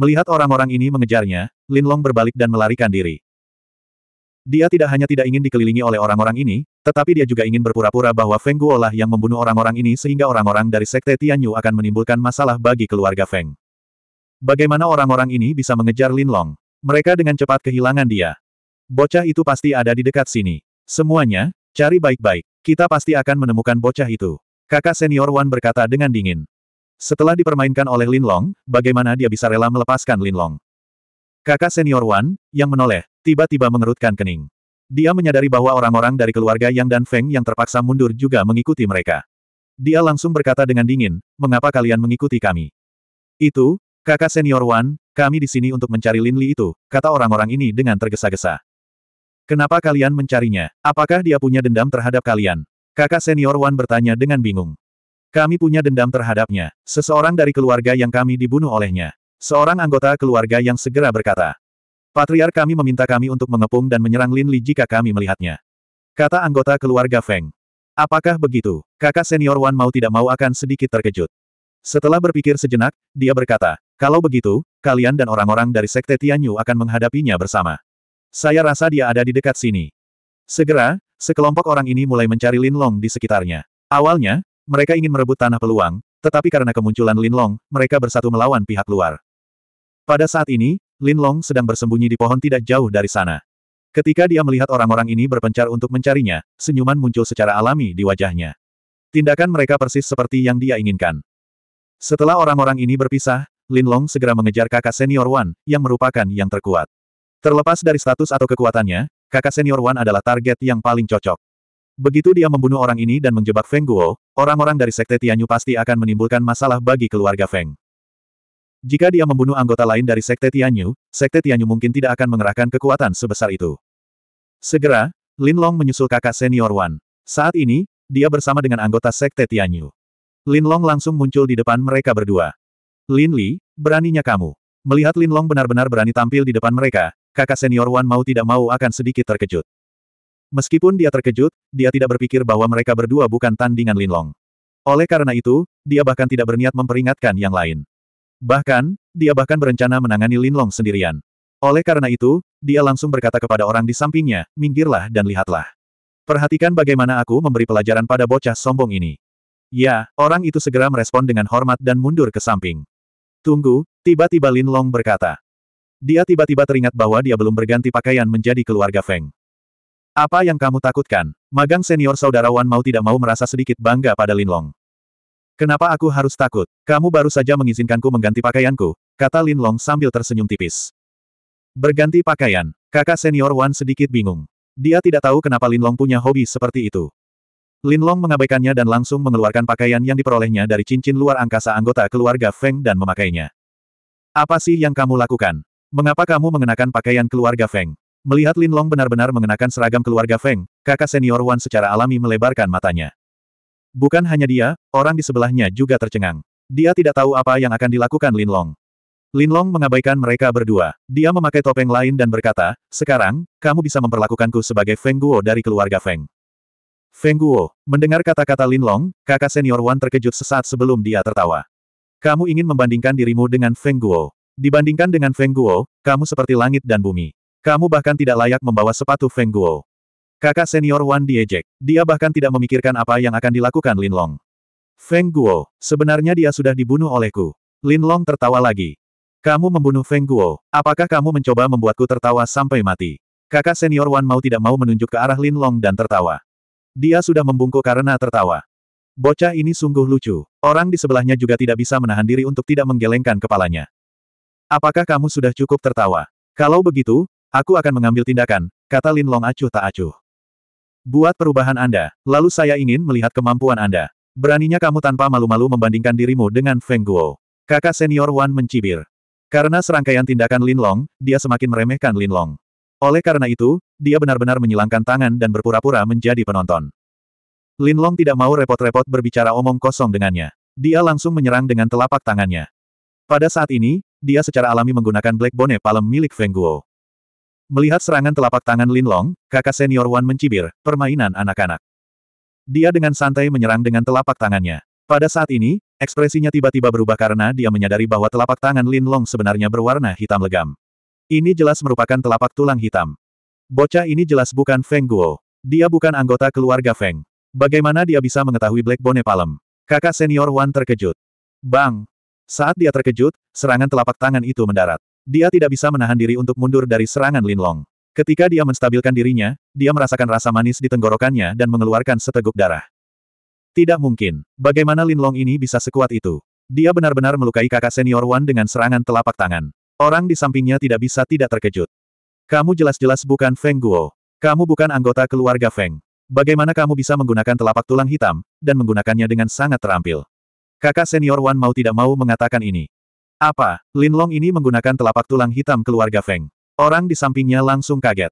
Melihat orang-orang ini mengejarnya, Linlong berbalik dan melarikan diri. Dia tidak hanya tidak ingin dikelilingi oleh orang-orang ini, tetapi dia juga ingin berpura-pura bahwa Feng Guo lah yang membunuh orang-orang ini sehingga orang-orang dari Sekte Tianyu akan menimbulkan masalah bagi keluarga Feng. Bagaimana orang-orang ini bisa mengejar Linlong? Mereka dengan cepat kehilangan dia. Bocah itu pasti ada di dekat sini. Semuanya, cari baik-baik. Kita pasti akan menemukan bocah itu. Kakak senior Wan berkata dengan dingin. Setelah dipermainkan oleh Lin Long, bagaimana dia bisa rela melepaskan Lin Long? Kakak senior Wan, yang menoleh, tiba-tiba mengerutkan kening. Dia menyadari bahwa orang-orang dari keluarga Yang dan Feng yang terpaksa mundur juga mengikuti mereka. Dia langsung berkata dengan dingin, mengapa kalian mengikuti kami? Itu, kakak senior Wan, kami di sini untuk mencari Lin Li itu, kata orang-orang ini dengan tergesa-gesa. Kenapa kalian mencarinya? Apakah dia punya dendam terhadap kalian? Kakak senior Wan bertanya dengan bingung. Kami punya dendam terhadapnya. Seseorang dari keluarga yang kami dibunuh olehnya. Seorang anggota keluarga yang segera berkata. Patriar kami meminta kami untuk mengepung dan menyerang Lin Li jika kami melihatnya. Kata anggota keluarga Feng. Apakah begitu? Kakak senior Wan mau tidak mau akan sedikit terkejut. Setelah berpikir sejenak, dia berkata, kalau begitu, kalian dan orang-orang dari Sekte Tianyu akan menghadapinya bersama. Saya rasa dia ada di dekat sini. Segera, sekelompok orang ini mulai mencari Lin Long di sekitarnya. Awalnya, mereka ingin merebut tanah peluang, tetapi karena kemunculan Lin Long, mereka bersatu melawan pihak luar. Pada saat ini, Lin Long sedang bersembunyi di pohon tidak jauh dari sana. Ketika dia melihat orang-orang ini berpencar untuk mencarinya, senyuman muncul secara alami di wajahnya. Tindakan mereka persis seperti yang dia inginkan. Setelah orang-orang ini berpisah, Lin Long segera mengejar kakak senior Wan, yang merupakan yang terkuat. Terlepas dari status atau kekuatannya, kakak senior Wan adalah target yang paling cocok. Begitu dia membunuh orang ini dan menjebak Feng Guo, orang-orang dari Sekte Tianyu pasti akan menimbulkan masalah bagi keluarga Feng. Jika dia membunuh anggota lain dari Sekte Tianyu, Sekte Tianyu mungkin tidak akan mengerahkan kekuatan sebesar itu. Segera, Lin Long menyusul kakak senior Wan. Saat ini, dia bersama dengan anggota Sekte Tianyu. Lin Long langsung muncul di depan mereka berdua. Lin Li, beraninya kamu. Melihat Lin Long benar-benar berani tampil di depan mereka, kakak senior Wan mau tidak mau akan sedikit terkejut. Meskipun dia terkejut, dia tidak berpikir bahwa mereka berdua bukan tandingan Linlong. Oleh karena itu, dia bahkan tidak berniat memperingatkan yang lain. Bahkan, dia bahkan berencana menangani Linlong sendirian. Oleh karena itu, dia langsung berkata kepada orang di sampingnya, minggirlah dan lihatlah. Perhatikan bagaimana aku memberi pelajaran pada bocah sombong ini. Ya, orang itu segera merespon dengan hormat dan mundur ke samping. Tunggu, tiba-tiba Linlong berkata. Dia tiba-tiba teringat bahwa dia belum berganti pakaian menjadi keluarga Feng. Apa yang kamu takutkan? Magang senior saudara Wan mau tidak mau merasa sedikit bangga pada Linlong. Kenapa aku harus takut? Kamu baru saja mengizinkanku mengganti pakaianku, kata Linlong sambil tersenyum tipis. Berganti pakaian, kakak senior Wan sedikit bingung. Dia tidak tahu kenapa Linlong punya hobi seperti itu. Linlong mengabaikannya dan langsung mengeluarkan pakaian yang diperolehnya dari cincin luar angkasa anggota keluarga Feng dan memakainya. Apa sih yang kamu lakukan? Mengapa kamu mengenakan pakaian keluarga Feng? Melihat Lin Long benar-benar mengenakan seragam keluarga Feng, kakak senior Wan secara alami melebarkan matanya. Bukan hanya dia, orang di sebelahnya juga tercengang. Dia tidak tahu apa yang akan dilakukan Lin Long. Lin Long mengabaikan mereka berdua. Dia memakai topeng lain dan berkata, Sekarang, kamu bisa memperlakukanku sebagai Feng Guo dari keluarga Feng. Feng Guo, mendengar kata-kata Lin Long, kakak senior Wan terkejut sesaat sebelum dia tertawa. Kamu ingin membandingkan dirimu dengan Feng Guo. Dibandingkan dengan Feng Guo, kamu seperti langit dan bumi. Kamu bahkan tidak layak membawa sepatu Feng Guo. Kakak senior Wan diejek. Dia bahkan tidak memikirkan apa yang akan dilakukan Lin Long. Feng Guo, sebenarnya dia sudah dibunuh olehku. Lin Long tertawa lagi. Kamu membunuh Feng Guo, apakah kamu mencoba membuatku tertawa sampai mati? Kakak senior Wan mau tidak mau menunjuk ke arah Lin Long dan tertawa. Dia sudah membungkuk karena tertawa. Bocah ini sungguh lucu. Orang di sebelahnya juga tidak bisa menahan diri untuk tidak menggelengkan kepalanya. Apakah kamu sudah cukup tertawa? Kalau begitu, Aku akan mengambil tindakan, kata Lin Long acuh tak acuh. Buat perubahan Anda, lalu saya ingin melihat kemampuan Anda. Beraninya kamu tanpa malu-malu membandingkan dirimu dengan Feng Guo. Kakak senior Wan mencibir. Karena serangkaian tindakan Lin Long, dia semakin meremehkan Lin Long. Oleh karena itu, dia benar-benar menyilangkan tangan dan berpura-pura menjadi penonton. Lin Long tidak mau repot-repot berbicara omong kosong dengannya. Dia langsung menyerang dengan telapak tangannya. Pada saat ini, dia secara alami menggunakan Black Bone palem milik Feng Guo. Melihat serangan telapak tangan Lin Long, kakak senior Wan mencibir, permainan anak-anak. Dia dengan santai menyerang dengan telapak tangannya. Pada saat ini, ekspresinya tiba-tiba berubah karena dia menyadari bahwa telapak tangan Lin Long sebenarnya berwarna hitam legam. Ini jelas merupakan telapak tulang hitam. Bocah ini jelas bukan Feng Guo. Dia bukan anggota keluarga Feng. Bagaimana dia bisa mengetahui Black Bone Palem? Kakak senior Wan terkejut. Bang! Saat dia terkejut, serangan telapak tangan itu mendarat. Dia tidak bisa menahan diri untuk mundur dari serangan Linlong. Ketika dia menstabilkan dirinya, dia merasakan rasa manis di tenggorokannya dan mengeluarkan seteguk darah. Tidak mungkin. Bagaimana Linlong ini bisa sekuat itu? Dia benar-benar melukai kakak senior Wan dengan serangan telapak tangan. Orang di sampingnya tidak bisa tidak terkejut. Kamu jelas-jelas bukan Feng Guo. Kamu bukan anggota keluarga Feng. Bagaimana kamu bisa menggunakan telapak tulang hitam, dan menggunakannya dengan sangat terampil? Kakak senior Wan mau tidak mau mengatakan ini. Apa, Lin Long ini menggunakan telapak tulang hitam keluarga Feng. Orang di sampingnya langsung kaget.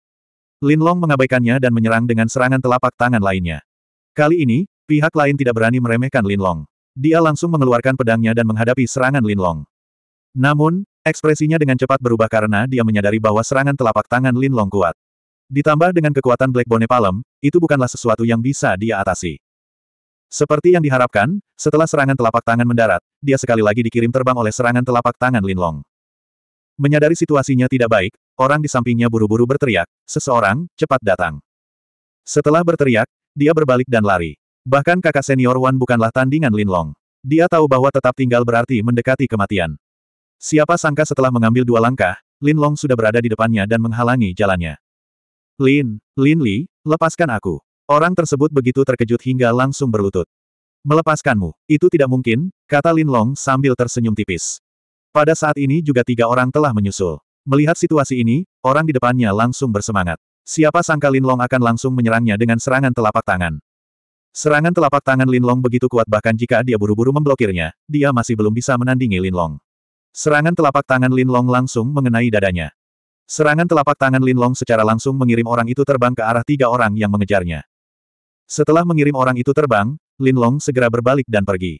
Lin Long mengabaikannya dan menyerang dengan serangan telapak tangan lainnya. Kali ini, pihak lain tidak berani meremehkan Lin Long. Dia langsung mengeluarkan pedangnya dan menghadapi serangan Lin Long. Namun, ekspresinya dengan cepat berubah karena dia menyadari bahwa serangan telapak tangan Lin Long kuat. Ditambah dengan kekuatan Black Bone Palem, itu bukanlah sesuatu yang bisa dia atasi. Seperti yang diharapkan, setelah serangan telapak tangan mendarat, dia sekali lagi dikirim terbang oleh serangan telapak tangan Lin Long. Menyadari situasinya tidak baik, orang di sampingnya buru-buru berteriak, seseorang, cepat datang. Setelah berteriak, dia berbalik dan lari. Bahkan kakak senior Wan bukanlah tandingan Lin Long. Dia tahu bahwa tetap tinggal berarti mendekati kematian. Siapa sangka setelah mengambil dua langkah, Lin Long sudah berada di depannya dan menghalangi jalannya. Lin, Lin Li, lepaskan aku. Orang tersebut begitu terkejut hingga langsung berlutut. Melepaskanmu, itu tidak mungkin, kata Lin Long sambil tersenyum tipis. Pada saat ini juga tiga orang telah menyusul. Melihat situasi ini, orang di depannya langsung bersemangat. Siapa sangka Lin Long akan langsung menyerangnya dengan serangan telapak tangan. Serangan telapak tangan Lin Long begitu kuat bahkan jika dia buru-buru memblokirnya, dia masih belum bisa menandingi Lin Long. Serangan telapak tangan Lin Long langsung mengenai dadanya. Serangan telapak tangan Lin Long secara langsung mengirim orang itu terbang ke arah tiga orang yang mengejarnya. Setelah mengirim orang itu terbang, Lin Long segera berbalik dan pergi.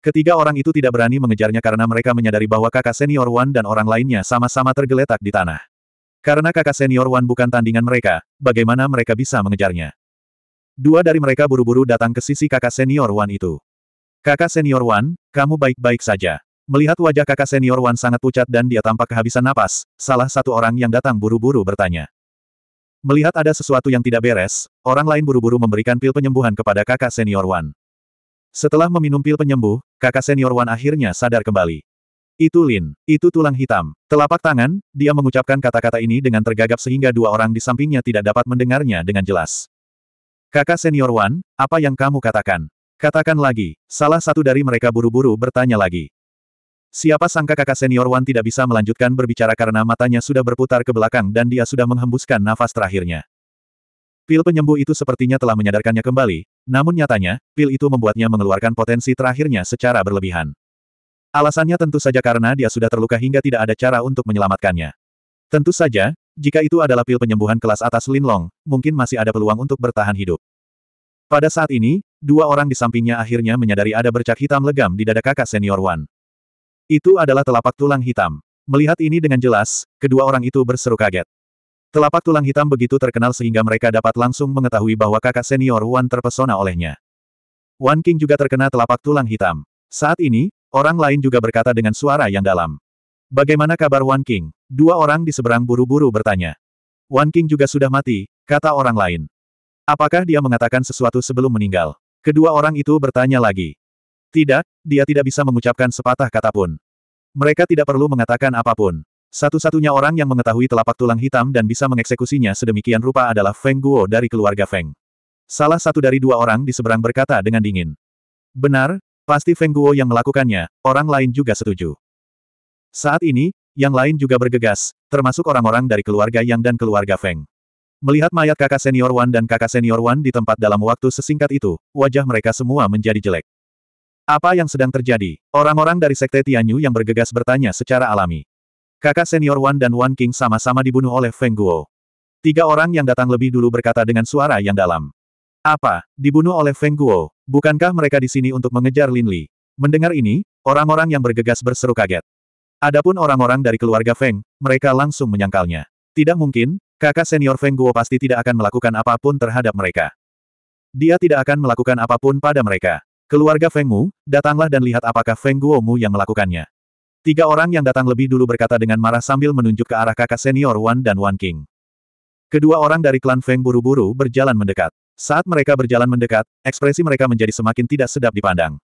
Ketiga orang itu tidak berani mengejarnya karena mereka menyadari bahwa kakak senior Wan dan orang lainnya sama-sama tergeletak di tanah. Karena kakak senior Wan bukan tandingan mereka, bagaimana mereka bisa mengejarnya? Dua dari mereka buru-buru datang ke sisi kakak senior Wan itu. Kakak senior Wan, kamu baik-baik saja. Melihat wajah kakak senior Wan sangat pucat dan dia tampak kehabisan napas, salah satu orang yang datang buru-buru bertanya. Melihat ada sesuatu yang tidak beres, orang lain buru-buru memberikan pil penyembuhan kepada kakak senior Wan. Setelah meminum pil penyembuh, kakak senior Wan akhirnya sadar kembali. Itu Lin, itu tulang hitam. Telapak tangan, dia mengucapkan kata-kata ini dengan tergagap sehingga dua orang di sampingnya tidak dapat mendengarnya dengan jelas. Kakak senior Wan, apa yang kamu katakan? Katakan lagi, salah satu dari mereka buru-buru bertanya lagi. Siapa sangka kakak senior Wan tidak bisa melanjutkan berbicara karena matanya sudah berputar ke belakang dan dia sudah menghembuskan nafas terakhirnya. Pil penyembuh itu sepertinya telah menyadarkannya kembali, namun nyatanya, pil itu membuatnya mengeluarkan potensi terakhirnya secara berlebihan. Alasannya tentu saja karena dia sudah terluka hingga tidak ada cara untuk menyelamatkannya. Tentu saja, jika itu adalah pil penyembuhan kelas atas Linlong, mungkin masih ada peluang untuk bertahan hidup. Pada saat ini, dua orang di sampingnya akhirnya menyadari ada bercak hitam legam di dada kakak senior Wan. Itu adalah telapak tulang hitam. Melihat ini dengan jelas, kedua orang itu berseru kaget. Telapak tulang hitam begitu terkenal sehingga mereka dapat langsung mengetahui bahwa kakak senior Wan terpesona olehnya. Wan King juga terkena telapak tulang hitam. Saat ini, orang lain juga berkata dengan suara yang dalam. Bagaimana kabar Wan King? Dua orang di seberang buru-buru bertanya. Wan King juga sudah mati, kata orang lain. Apakah dia mengatakan sesuatu sebelum meninggal? Kedua orang itu bertanya lagi. Tidak, dia tidak bisa mengucapkan sepatah kata pun. Mereka tidak perlu mengatakan apapun. Satu-satunya orang yang mengetahui telapak tulang hitam dan bisa mengeksekusinya sedemikian rupa adalah Feng Guo dari keluarga Feng. Salah satu dari dua orang di seberang berkata dengan dingin. Benar, pasti Feng Guo yang melakukannya, orang lain juga setuju. Saat ini, yang lain juga bergegas, termasuk orang-orang dari keluarga Yang dan keluarga Feng. Melihat mayat kakak senior Wan dan kakak senior Wan di tempat dalam waktu sesingkat itu, wajah mereka semua menjadi jelek. Apa yang sedang terjadi? Orang-orang dari Sekte Tianyu yang bergegas bertanya secara alami. Kakak senior Wan dan Wan King sama-sama dibunuh oleh Feng Guo. Tiga orang yang datang lebih dulu berkata dengan suara yang dalam. Apa? Dibunuh oleh Feng Guo? Bukankah mereka di sini untuk mengejar Lin Li? Mendengar ini, orang-orang yang bergegas berseru kaget. Adapun orang-orang dari keluarga Feng, mereka langsung menyangkalnya. Tidak mungkin, kakak senior Feng Guo pasti tidak akan melakukan apapun terhadap mereka. Dia tidak akan melakukan apapun pada mereka. Keluarga Feng Mu, datanglah dan lihat apakah Feng Guo Mu yang melakukannya. Tiga orang yang datang lebih dulu berkata dengan marah sambil menunjuk ke arah kakak senior Wan dan Wan King. Kedua orang dari klan Feng buru-buru berjalan mendekat. Saat mereka berjalan mendekat, ekspresi mereka menjadi semakin tidak sedap dipandang.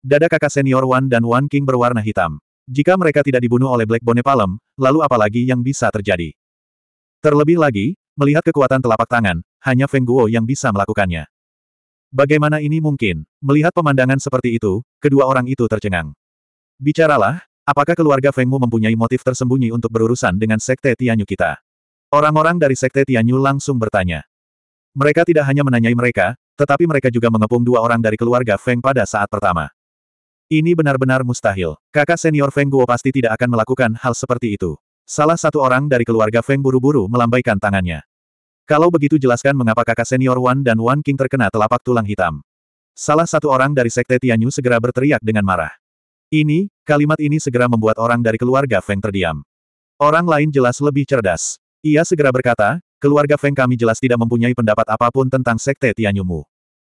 Dada kakak senior Wan dan Wan King berwarna hitam. Jika mereka tidak dibunuh oleh Black Bone Palem, lalu apalagi yang bisa terjadi? Terlebih lagi, melihat kekuatan telapak tangan, hanya Feng Guo yang bisa melakukannya. Bagaimana ini mungkin? Melihat pemandangan seperti itu, kedua orang itu tercengang. Bicaralah, apakah keluarga Fengmu mempunyai motif tersembunyi untuk berurusan dengan Sekte Tianyu kita? Orang-orang dari Sekte Tianyu langsung bertanya. Mereka tidak hanya menanyai mereka, tetapi mereka juga mengepung dua orang dari keluarga Feng pada saat pertama. Ini benar-benar mustahil. Kakak senior Feng Guo pasti tidak akan melakukan hal seperti itu. Salah satu orang dari keluarga Feng buru-buru melambaikan tangannya. Kalau begitu jelaskan mengapa kakak senior Wan dan Wan King terkena telapak tulang hitam. Salah satu orang dari Sekte Tianyu segera berteriak dengan marah. Ini, kalimat ini segera membuat orang dari keluarga Feng terdiam. Orang lain jelas lebih cerdas. Ia segera berkata, keluarga Feng kami jelas tidak mempunyai pendapat apapun tentang Sekte Tianyumu.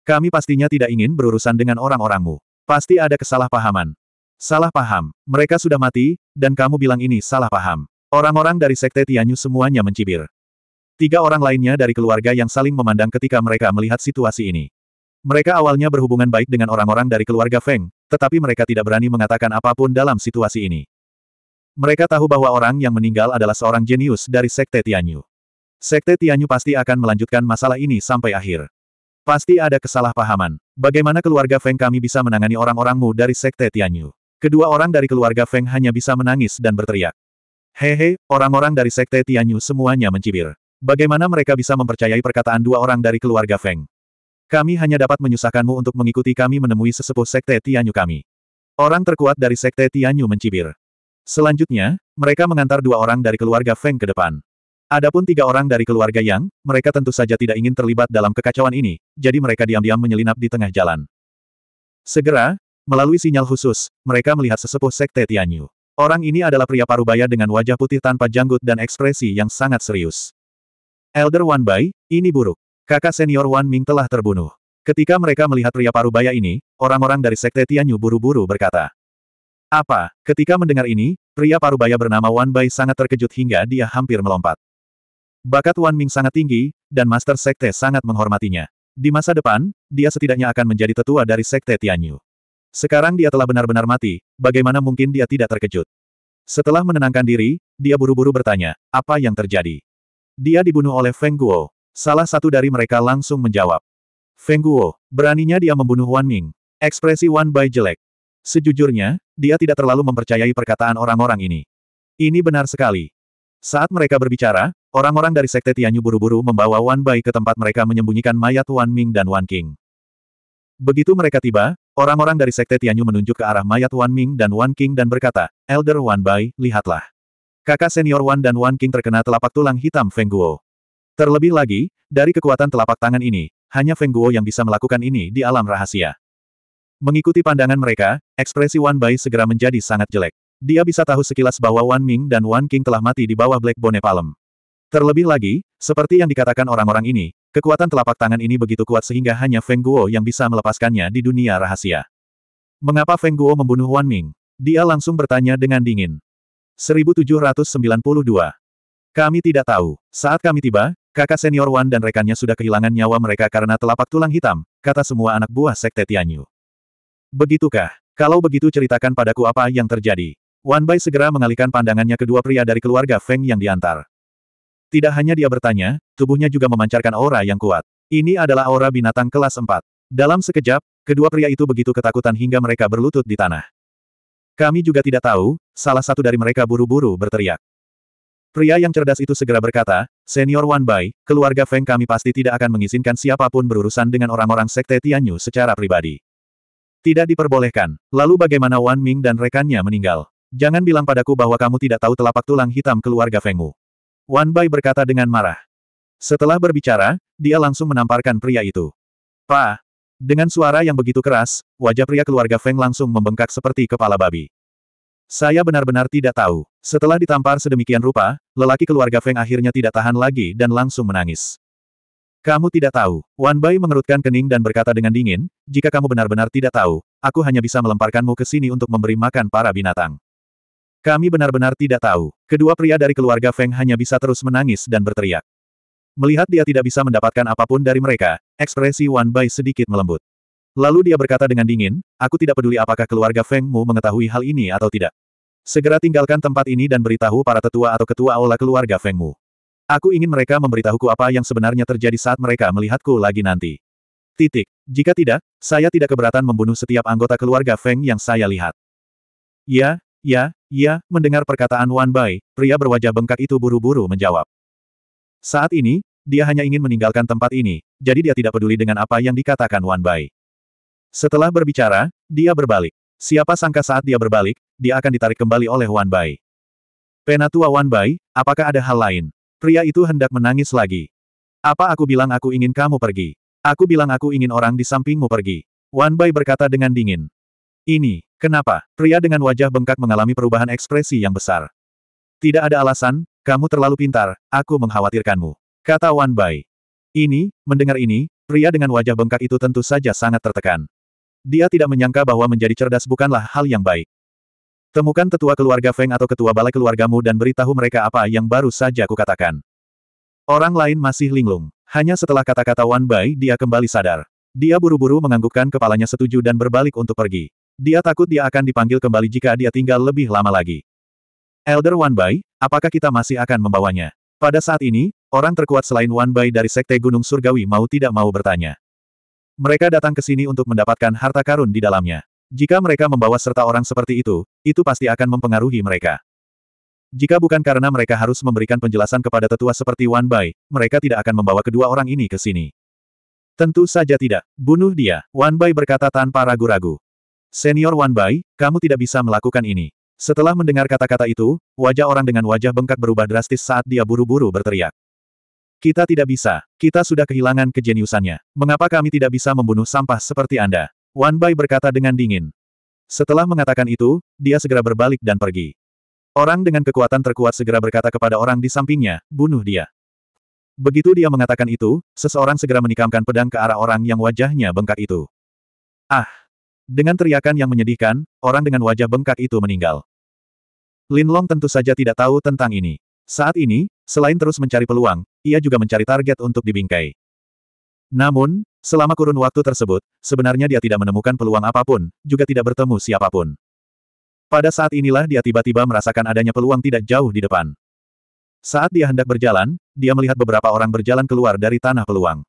Kami pastinya tidak ingin berurusan dengan orang-orangmu. Pasti ada kesalahpahaman. Salah paham. Mereka sudah mati, dan kamu bilang ini salah paham. Orang-orang dari Sekte Tianyu semuanya mencibir. Tiga orang lainnya dari keluarga yang saling memandang ketika mereka melihat situasi ini. Mereka awalnya berhubungan baik dengan orang-orang dari keluarga Feng, tetapi mereka tidak berani mengatakan apapun dalam situasi ini. Mereka tahu bahwa orang yang meninggal adalah seorang jenius dari Sekte Tianyu. Sekte Tianyu pasti akan melanjutkan masalah ini sampai akhir. Pasti ada kesalahpahaman. Bagaimana keluarga Feng kami bisa menangani orang-orangmu dari Sekte Tianyu? Kedua orang dari keluarga Feng hanya bisa menangis dan berteriak. Hehe, orang-orang dari Sekte Tianyu semuanya mencibir. Bagaimana mereka bisa mempercayai perkataan dua orang dari keluarga Feng? Kami hanya dapat menyusahkanmu untuk mengikuti kami menemui sesepuh Sekte Tianyu kami. Orang terkuat dari Sekte Tianyu mencibir. Selanjutnya, mereka mengantar dua orang dari keluarga Feng ke depan. Adapun tiga orang dari keluarga Yang, mereka tentu saja tidak ingin terlibat dalam kekacauan ini, jadi mereka diam-diam menyelinap di tengah jalan. Segera, melalui sinyal khusus, mereka melihat sesepuh Sekte Tianyu. Orang ini adalah pria parubaya dengan wajah putih tanpa janggut dan ekspresi yang sangat serius. Elder Wan Bai, ini buruk. Kakak senior Wan Ming telah terbunuh. Ketika mereka melihat pria parubaya ini, orang-orang dari Sekte Tianyu buru-buru berkata. Apa? Ketika mendengar ini, pria parubaya bernama Wan Bai sangat terkejut hingga dia hampir melompat. Bakat Wan Ming sangat tinggi, dan Master Sekte sangat menghormatinya. Di masa depan, dia setidaknya akan menjadi tetua dari Sekte Tianyu. Sekarang dia telah benar-benar mati, bagaimana mungkin dia tidak terkejut? Setelah menenangkan diri, dia buru-buru bertanya, apa yang terjadi? Dia dibunuh oleh Feng Guo. Salah satu dari mereka langsung menjawab. Feng Guo, beraninya dia membunuh Wan Ming. Ekspresi Wan Bai jelek. Sejujurnya, dia tidak terlalu mempercayai perkataan orang-orang ini. Ini benar sekali. Saat mereka berbicara, orang-orang dari Sekte Tianyu buru-buru membawa Wan Bai ke tempat mereka menyembunyikan mayat Wan Ming dan Wan King. Begitu mereka tiba, orang-orang dari Sekte Tianyu menunjuk ke arah mayat Wan Ming dan Wan King dan berkata, Elder Wan Bai, lihatlah. Kakak senior Wan dan Wan King terkena telapak tulang hitam Feng Guo. Terlebih lagi, dari kekuatan telapak tangan ini, hanya Feng Guo yang bisa melakukan ini di alam rahasia. Mengikuti pandangan mereka, ekspresi Wan Bai segera menjadi sangat jelek. Dia bisa tahu sekilas bahwa Wan Ming dan Wan King telah mati di bawah Black Bone Palm. Terlebih lagi, seperti yang dikatakan orang-orang ini, kekuatan telapak tangan ini begitu kuat sehingga hanya Feng Guo yang bisa melepaskannya di dunia rahasia. Mengapa Feng Guo membunuh Wan Ming? Dia langsung bertanya dengan dingin. 1792. Kami tidak tahu. Saat kami tiba, kakak senior Wan dan rekannya sudah kehilangan nyawa mereka karena telapak tulang hitam, kata semua anak buah sekte Tianyu. Begitukah? Kalau begitu ceritakan padaku apa yang terjadi. Wan Bai segera mengalihkan pandangannya kedua pria dari keluarga Feng yang diantar. Tidak hanya dia bertanya, tubuhnya juga memancarkan aura yang kuat. Ini adalah aura binatang kelas 4. Dalam sekejap, kedua pria itu begitu ketakutan hingga mereka berlutut di tanah. Kami juga tidak tahu, salah satu dari mereka buru-buru berteriak. Pria yang cerdas itu segera berkata, Senior Wan Bai, keluarga Feng kami pasti tidak akan mengizinkan siapapun berurusan dengan orang-orang sekte Tianyu secara pribadi. Tidak diperbolehkan. Lalu bagaimana Wan Ming dan rekannya meninggal? Jangan bilang padaku bahwa kamu tidak tahu telapak tulang hitam keluarga Fengmu. Wan Bai berkata dengan marah. Setelah berbicara, dia langsung menamparkan pria itu. Pa, dengan suara yang begitu keras, wajah pria keluarga Feng langsung membengkak seperti kepala babi. Saya benar-benar tidak tahu. Setelah ditampar sedemikian rupa, lelaki keluarga Feng akhirnya tidak tahan lagi dan langsung menangis. Kamu tidak tahu. Wan Bai mengerutkan kening dan berkata dengan dingin, jika kamu benar-benar tidak tahu, aku hanya bisa melemparkanmu ke sini untuk memberi makan para binatang. Kami benar-benar tidak tahu. Kedua pria dari keluarga Feng hanya bisa terus menangis dan berteriak. Melihat dia tidak bisa mendapatkan apapun dari mereka, ekspresi Wan Bai sedikit melembut. Lalu dia berkata dengan dingin, aku tidak peduli apakah keluarga Feng Mu mengetahui hal ini atau tidak. Segera tinggalkan tempat ini dan beritahu para tetua atau ketua aula keluarga Feng Mu. Aku ingin mereka memberitahuku apa yang sebenarnya terjadi saat mereka melihatku lagi nanti. Titik. Jika tidak, saya tidak keberatan membunuh setiap anggota keluarga Feng yang saya lihat. Ya, ya, ya, mendengar perkataan Wan Bai, pria berwajah bengkak itu buru-buru menjawab. Saat ini, dia hanya ingin meninggalkan tempat ini, jadi dia tidak peduli dengan apa yang dikatakan Wan Bai. Setelah berbicara, dia berbalik. Siapa sangka saat dia berbalik, dia akan ditarik kembali oleh Wan Bai. Penatua Wan Bai, apakah ada hal lain? Pria itu hendak menangis lagi. Apa aku bilang aku ingin kamu pergi? Aku bilang aku ingin orang di sampingmu pergi. Wan Bai berkata dengan dingin. Ini, kenapa? Pria dengan wajah bengkak mengalami perubahan ekspresi yang besar. Tidak ada alasan, kamu terlalu pintar, aku mengkhawatirkanmu. Kata Wan Bai. Ini, mendengar ini, pria dengan wajah bengkak itu tentu saja sangat tertekan. Dia tidak menyangka bahwa menjadi cerdas bukanlah hal yang baik. Temukan tetua keluarga Feng atau ketua balai keluargamu dan beritahu mereka apa yang baru saja kukatakan. Orang lain masih linglung. Hanya setelah kata-kata Wan Bai dia kembali sadar. Dia buru-buru menganggukkan kepalanya setuju dan berbalik untuk pergi. Dia takut dia akan dipanggil kembali jika dia tinggal lebih lama lagi. Elder Wan Bai, Apakah kita masih akan membawanya? Pada saat ini, orang terkuat selain Wan Bai dari Sekte Gunung Surgawi mau tidak mau bertanya. Mereka datang ke sini untuk mendapatkan harta karun di dalamnya. Jika mereka membawa serta orang seperti itu, itu pasti akan mempengaruhi mereka. Jika bukan karena mereka harus memberikan penjelasan kepada tetua seperti Wan Bai, mereka tidak akan membawa kedua orang ini ke sini. Tentu saja tidak. Bunuh dia, Wan Bai berkata tanpa ragu-ragu. Senior Wan Bai, kamu tidak bisa melakukan ini. Setelah mendengar kata-kata itu, wajah orang dengan wajah bengkak berubah drastis saat dia buru-buru berteriak. Kita tidak bisa. Kita sudah kehilangan kejeniusannya. Mengapa kami tidak bisa membunuh sampah seperti Anda? Wan Bai berkata dengan dingin. Setelah mengatakan itu, dia segera berbalik dan pergi. Orang dengan kekuatan terkuat segera berkata kepada orang di sampingnya, bunuh dia. Begitu dia mengatakan itu, seseorang segera menikamkan pedang ke arah orang yang wajahnya bengkak itu. Ah! Dengan teriakan yang menyedihkan, orang dengan wajah bengkak itu meninggal. Lin Long tentu saja tidak tahu tentang ini. Saat ini, selain terus mencari peluang, ia juga mencari target untuk dibingkai. Namun, selama kurun waktu tersebut, sebenarnya dia tidak menemukan peluang apapun, juga tidak bertemu siapapun. Pada saat inilah dia tiba-tiba merasakan adanya peluang tidak jauh di depan. Saat dia hendak berjalan, dia melihat beberapa orang berjalan keluar dari tanah peluang.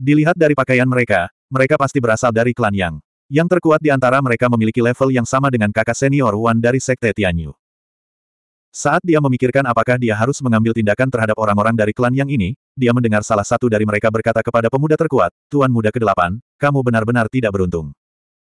Dilihat dari pakaian mereka, mereka pasti berasal dari klan Yang. Yang terkuat di antara mereka memiliki level yang sama dengan kakak senior Wan dari Sekte Tianyu. Saat dia memikirkan apakah dia harus mengambil tindakan terhadap orang-orang dari klan yang ini, dia mendengar salah satu dari mereka berkata kepada pemuda terkuat, Tuan Muda ke-8, kamu benar-benar tidak beruntung.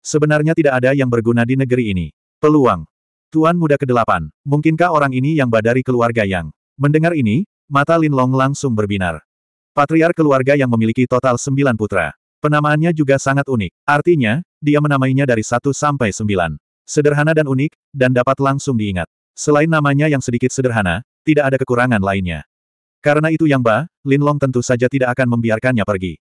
Sebenarnya tidak ada yang berguna di negeri ini. Peluang. Tuan Muda ke-8, mungkinkah orang ini yang badari keluarga yang? Mendengar ini, mata Lin Long langsung berbinar. Patriar keluarga yang memiliki total sembilan putra. Penamaannya juga sangat unik. Artinya, dia menamainya dari satu sampai sembilan, Sederhana dan unik, dan dapat langsung diingat. Selain namanya yang sedikit sederhana, tidak ada kekurangan lainnya. Karena itu Yang Ba, Lin Long tentu saja tidak akan membiarkannya pergi.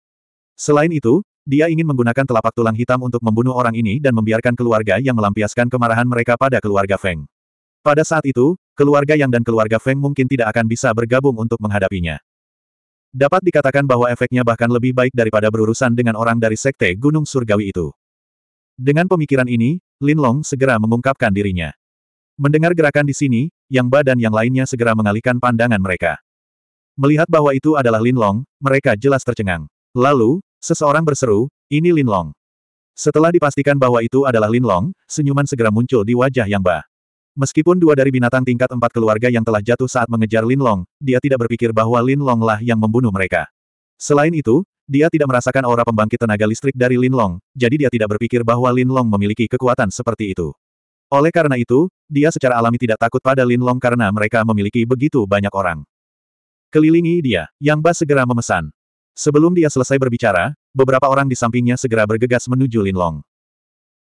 Selain itu, dia ingin menggunakan telapak tulang hitam untuk membunuh orang ini dan membiarkan keluarga yang melampiaskan kemarahan mereka pada keluarga Feng. Pada saat itu, keluarga Yang dan keluarga Feng mungkin tidak akan bisa bergabung untuk menghadapinya. Dapat dikatakan bahwa efeknya bahkan lebih baik daripada berurusan dengan orang dari Sekte Gunung Surgawi itu. Dengan pemikiran ini, Lin Long segera mengungkapkan dirinya. Mendengar gerakan di sini, Yang Ba dan yang lainnya segera mengalihkan pandangan mereka. Melihat bahwa itu adalah Lin Long, mereka jelas tercengang. Lalu, seseorang berseru, ini Lin Long. Setelah dipastikan bahwa itu adalah Lin Long, senyuman segera muncul di wajah Yang Ba. Meskipun dua dari binatang tingkat empat keluarga yang telah jatuh saat mengejar Lin Long, dia tidak berpikir bahwa Lin Long lah yang membunuh mereka. Selain itu, dia tidak merasakan aura pembangkit tenaga listrik dari Lin Long, jadi dia tidak berpikir bahwa Lin Long memiliki kekuatan seperti itu. Oleh karena itu, dia secara alami tidak takut pada Lin Long karena mereka memiliki begitu banyak orang. Kelilingi dia, Yang Ba segera memesan. Sebelum dia selesai berbicara, beberapa orang di sampingnya segera bergegas menuju Lin Long.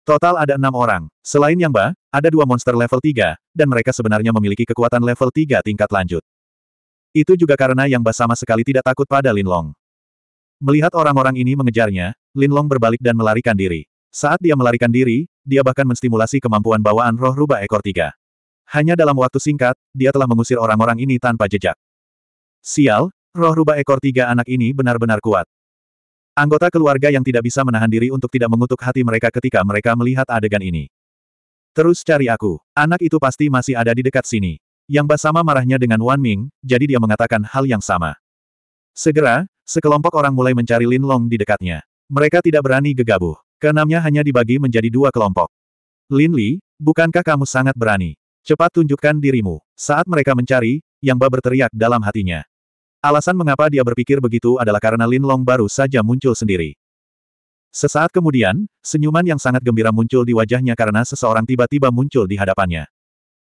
Total ada enam orang. Selain Yang Ba, ada dua monster level 3, dan mereka sebenarnya memiliki kekuatan level 3 tingkat lanjut. Itu juga karena Yang Ba sama sekali tidak takut pada Lin Long. Melihat orang-orang ini mengejarnya, Lin Long berbalik dan melarikan diri. Saat dia melarikan diri, dia bahkan menstimulasi kemampuan bawaan roh rubah ekor tiga. Hanya dalam waktu singkat, dia telah mengusir orang-orang ini tanpa jejak. Sial, roh rubah ekor tiga anak ini benar-benar kuat. Anggota keluarga yang tidak bisa menahan diri untuk tidak mengutuk hati mereka ketika mereka melihat adegan ini. Terus cari aku. Anak itu pasti masih ada di dekat sini. Yang Basama marahnya dengan Wan Ming, jadi dia mengatakan hal yang sama. Segera, Sekelompok orang mulai mencari Lin Long di dekatnya. Mereka tidak berani gegabah. Keenamnya hanya dibagi menjadi dua kelompok. Lin Li, bukankah kamu sangat berani? Cepat tunjukkan dirimu. Saat mereka mencari, Yang Ba berteriak dalam hatinya. Alasan mengapa dia berpikir begitu adalah karena Lin Long baru saja muncul sendiri. Sesaat kemudian, senyuman yang sangat gembira muncul di wajahnya karena seseorang tiba-tiba muncul di hadapannya.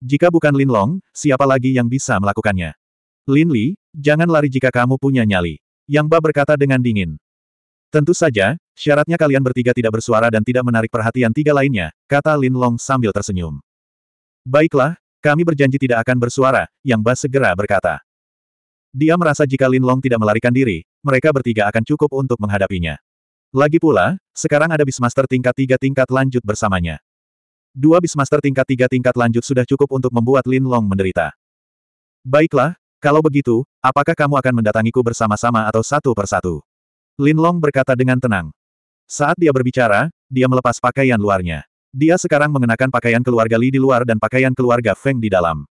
Jika bukan Lin Long, siapa lagi yang bisa melakukannya? Lin Li, jangan lari jika kamu punya nyali. Yang Ba berkata dengan dingin. Tentu saja, syaratnya kalian bertiga tidak bersuara dan tidak menarik perhatian tiga lainnya, kata Lin Long sambil tersenyum. Baiklah, kami berjanji tidak akan bersuara, Yang Ba segera berkata. Dia merasa jika Lin Long tidak melarikan diri, mereka bertiga akan cukup untuk menghadapinya. Lagi pula, sekarang ada Bismaster tingkat tiga tingkat lanjut bersamanya. Dua Bismaster tingkat tiga tingkat lanjut sudah cukup untuk membuat Lin Long menderita. Baiklah, kalau begitu, apakah kamu akan mendatangiku bersama-sama atau satu persatu? Lin Long berkata dengan tenang. Saat dia berbicara, dia melepas pakaian luarnya. Dia sekarang mengenakan pakaian keluarga Li di luar dan pakaian keluarga Feng di dalam.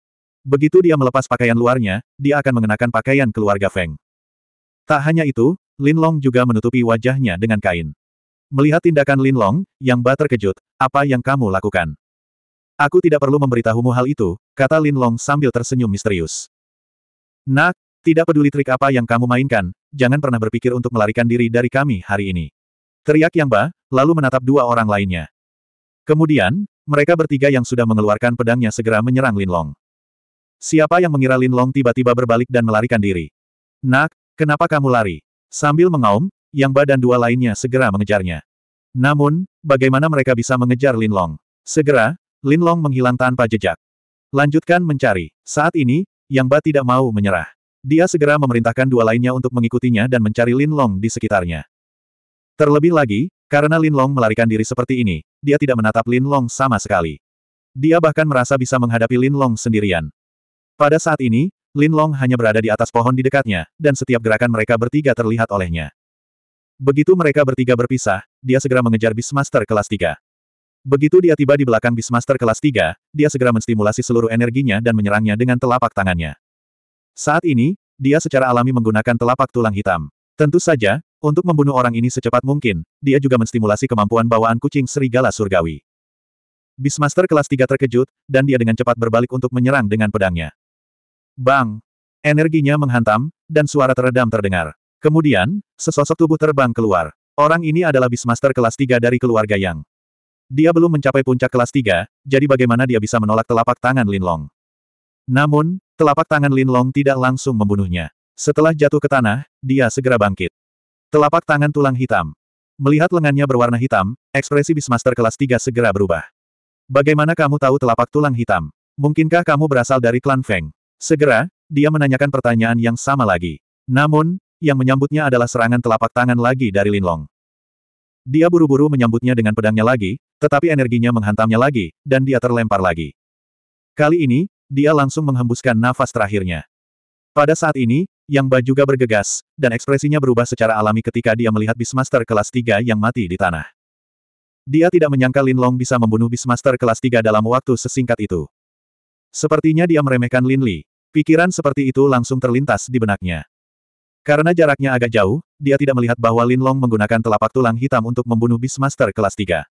Begitu dia melepas pakaian luarnya, dia akan mengenakan pakaian keluarga Feng. Tak hanya itu, Lin Long juga menutupi wajahnya dengan kain. Melihat tindakan Lin Long, Yang Ba terkejut, apa yang kamu lakukan? Aku tidak perlu memberitahumu hal itu, kata Lin Long sambil tersenyum misterius. Nak, tidak peduli trik apa yang kamu mainkan, jangan pernah berpikir untuk melarikan diri dari kami hari ini. Teriak Yang Ba, lalu menatap dua orang lainnya. Kemudian, mereka bertiga yang sudah mengeluarkan pedangnya segera menyerang Lin Long. Siapa yang mengira Lin Long tiba-tiba berbalik dan melarikan diri? Nak, kenapa kamu lari? Sambil mengaum, Yang Ba dan dua lainnya segera mengejarnya. Namun, bagaimana mereka bisa mengejar Lin Long? Segera, Lin Long menghilang tanpa jejak. Lanjutkan mencari. Saat ini, yang Ba tidak mau menyerah. Dia segera memerintahkan dua lainnya untuk mengikutinya dan mencari Lin Long di sekitarnya. Terlebih lagi, karena Lin Long melarikan diri seperti ini, dia tidak menatap Lin Long sama sekali. Dia bahkan merasa bisa menghadapi Lin Long sendirian. Pada saat ini, Lin Long hanya berada di atas pohon di dekatnya, dan setiap gerakan mereka bertiga terlihat olehnya. Begitu mereka bertiga berpisah, dia segera mengejar Beastmaster kelas 3. Begitu dia tiba di belakang Bismaster kelas 3, dia segera menstimulasi seluruh energinya dan menyerangnya dengan telapak tangannya. Saat ini, dia secara alami menggunakan telapak tulang hitam. Tentu saja, untuk membunuh orang ini secepat mungkin, dia juga menstimulasi kemampuan bawaan kucing serigala surgawi. Beastmaster kelas 3 terkejut, dan dia dengan cepat berbalik untuk menyerang dengan pedangnya. Bang! Energinya menghantam, dan suara teredam terdengar. Kemudian, sesosok tubuh terbang keluar. Orang ini adalah Beastmaster kelas 3 dari keluarga Yang. Dia belum mencapai puncak kelas 3, jadi bagaimana dia bisa menolak telapak tangan Lin Long? Namun, telapak tangan Lin Long tidak langsung membunuhnya. Setelah jatuh ke tanah, dia segera bangkit. Telapak tangan tulang hitam. Melihat lengannya berwarna hitam, ekspresi Bismaster kelas 3 segera berubah. Bagaimana kamu tahu telapak tulang hitam? Mungkinkah kamu berasal dari klan Feng? Segera, dia menanyakan pertanyaan yang sama lagi. Namun, yang menyambutnya adalah serangan telapak tangan lagi dari Lin Long. Dia buru-buru menyambutnya dengan pedangnya lagi, tetapi energinya menghantamnya lagi, dan dia terlempar lagi. Kali ini, dia langsung menghembuskan nafas terakhirnya. Pada saat ini, Yang Ba juga bergegas, dan ekspresinya berubah secara alami ketika dia melihat Bismaster kelas 3 yang mati di tanah. Dia tidak menyangka Lin Long bisa membunuh Bismaster kelas 3 dalam waktu sesingkat itu. Sepertinya dia meremehkan Lin Li. Pikiran seperti itu langsung terlintas di benaknya. Karena jaraknya agak jauh, dia tidak melihat bahwa Lin Long menggunakan telapak tulang hitam untuk membunuh Beastmaster kelas 3.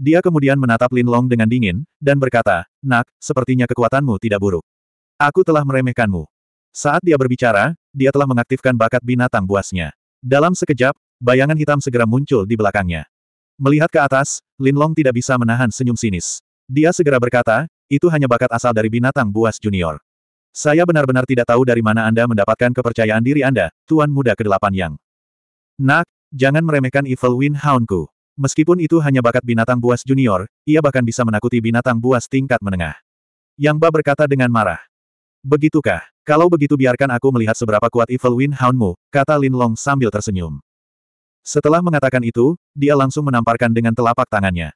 Dia kemudian menatap Lin Long dengan dingin, dan berkata, Nak, sepertinya kekuatanmu tidak buruk. Aku telah meremehkanmu. Saat dia berbicara, dia telah mengaktifkan bakat binatang buasnya. Dalam sekejap, bayangan hitam segera muncul di belakangnya. Melihat ke atas, Lin Long tidak bisa menahan senyum sinis. Dia segera berkata, itu hanya bakat asal dari binatang buas junior. Saya benar-benar tidak tahu dari mana Anda mendapatkan kepercayaan diri Anda, Tuan Muda Kedelapan Yang. Nak, jangan meremehkan Evil Wind Houndku. Meskipun itu hanya bakat binatang buas junior, ia bahkan bisa menakuti binatang buas tingkat menengah. Yang Ba berkata dengan marah. Begitukah? Kalau begitu biarkan aku melihat seberapa kuat Evil Wind Houndmu, kata Lin Long sambil tersenyum. Setelah mengatakan itu, dia langsung menamparkan dengan telapak tangannya.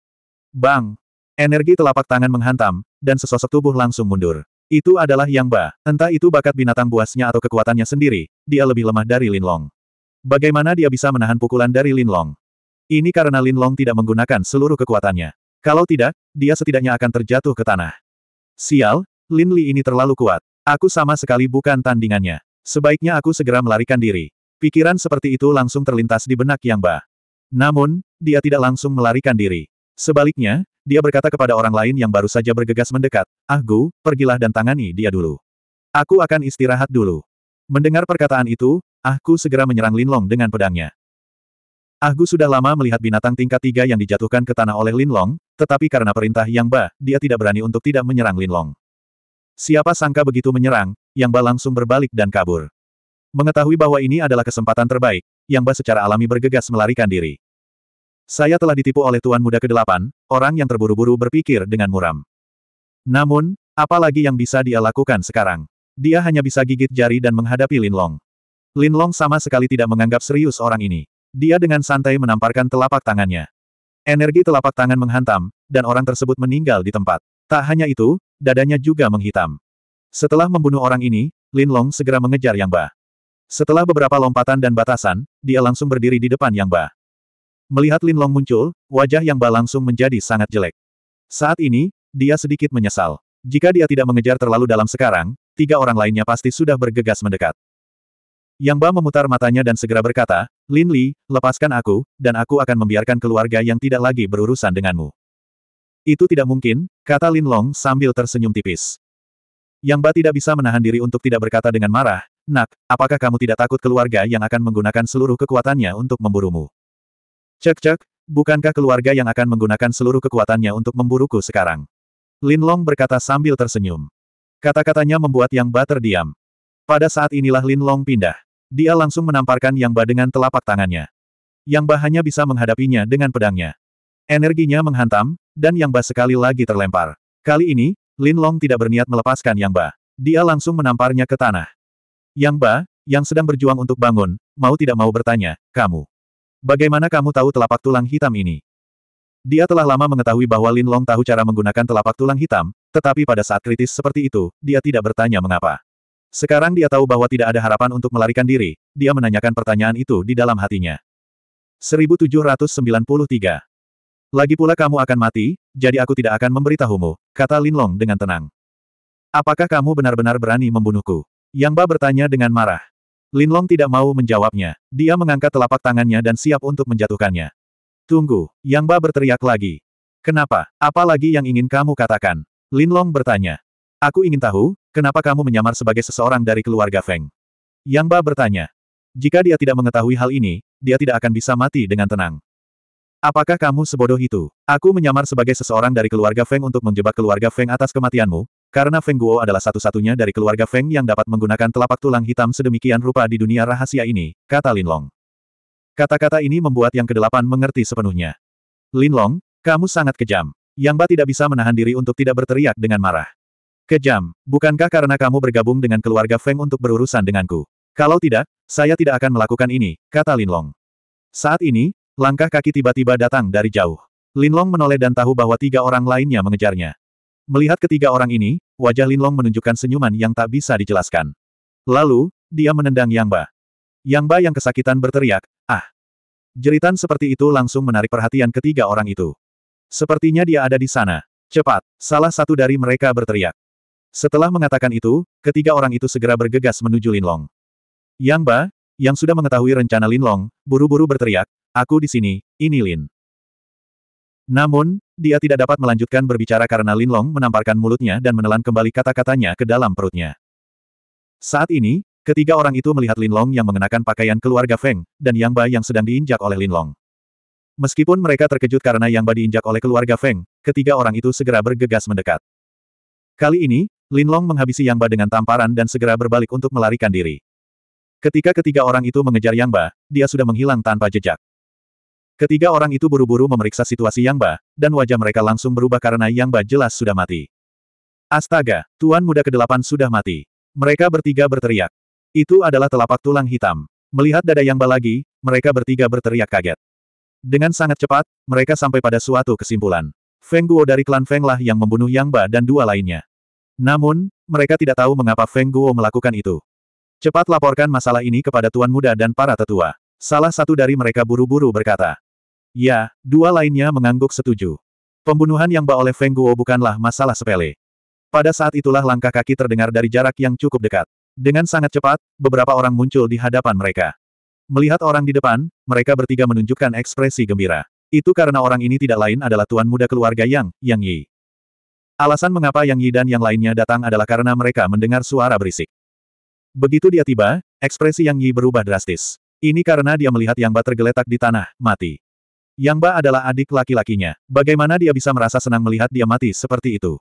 Bang! Energi telapak tangan menghantam, dan sesosok tubuh langsung mundur. Itu adalah Yang Ba. Entah itu bakat binatang buasnya atau kekuatannya sendiri, dia lebih lemah dari Lin Long. Bagaimana dia bisa menahan pukulan dari Lin Long? Ini karena Lin Long tidak menggunakan seluruh kekuatannya. Kalau tidak, dia setidaknya akan terjatuh ke tanah. Sial, Lin Li ini terlalu kuat. Aku sama sekali bukan tandingannya. Sebaiknya aku segera melarikan diri. Pikiran seperti itu langsung terlintas di benak Yang Ba. Namun, dia tidak langsung melarikan diri. Sebaliknya, dia berkata kepada orang lain yang baru saja bergegas mendekat, Ah Gu, pergilah dan tangani dia dulu. Aku akan istirahat dulu. Mendengar perkataan itu, Ah Gu segera menyerang Linlong dengan pedangnya. Ah Gu sudah lama melihat binatang tingkat tiga yang dijatuhkan ke tanah oleh Linlong, tetapi karena perintah Yang Ba, dia tidak berani untuk tidak menyerang Linlong. Siapa sangka begitu menyerang, Yang Ba langsung berbalik dan kabur. Mengetahui bahwa ini adalah kesempatan terbaik, Yang Ba secara alami bergegas melarikan diri. Saya telah ditipu oleh Tuan Muda Kedelapan, orang yang terburu-buru berpikir dengan muram. Namun, apalagi yang bisa dia lakukan sekarang? Dia hanya bisa gigit jari dan menghadapi Lin Long. Lin Long sama sekali tidak menganggap serius orang ini. Dia dengan santai menamparkan telapak tangannya. Energi telapak tangan menghantam, dan orang tersebut meninggal di tempat. Tak hanya itu, dadanya juga menghitam. Setelah membunuh orang ini, Lin Long segera mengejar Yang Ba. Setelah beberapa lompatan dan batasan, dia langsung berdiri di depan Yang Ba. Melihat Lin Long muncul, wajah Yang Ba langsung menjadi sangat jelek. Saat ini, dia sedikit menyesal. Jika dia tidak mengejar terlalu dalam sekarang, tiga orang lainnya pasti sudah bergegas mendekat. Yang Ba memutar matanya dan segera berkata, Lin Li, lepaskan aku, dan aku akan membiarkan keluarga yang tidak lagi berurusan denganmu. Itu tidak mungkin, kata Lin Long sambil tersenyum tipis. Yang Ba tidak bisa menahan diri untuk tidak berkata dengan marah, Nak, apakah kamu tidak takut keluarga yang akan menggunakan seluruh kekuatannya untuk memburumu? Cek-cek, bukankah keluarga yang akan menggunakan seluruh kekuatannya untuk memburuku sekarang? Lin Long berkata sambil tersenyum. Kata-katanya membuat Yang Ba terdiam. Pada saat inilah Lin Long pindah. Dia langsung menamparkan Yang Ba dengan telapak tangannya. Yang Ba hanya bisa menghadapinya dengan pedangnya. Energinya menghantam, dan Yang Ba sekali lagi terlempar. Kali ini, Lin Long tidak berniat melepaskan Yang Ba. Dia langsung menamparnya ke tanah. Yang Ba, yang sedang berjuang untuk bangun, mau tidak mau bertanya, kamu. Bagaimana kamu tahu telapak tulang hitam ini? Dia telah lama mengetahui bahwa Lin Long tahu cara menggunakan telapak tulang hitam, tetapi pada saat kritis seperti itu, dia tidak bertanya mengapa. Sekarang dia tahu bahwa tidak ada harapan untuk melarikan diri, dia menanyakan pertanyaan itu di dalam hatinya. 1793 Lagi pula kamu akan mati, jadi aku tidak akan memberitahumu, kata Lin Long dengan tenang. Apakah kamu benar-benar berani membunuhku? Yang Ba bertanya dengan marah. Linlong tidak mau menjawabnya. Dia mengangkat telapak tangannya dan siap untuk menjatuhkannya. Tunggu, Yang Ba berteriak lagi. Kenapa? Apa lagi yang ingin kamu katakan? Linlong bertanya. Aku ingin tahu, kenapa kamu menyamar sebagai seseorang dari keluarga Feng? Yang Ba bertanya. Jika dia tidak mengetahui hal ini, dia tidak akan bisa mati dengan tenang. Apakah kamu sebodoh itu? Aku menyamar sebagai seseorang dari keluarga Feng untuk menjebak keluarga Feng atas kematianmu, karena Feng Guo adalah satu-satunya dari keluarga Feng yang dapat menggunakan telapak tulang hitam sedemikian rupa di dunia rahasia ini, kata Lin Long. Kata-kata ini membuat yang kedelapan mengerti sepenuhnya. Lin Long, kamu sangat kejam. Yang Ba tidak bisa menahan diri untuk tidak berteriak dengan marah. Kejam, bukankah karena kamu bergabung dengan keluarga Feng untuk berurusan denganku? Kalau tidak, saya tidak akan melakukan ini, kata Lin Long. Saat ini, langkah kaki tiba-tiba datang dari jauh. Lin Long menoleh dan tahu bahwa tiga orang lainnya mengejarnya. Melihat ketiga orang ini, wajah Linlong menunjukkan senyuman yang tak bisa dijelaskan. Lalu, dia menendang Yang Ba. Yang Ba yang kesakitan berteriak, ah! Jeritan seperti itu langsung menarik perhatian ketiga orang itu. Sepertinya dia ada di sana. Cepat, salah satu dari mereka berteriak. Setelah mengatakan itu, ketiga orang itu segera bergegas menuju Linlong. Yang Ba, yang sudah mengetahui rencana Linlong, buru-buru berteriak, aku di sini, ini Lin. Namun, dia tidak dapat melanjutkan berbicara karena Linlong menamparkan mulutnya dan menelan kembali kata-katanya ke dalam perutnya. Saat ini, ketiga orang itu melihat Linlong yang mengenakan pakaian keluarga Feng, dan Yang Ba yang sedang diinjak oleh Linlong. Meskipun mereka terkejut karena Yang Ba diinjak oleh keluarga Feng, ketiga orang itu segera bergegas mendekat. Kali ini, Linlong menghabisi Yang Ba dengan tamparan dan segera berbalik untuk melarikan diri. Ketika ketiga orang itu mengejar Yang Ba, dia sudah menghilang tanpa jejak. Ketiga orang itu buru-buru memeriksa situasi Yang Ba, dan wajah mereka langsung berubah karena Yang Ba jelas sudah mati. Astaga, Tuan Muda Kedelapan sudah mati. Mereka bertiga berteriak. Itu adalah telapak tulang hitam. Melihat dada Yang Ba lagi, mereka bertiga berteriak kaget. Dengan sangat cepat, mereka sampai pada suatu kesimpulan. Feng Guo dari klan Feng lah yang membunuh Yang Ba dan dua lainnya. Namun, mereka tidak tahu mengapa Feng Guo melakukan itu. Cepat laporkan masalah ini kepada Tuan Muda dan para tetua. Salah satu dari mereka buru-buru berkata. Ya, dua lainnya mengangguk setuju. Pembunuhan yang oleh Feng Guo bukanlah masalah sepele. Pada saat itulah langkah kaki terdengar dari jarak yang cukup dekat. Dengan sangat cepat, beberapa orang muncul di hadapan mereka. Melihat orang di depan, mereka bertiga menunjukkan ekspresi gembira. Itu karena orang ini tidak lain adalah tuan muda keluarga Yang, Yang Yi. Alasan mengapa Yang Yi dan yang lainnya datang adalah karena mereka mendengar suara berisik. Begitu dia tiba, ekspresi Yang Yi berubah drastis. Ini karena dia melihat Yang Ba tergeletak di tanah, mati. Yang Ba adalah adik laki-lakinya. Bagaimana dia bisa merasa senang melihat dia mati seperti itu?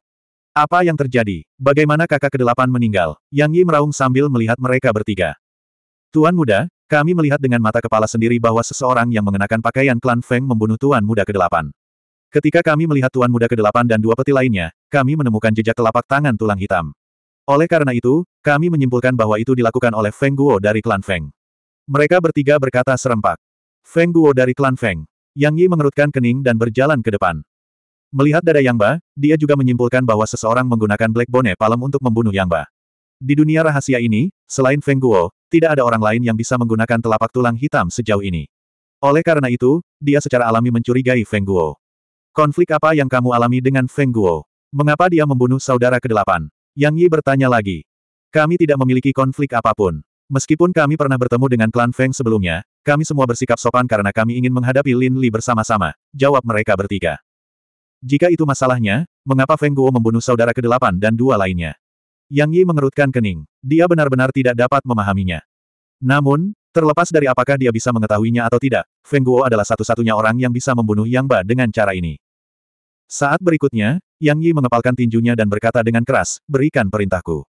Apa yang terjadi? Bagaimana kakak kedelapan meninggal? Yang Yi meraung sambil melihat mereka bertiga. Tuan muda, kami melihat dengan mata kepala sendiri bahwa seseorang yang mengenakan pakaian klan Feng membunuh Tuan muda kedelapan. Ketika kami melihat Tuan muda kedelapan dan dua peti lainnya, kami menemukan jejak telapak tangan tulang hitam. Oleh karena itu, kami menyimpulkan bahwa itu dilakukan oleh Feng Guo dari klan Feng. Mereka bertiga berkata serempak. Feng Guo dari klan Feng. Yang Yi mengerutkan kening dan berjalan ke depan. Melihat dada Yang Ba, dia juga menyimpulkan bahwa seseorang menggunakan Black Bone Palem untuk membunuh Yang Ba. Di dunia rahasia ini, selain Feng Guo, tidak ada orang lain yang bisa menggunakan telapak tulang hitam sejauh ini. Oleh karena itu, dia secara alami mencurigai Feng Guo. Konflik apa yang kamu alami dengan Feng Guo? Mengapa dia membunuh saudara kedelapan? Yang Yi bertanya lagi. Kami tidak memiliki konflik apapun. Meskipun kami pernah bertemu dengan klan Feng sebelumnya, kami semua bersikap sopan karena kami ingin menghadapi Lin Li bersama-sama, jawab mereka bertiga. Jika itu masalahnya, mengapa Feng Guo membunuh saudara ke-8 dan dua lainnya? Yang Yi mengerutkan kening. Dia benar-benar tidak dapat memahaminya. Namun, terlepas dari apakah dia bisa mengetahuinya atau tidak, Feng Guo adalah satu-satunya orang yang bisa membunuh Yang Ba dengan cara ini. Saat berikutnya, Yang Yi mengepalkan tinjunya dan berkata dengan keras, berikan perintahku.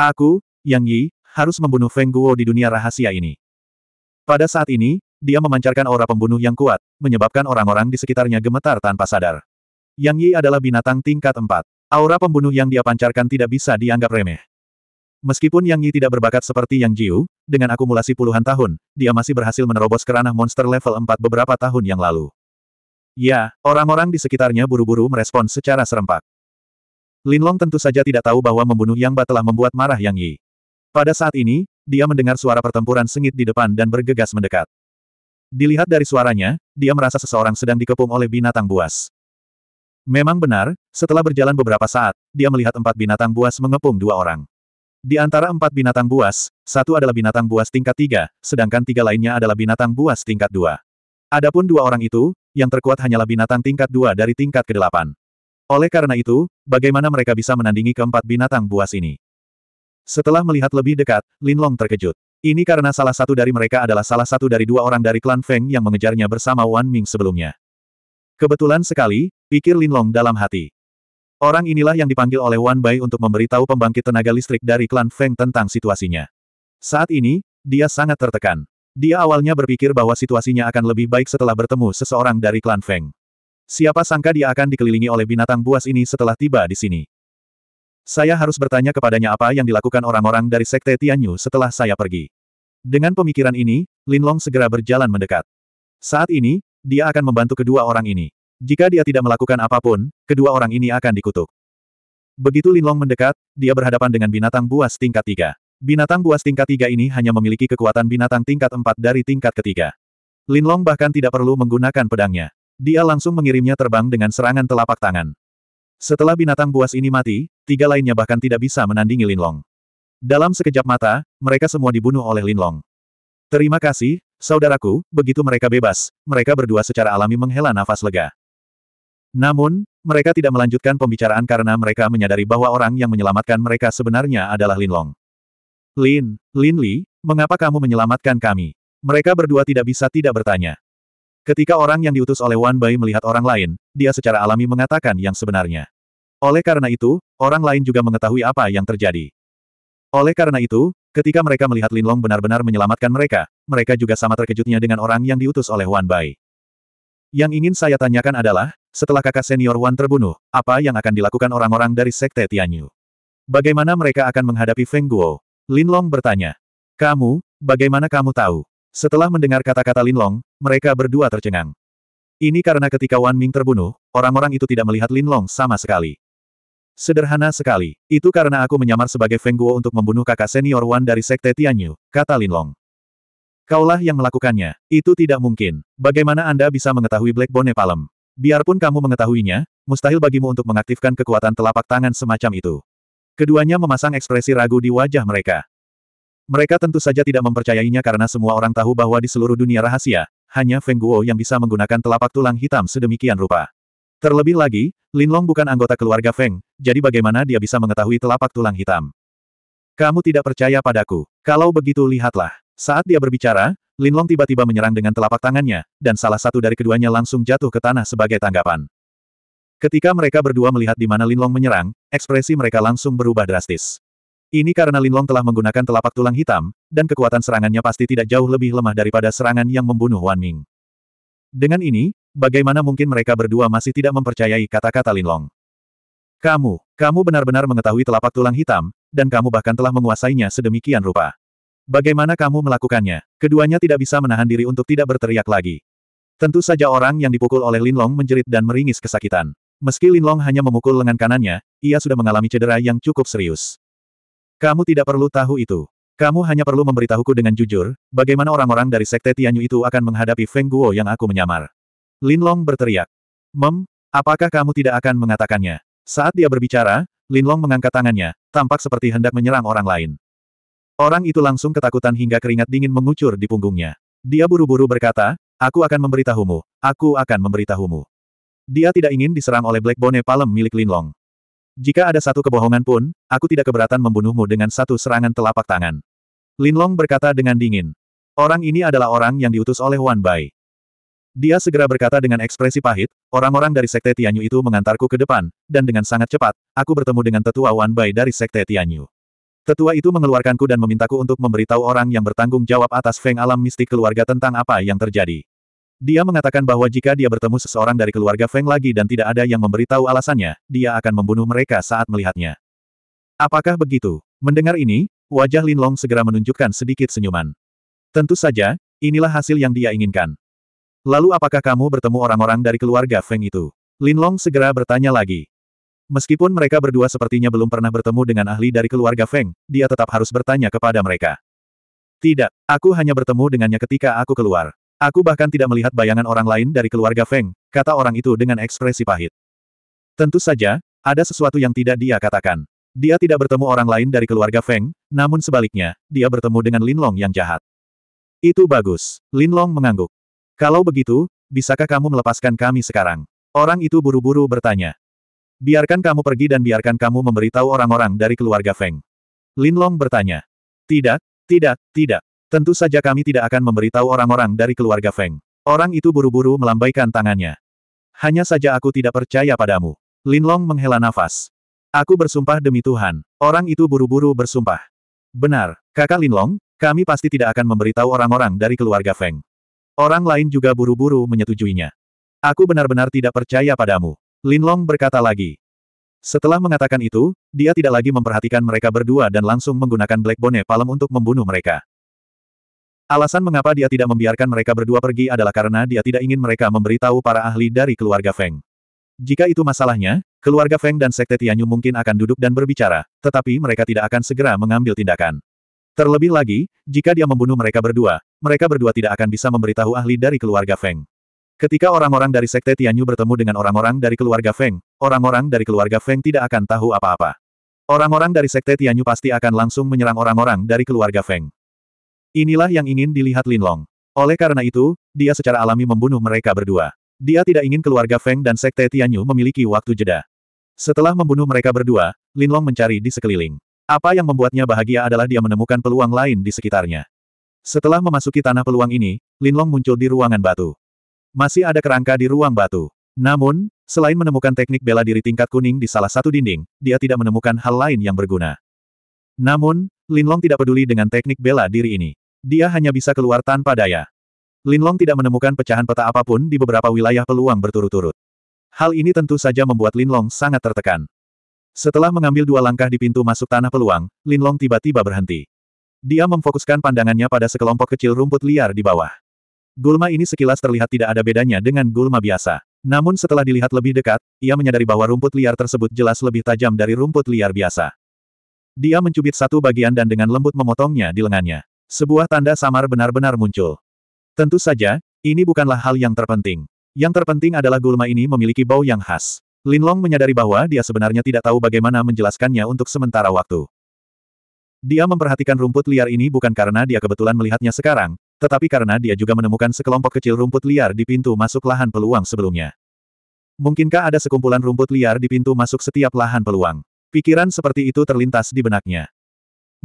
Aku, Yang Yi, harus membunuh Feng Guo di dunia rahasia ini. Pada saat ini, dia memancarkan aura pembunuh yang kuat, menyebabkan orang-orang di sekitarnya gemetar tanpa sadar. Yang Yi adalah binatang tingkat 4. Aura pembunuh yang dia pancarkan tidak bisa dianggap remeh. Meskipun Yang Yi tidak berbakat seperti Yang Jiu, dengan akumulasi puluhan tahun, dia masih berhasil menerobos kerana monster level 4 beberapa tahun yang lalu. Ya, orang-orang di sekitarnya buru-buru merespon secara serempak. Linlong tentu saja tidak tahu bahwa membunuh Yang Ba telah membuat marah Yang Yi. Pada saat ini, dia mendengar suara pertempuran sengit di depan dan bergegas mendekat. Dilihat dari suaranya, dia merasa seseorang sedang dikepung oleh binatang buas. Memang benar, setelah berjalan beberapa saat, dia melihat empat binatang buas mengepung dua orang. Di antara empat binatang buas, satu adalah binatang buas tingkat tiga, sedangkan tiga lainnya adalah binatang buas tingkat dua. Adapun dua orang itu, yang terkuat hanyalah binatang tingkat dua dari tingkat kedelapan. Oleh karena itu, bagaimana mereka bisa menandingi keempat binatang buas ini? Setelah melihat lebih dekat, Linlong terkejut. Ini karena salah satu dari mereka adalah salah satu dari dua orang dari klan Feng yang mengejarnya bersama Wan Ming sebelumnya. Kebetulan sekali, pikir Linlong dalam hati. Orang inilah yang dipanggil oleh Wan Bai untuk memberitahu pembangkit tenaga listrik dari klan Feng tentang situasinya. Saat ini, dia sangat tertekan. Dia awalnya berpikir bahwa situasinya akan lebih baik setelah bertemu seseorang dari klan Feng. Siapa sangka dia akan dikelilingi oleh binatang buas ini setelah tiba di sini. Saya harus bertanya kepadanya apa yang dilakukan orang-orang dari Sekte Tianyu setelah saya pergi. Dengan pemikiran ini, Linlong segera berjalan mendekat. Saat ini, dia akan membantu kedua orang ini. Jika dia tidak melakukan apapun, kedua orang ini akan dikutuk. Begitu Linlong mendekat, dia berhadapan dengan binatang buas tingkat tiga. Binatang buas tingkat tiga ini hanya memiliki kekuatan binatang tingkat empat dari tingkat ketiga. Linlong bahkan tidak perlu menggunakan pedangnya. Dia langsung mengirimnya terbang dengan serangan telapak tangan. Setelah binatang buas ini mati, tiga lainnya bahkan tidak bisa menandingi Linlong. Dalam sekejap mata, mereka semua dibunuh oleh Linlong. Terima kasih, saudaraku, begitu mereka bebas, mereka berdua secara alami menghela nafas lega. Namun, mereka tidak melanjutkan pembicaraan karena mereka menyadari bahwa orang yang menyelamatkan mereka sebenarnya adalah Linlong. Lin, Lin Li, mengapa kamu menyelamatkan kami? Mereka berdua tidak bisa tidak bertanya. Ketika orang yang diutus oleh Wan Bai melihat orang lain, dia secara alami mengatakan yang sebenarnya. Oleh karena itu, orang lain juga mengetahui apa yang terjadi. Oleh karena itu, ketika mereka melihat Lin Long benar-benar menyelamatkan mereka, mereka juga sama terkejutnya dengan orang yang diutus oleh Wan Bai. Yang ingin saya tanyakan adalah, setelah kakak senior Wan terbunuh, apa yang akan dilakukan orang-orang dari Sekte Tianyu? Bagaimana mereka akan menghadapi Feng Guo? Lin Long bertanya. Kamu, bagaimana kamu tahu? Setelah mendengar kata-kata Lin Long mereka berdua tercengang. Ini karena ketika Wan Ming terbunuh, orang-orang itu tidak melihat Lin Long sama sekali. Sederhana sekali. Itu karena aku menyamar sebagai Feng Guo untuk membunuh kakak senior Wan dari Sekte Tianyu, kata Lin Long. Kaulah yang melakukannya. Itu tidak mungkin. Bagaimana Anda bisa mengetahui Black Bone Palem? Biarpun kamu mengetahuinya, mustahil bagimu untuk mengaktifkan kekuatan telapak tangan semacam itu. Keduanya memasang ekspresi ragu di wajah mereka. Mereka tentu saja tidak mempercayainya karena semua orang tahu bahwa di seluruh dunia rahasia, hanya Feng Guo yang bisa menggunakan telapak tulang hitam sedemikian rupa. Terlebih lagi, Lin Long bukan anggota keluarga Feng, jadi bagaimana dia bisa mengetahui telapak tulang hitam? Kamu tidak percaya padaku. Kalau begitu lihatlah. Saat dia berbicara, Lin Long tiba-tiba menyerang dengan telapak tangannya, dan salah satu dari keduanya langsung jatuh ke tanah sebagai tanggapan. Ketika mereka berdua melihat di mana Lin Long menyerang, ekspresi mereka langsung berubah drastis. Ini karena Linlong telah menggunakan telapak tulang hitam, dan kekuatan serangannya pasti tidak jauh lebih lemah daripada serangan yang membunuh Wan Ming. Dengan ini, bagaimana mungkin mereka berdua masih tidak mempercayai kata-kata Linlong? Kamu, kamu benar-benar mengetahui telapak tulang hitam, dan kamu bahkan telah menguasainya sedemikian rupa. Bagaimana kamu melakukannya? Keduanya tidak bisa menahan diri untuk tidak berteriak lagi. Tentu saja orang yang dipukul oleh Linlong menjerit dan meringis kesakitan. Meski Linlong hanya memukul lengan kanannya, ia sudah mengalami cedera yang cukup serius. Kamu tidak perlu tahu itu. Kamu hanya perlu memberitahuku dengan jujur, bagaimana orang-orang dari Sekte Tianyu itu akan menghadapi Feng Guo yang aku menyamar. Lin Long berteriak. Mem, apakah kamu tidak akan mengatakannya? Saat dia berbicara, Lin Long mengangkat tangannya, tampak seperti hendak menyerang orang lain. Orang itu langsung ketakutan hingga keringat dingin mengucur di punggungnya. Dia buru-buru berkata, aku akan memberitahumu, aku akan memberitahumu. Dia tidak ingin diserang oleh Black Bone Palem milik Lin Long. Jika ada satu kebohongan pun, aku tidak keberatan membunuhmu dengan satu serangan telapak tangan. Linlong berkata dengan dingin. Orang ini adalah orang yang diutus oleh Wan Bai. Dia segera berkata dengan ekspresi pahit, orang-orang dari Sekte Tianyu itu mengantarku ke depan, dan dengan sangat cepat, aku bertemu dengan tetua Wan Bai dari Sekte Tianyu. Tetua itu mengeluarkanku dan memintaku untuk memberitahu orang yang bertanggung jawab atas Feng Alam Mistik keluarga tentang apa yang terjadi. Dia mengatakan bahwa jika dia bertemu seseorang dari keluarga Feng lagi dan tidak ada yang memberitahu alasannya, dia akan membunuh mereka saat melihatnya. Apakah begitu? Mendengar ini, wajah Lin Long segera menunjukkan sedikit senyuman. Tentu saja, inilah hasil yang dia inginkan. Lalu apakah kamu bertemu orang-orang dari keluarga Feng itu? Lin Long segera bertanya lagi. Meskipun mereka berdua sepertinya belum pernah bertemu dengan ahli dari keluarga Feng, dia tetap harus bertanya kepada mereka. Tidak, aku hanya bertemu dengannya ketika aku keluar. Aku bahkan tidak melihat bayangan orang lain dari keluarga Feng, kata orang itu dengan ekspresi pahit. Tentu saja, ada sesuatu yang tidak dia katakan. Dia tidak bertemu orang lain dari keluarga Feng, namun sebaliknya, dia bertemu dengan Lin Long yang jahat. Itu bagus, Lin Long mengangguk. Kalau begitu, bisakah kamu melepaskan kami sekarang? Orang itu buru-buru bertanya. Biarkan kamu pergi dan biarkan kamu memberitahu orang-orang dari keluarga Feng. Lin Long bertanya. Tidak, tidak, tidak. Tentu saja kami tidak akan memberitahu orang-orang dari keluarga Feng. Orang itu buru-buru melambaikan tangannya. Hanya saja aku tidak percaya padamu. Linlong menghela nafas. Aku bersumpah demi Tuhan. Orang itu buru-buru bersumpah. Benar, kakak Linlong, kami pasti tidak akan memberitahu orang-orang dari keluarga Feng. Orang lain juga buru-buru menyetujuinya. Aku benar-benar tidak percaya padamu. Linlong berkata lagi. Setelah mengatakan itu, dia tidak lagi memperhatikan mereka berdua dan langsung menggunakan Black Bone Palem untuk membunuh mereka. Alasan mengapa dia tidak membiarkan mereka berdua pergi adalah karena dia tidak ingin mereka memberitahu para ahli dari keluarga Feng. Jika itu masalahnya, keluarga Feng dan Sekte Tianyu mungkin akan duduk dan berbicara, tetapi mereka tidak akan segera mengambil tindakan. Terlebih lagi, jika dia membunuh mereka berdua, mereka berdua tidak akan bisa memberitahu ahli dari keluarga Feng. Ketika orang-orang dari Sekte Tianyu bertemu dengan orang-orang dari keluarga Feng, orang-orang dari keluarga Feng tidak akan tahu apa-apa. Orang-orang dari Sekte Tianyu pasti akan langsung menyerang orang-orang dari keluarga Feng. Inilah yang ingin dilihat Linlong. Oleh karena itu, dia secara alami membunuh mereka berdua. Dia tidak ingin keluarga Feng dan Sekte Tianyu memiliki waktu jeda. Setelah membunuh mereka berdua, Linlong mencari di sekeliling. Apa yang membuatnya bahagia adalah dia menemukan peluang lain di sekitarnya. Setelah memasuki tanah peluang ini, Linlong muncul di ruangan batu. Masih ada kerangka di ruang batu. Namun, selain menemukan teknik bela diri tingkat kuning di salah satu dinding, dia tidak menemukan hal lain yang berguna. Namun, Linlong tidak peduli dengan teknik bela diri ini. Dia hanya bisa keluar tanpa daya. Linlong tidak menemukan pecahan peta apapun di beberapa wilayah peluang berturut-turut. Hal ini tentu saja membuat Linlong sangat tertekan. Setelah mengambil dua langkah di pintu masuk tanah peluang, Linlong tiba-tiba berhenti. Dia memfokuskan pandangannya pada sekelompok kecil rumput liar di bawah. Gulma ini sekilas terlihat tidak ada bedanya dengan gulma biasa. Namun setelah dilihat lebih dekat, ia menyadari bahwa rumput liar tersebut jelas lebih tajam dari rumput liar biasa. Dia mencubit satu bagian dan dengan lembut memotongnya di lengannya. Sebuah tanda samar benar-benar muncul. Tentu saja, ini bukanlah hal yang terpenting. Yang terpenting adalah gulma ini memiliki bau yang khas. Linlong menyadari bahwa dia sebenarnya tidak tahu bagaimana menjelaskannya untuk sementara waktu. Dia memperhatikan rumput liar ini bukan karena dia kebetulan melihatnya sekarang, tetapi karena dia juga menemukan sekelompok kecil rumput liar di pintu masuk lahan peluang sebelumnya. Mungkinkah ada sekumpulan rumput liar di pintu masuk setiap lahan peluang? Pikiran seperti itu terlintas di benaknya.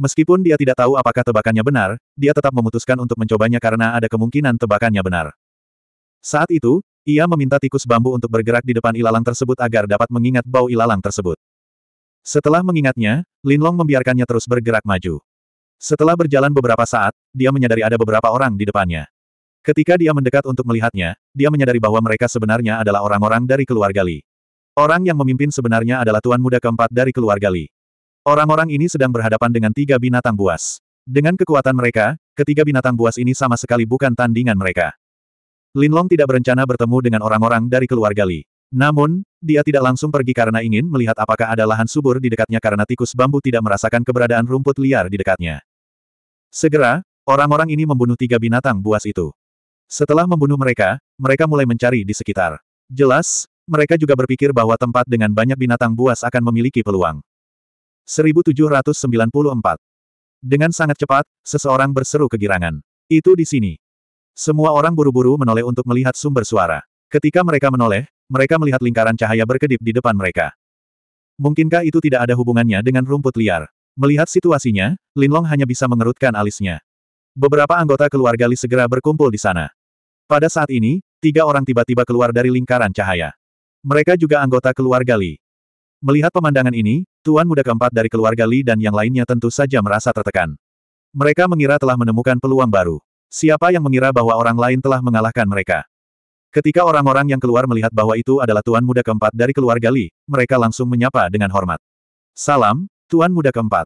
Meskipun dia tidak tahu apakah tebakannya benar, dia tetap memutuskan untuk mencobanya karena ada kemungkinan tebakannya benar. Saat itu, ia meminta tikus bambu untuk bergerak di depan ilalang tersebut agar dapat mengingat bau ilalang tersebut. Setelah mengingatnya, Linlong membiarkannya terus bergerak maju. Setelah berjalan beberapa saat, dia menyadari ada beberapa orang di depannya. Ketika dia mendekat untuk melihatnya, dia menyadari bahwa mereka sebenarnya adalah orang-orang dari keluarga Li. Orang yang memimpin sebenarnya adalah tuan muda keempat dari keluarga Li. Orang-orang ini sedang berhadapan dengan tiga binatang buas. Dengan kekuatan mereka, ketiga binatang buas ini sama sekali bukan tandingan mereka. Linlong tidak berencana bertemu dengan orang-orang dari keluarga Li. Namun, dia tidak langsung pergi karena ingin melihat apakah ada lahan subur di dekatnya karena tikus bambu tidak merasakan keberadaan rumput liar di dekatnya. Segera, orang-orang ini membunuh tiga binatang buas itu. Setelah membunuh mereka, mereka mulai mencari di sekitar. Jelas, mereka juga berpikir bahwa tempat dengan banyak binatang buas akan memiliki peluang. 1794. Dengan sangat cepat, seseorang berseru kegirangan. Itu di sini. Semua orang buru-buru menoleh untuk melihat sumber suara. Ketika mereka menoleh, mereka melihat lingkaran cahaya berkedip di depan mereka. Mungkinkah itu tidak ada hubungannya dengan rumput liar? Melihat situasinya, Linlong hanya bisa mengerutkan alisnya. Beberapa anggota keluarga Li segera berkumpul di sana. Pada saat ini, tiga orang tiba-tiba keluar dari lingkaran cahaya. Mereka juga anggota keluarga Li. Melihat pemandangan ini, tuan muda keempat dari keluarga Li dan yang lainnya tentu saja merasa tertekan. Mereka mengira telah menemukan peluang baru. Siapa yang mengira bahwa orang lain telah mengalahkan mereka? Ketika orang-orang yang keluar melihat bahwa itu adalah tuan muda keempat dari keluarga Li, mereka langsung menyapa dengan hormat. Salam, tuan muda keempat.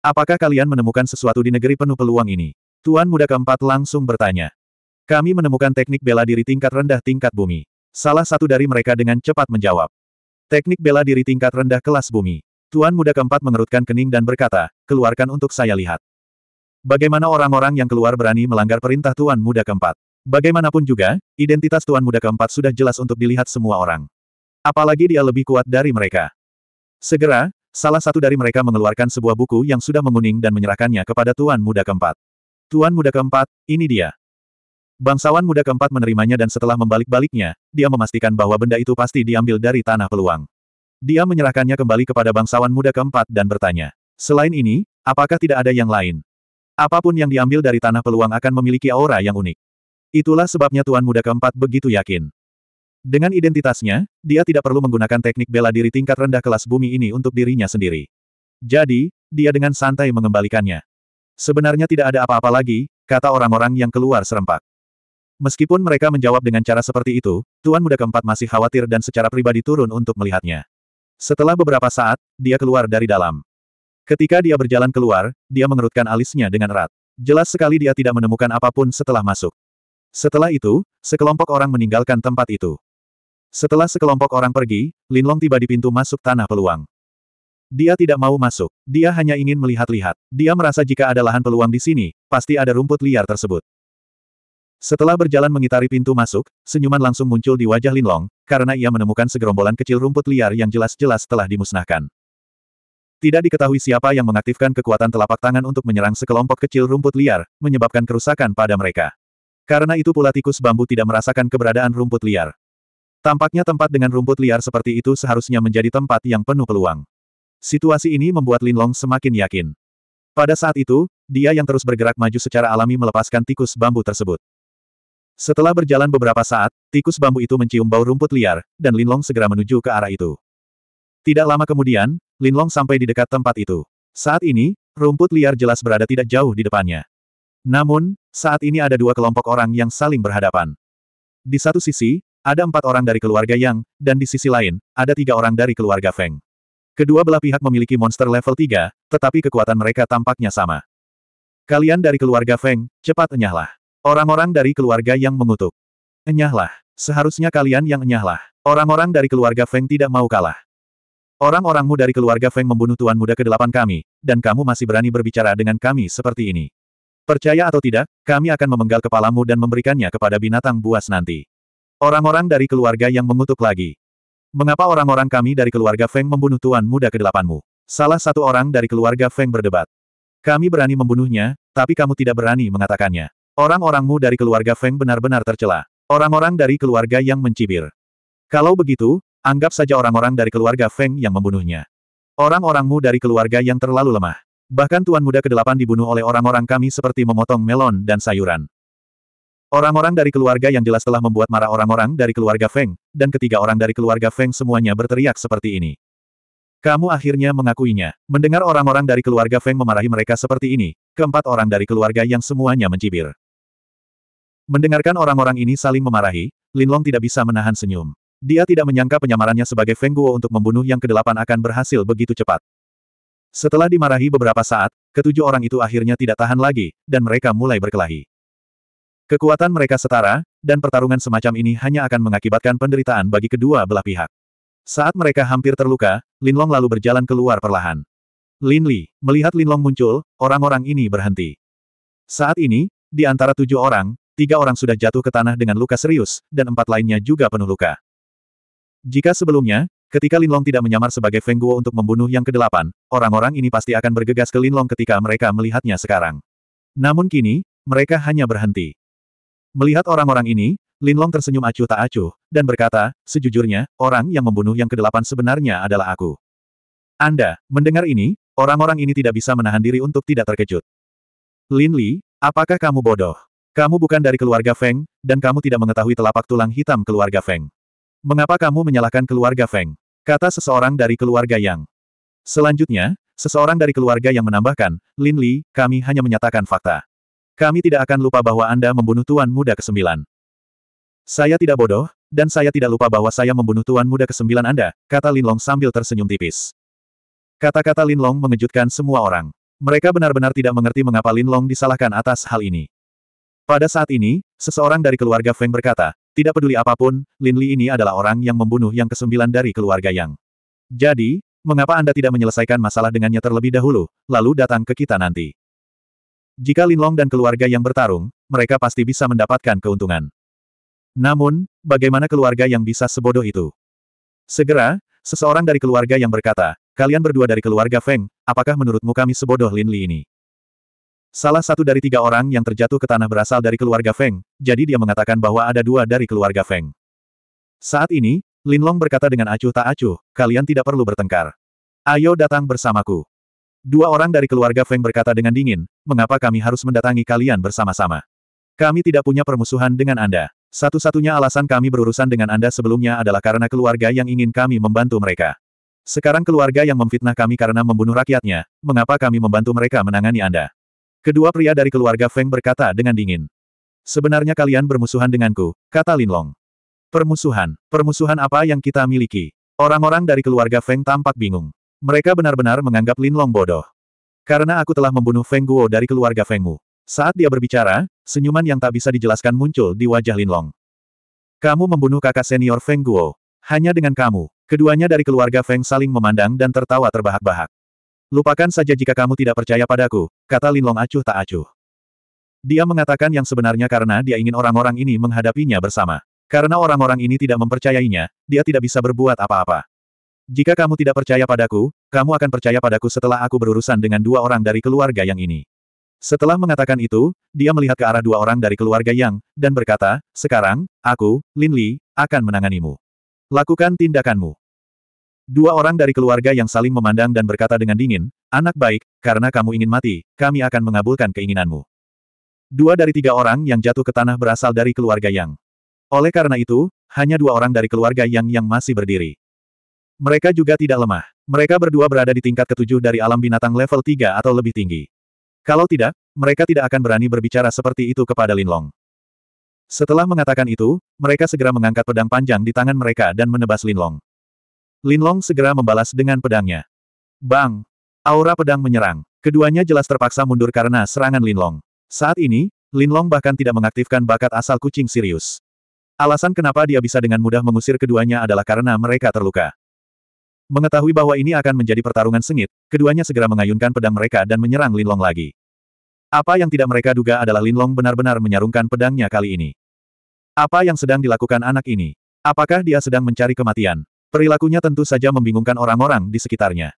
Apakah kalian menemukan sesuatu di negeri penuh peluang ini? Tuan muda keempat langsung bertanya. Kami menemukan teknik bela diri tingkat rendah tingkat bumi. Salah satu dari mereka dengan cepat menjawab. Teknik bela diri tingkat rendah kelas bumi. Tuan muda keempat mengerutkan kening dan berkata, keluarkan untuk saya lihat. Bagaimana orang-orang yang keluar berani melanggar perintah tuan muda keempat. Bagaimanapun juga, identitas tuan muda keempat sudah jelas untuk dilihat semua orang. Apalagi dia lebih kuat dari mereka. Segera, salah satu dari mereka mengeluarkan sebuah buku yang sudah menguning dan menyerahkannya kepada tuan muda keempat. Tuan muda keempat, ini dia. Bangsawan muda keempat menerimanya dan setelah membalik-baliknya, dia memastikan bahwa benda itu pasti diambil dari tanah peluang. Dia menyerahkannya kembali kepada bangsawan muda keempat dan bertanya, selain ini, apakah tidak ada yang lain? Apapun yang diambil dari tanah peluang akan memiliki aura yang unik. Itulah sebabnya tuan muda keempat begitu yakin. Dengan identitasnya, dia tidak perlu menggunakan teknik bela diri tingkat rendah kelas bumi ini untuk dirinya sendiri. Jadi, dia dengan santai mengembalikannya. Sebenarnya tidak ada apa-apa lagi, kata orang-orang yang keluar serempak. Meskipun mereka menjawab dengan cara seperti itu, Tuan Muda keempat masih khawatir dan secara pribadi turun untuk melihatnya. Setelah beberapa saat, dia keluar dari dalam. Ketika dia berjalan keluar, dia mengerutkan alisnya dengan erat. Jelas sekali dia tidak menemukan apapun setelah masuk. Setelah itu, sekelompok orang meninggalkan tempat itu. Setelah sekelompok orang pergi, Lin Long tiba di pintu masuk tanah peluang. Dia tidak mau masuk, dia hanya ingin melihat-lihat. Dia merasa jika ada lahan peluang di sini, pasti ada rumput liar tersebut. Setelah berjalan mengitari pintu masuk, senyuman langsung muncul di wajah Linlong, karena ia menemukan segerombolan kecil rumput liar yang jelas-jelas telah dimusnahkan. Tidak diketahui siapa yang mengaktifkan kekuatan telapak tangan untuk menyerang sekelompok kecil rumput liar, menyebabkan kerusakan pada mereka. Karena itu pula tikus bambu tidak merasakan keberadaan rumput liar. Tampaknya tempat dengan rumput liar seperti itu seharusnya menjadi tempat yang penuh peluang. Situasi ini membuat Linlong semakin yakin. Pada saat itu, dia yang terus bergerak maju secara alami melepaskan tikus bambu tersebut. Setelah berjalan beberapa saat, tikus bambu itu mencium bau rumput liar, dan Linlong segera menuju ke arah itu. Tidak lama kemudian, Linlong sampai di dekat tempat itu. Saat ini, rumput liar jelas berada tidak jauh di depannya. Namun, saat ini ada dua kelompok orang yang saling berhadapan. Di satu sisi, ada empat orang dari keluarga Yang, dan di sisi lain, ada tiga orang dari keluarga Feng. Kedua belah pihak memiliki monster level 3, tetapi kekuatan mereka tampaknya sama. Kalian dari keluarga Feng, cepat enyahlah. Orang-orang dari keluarga yang mengutuk. Enyahlah. Seharusnya kalian yang enyahlah. Orang-orang dari keluarga Feng tidak mau kalah. Orang-orangmu dari keluarga Feng membunuh Tuan Muda ke-8 kami, dan kamu masih berani berbicara dengan kami seperti ini. Percaya atau tidak, kami akan memenggal kepalamu dan memberikannya kepada binatang buas nanti. Orang-orang dari keluarga yang mengutuk lagi. Mengapa orang-orang kami dari keluarga Feng membunuh Tuan Muda ke 8 Salah satu orang dari keluarga Feng berdebat. Kami berani membunuhnya, tapi kamu tidak berani mengatakannya. Orang-orangmu dari keluarga Feng benar-benar tercela. Orang-orang dari keluarga yang mencibir. Kalau begitu, anggap saja orang-orang dari keluarga Feng yang membunuhnya. Orang-orangmu dari keluarga yang terlalu lemah. Bahkan tuan muda kedelapan dibunuh oleh orang-orang kami seperti memotong melon dan sayuran. Orang-orang dari keluarga yang jelas telah membuat marah orang-orang dari keluarga Feng, dan ketiga orang dari keluarga Feng semuanya berteriak seperti ini. Kamu akhirnya mengakuinya. Mendengar orang-orang dari keluarga Feng memarahi mereka seperti ini, keempat orang dari keluarga yang semuanya mencibir. Mendengarkan orang-orang ini saling memarahi, Linlong tidak bisa menahan senyum. Dia tidak menyangka penyamarannya sebagai Feng Guo untuk membunuh yang kedelapan akan berhasil begitu cepat. Setelah dimarahi beberapa saat, ketujuh orang itu akhirnya tidak tahan lagi, dan mereka mulai berkelahi. Kekuatan mereka setara, dan pertarungan semacam ini hanya akan mengakibatkan penderitaan bagi kedua belah pihak. Saat mereka hampir terluka, Linlong lalu berjalan keluar perlahan. Lin Li, melihat Linlong muncul, orang-orang ini berhenti. Saat ini, di antara tujuh orang, tiga orang sudah jatuh ke tanah dengan luka serius, dan empat lainnya juga penuh luka. Jika sebelumnya, ketika Linlong tidak menyamar sebagai Feng Guo untuk membunuh yang kedelapan, orang-orang ini pasti akan bergegas ke Linlong ketika mereka melihatnya sekarang. Namun kini, mereka hanya berhenti. Melihat orang-orang ini, Linlong tersenyum acuh tak acuh, dan berkata, sejujurnya, orang yang membunuh yang kedelapan sebenarnya adalah aku. Anda, mendengar ini, orang-orang ini tidak bisa menahan diri untuk tidak terkejut. Lin Li, apakah kamu bodoh? Kamu bukan dari keluarga Feng, dan kamu tidak mengetahui telapak tulang hitam keluarga Feng. Mengapa kamu menyalahkan keluarga Feng? Kata seseorang dari keluarga Yang. Selanjutnya, seseorang dari keluarga yang menambahkan, Lin Li, kami hanya menyatakan fakta. Kami tidak akan lupa bahwa Anda membunuh Tuan Muda ke-9. Saya tidak bodoh, dan saya tidak lupa bahwa saya membunuh Tuan Muda ke-9 Anda, kata Lin Long sambil tersenyum tipis. Kata-kata Lin Long mengejutkan semua orang. Mereka benar-benar tidak mengerti mengapa Lin Long disalahkan atas hal ini. Pada saat ini, seseorang dari keluarga Feng berkata, tidak peduli apapun, Lin Li ini adalah orang yang membunuh yang kesembilan dari keluarga Yang. Jadi, mengapa Anda tidak menyelesaikan masalah dengannya terlebih dahulu, lalu datang ke kita nanti? Jika Lin Long dan keluarga yang bertarung, mereka pasti bisa mendapatkan keuntungan. Namun, bagaimana keluarga yang bisa sebodoh itu? Segera, seseorang dari keluarga yang berkata, kalian berdua dari keluarga Feng, apakah menurutmu kami sebodoh Lin Li ini? Salah satu dari tiga orang yang terjatuh ke tanah berasal dari keluarga Feng, jadi dia mengatakan bahwa ada dua dari keluarga Feng. Saat ini, Lin Long berkata dengan acuh tak acuh, kalian tidak perlu bertengkar. Ayo datang bersamaku. Dua orang dari keluarga Feng berkata dengan dingin, mengapa kami harus mendatangi kalian bersama-sama? Kami tidak punya permusuhan dengan Anda. Satu-satunya alasan kami berurusan dengan Anda sebelumnya adalah karena keluarga yang ingin kami membantu mereka. Sekarang keluarga yang memfitnah kami karena membunuh rakyatnya, mengapa kami membantu mereka menangani Anda? Kedua pria dari keluarga Feng berkata dengan dingin. Sebenarnya kalian bermusuhan denganku, kata Linlong. Permusuhan, permusuhan apa yang kita miliki? Orang-orang dari keluarga Feng tampak bingung. Mereka benar-benar menganggap Lin Long bodoh. Karena aku telah membunuh Feng Guo dari keluarga Fengmu. Saat dia berbicara, senyuman yang tak bisa dijelaskan muncul di wajah Lin Long. Kamu membunuh kakak senior Feng Guo. Hanya dengan kamu, keduanya dari keluarga Feng saling memandang dan tertawa terbahak-bahak. Lupakan saja jika kamu tidak percaya padaku, kata Lin Long acuh tak acuh. Dia mengatakan yang sebenarnya karena dia ingin orang-orang ini menghadapinya bersama. Karena orang-orang ini tidak mempercayainya, dia tidak bisa berbuat apa-apa. Jika kamu tidak percaya padaku, kamu akan percaya padaku setelah aku berurusan dengan dua orang dari keluarga yang ini. Setelah mengatakan itu, dia melihat ke arah dua orang dari keluarga Yang, dan berkata, Sekarang, aku, Lin Li, akan menanganimu. Lakukan tindakanmu. Dua orang dari keluarga yang saling memandang dan berkata dengan dingin, Anak baik, karena kamu ingin mati, kami akan mengabulkan keinginanmu. Dua dari tiga orang yang jatuh ke tanah berasal dari keluarga Yang. Oleh karena itu, hanya dua orang dari keluarga Yang yang masih berdiri. Mereka juga tidak lemah. Mereka berdua berada di tingkat ketujuh dari alam binatang level tiga atau lebih tinggi. Kalau tidak, mereka tidak akan berani berbicara seperti itu kepada Linlong. Setelah mengatakan itu, mereka segera mengangkat pedang panjang di tangan mereka dan menebas Linlong. Linlong segera membalas dengan pedangnya. Bang! Aura pedang menyerang. Keduanya jelas terpaksa mundur karena serangan Linlong. Saat ini, Linlong bahkan tidak mengaktifkan bakat asal kucing Sirius. Alasan kenapa dia bisa dengan mudah mengusir keduanya adalah karena mereka terluka. Mengetahui bahwa ini akan menjadi pertarungan sengit, keduanya segera mengayunkan pedang mereka dan menyerang Linlong lagi. Apa yang tidak mereka duga adalah Linlong benar-benar menyarungkan pedangnya kali ini. Apa yang sedang dilakukan anak ini? Apakah dia sedang mencari kematian? Perilakunya tentu saja membingungkan orang-orang di sekitarnya.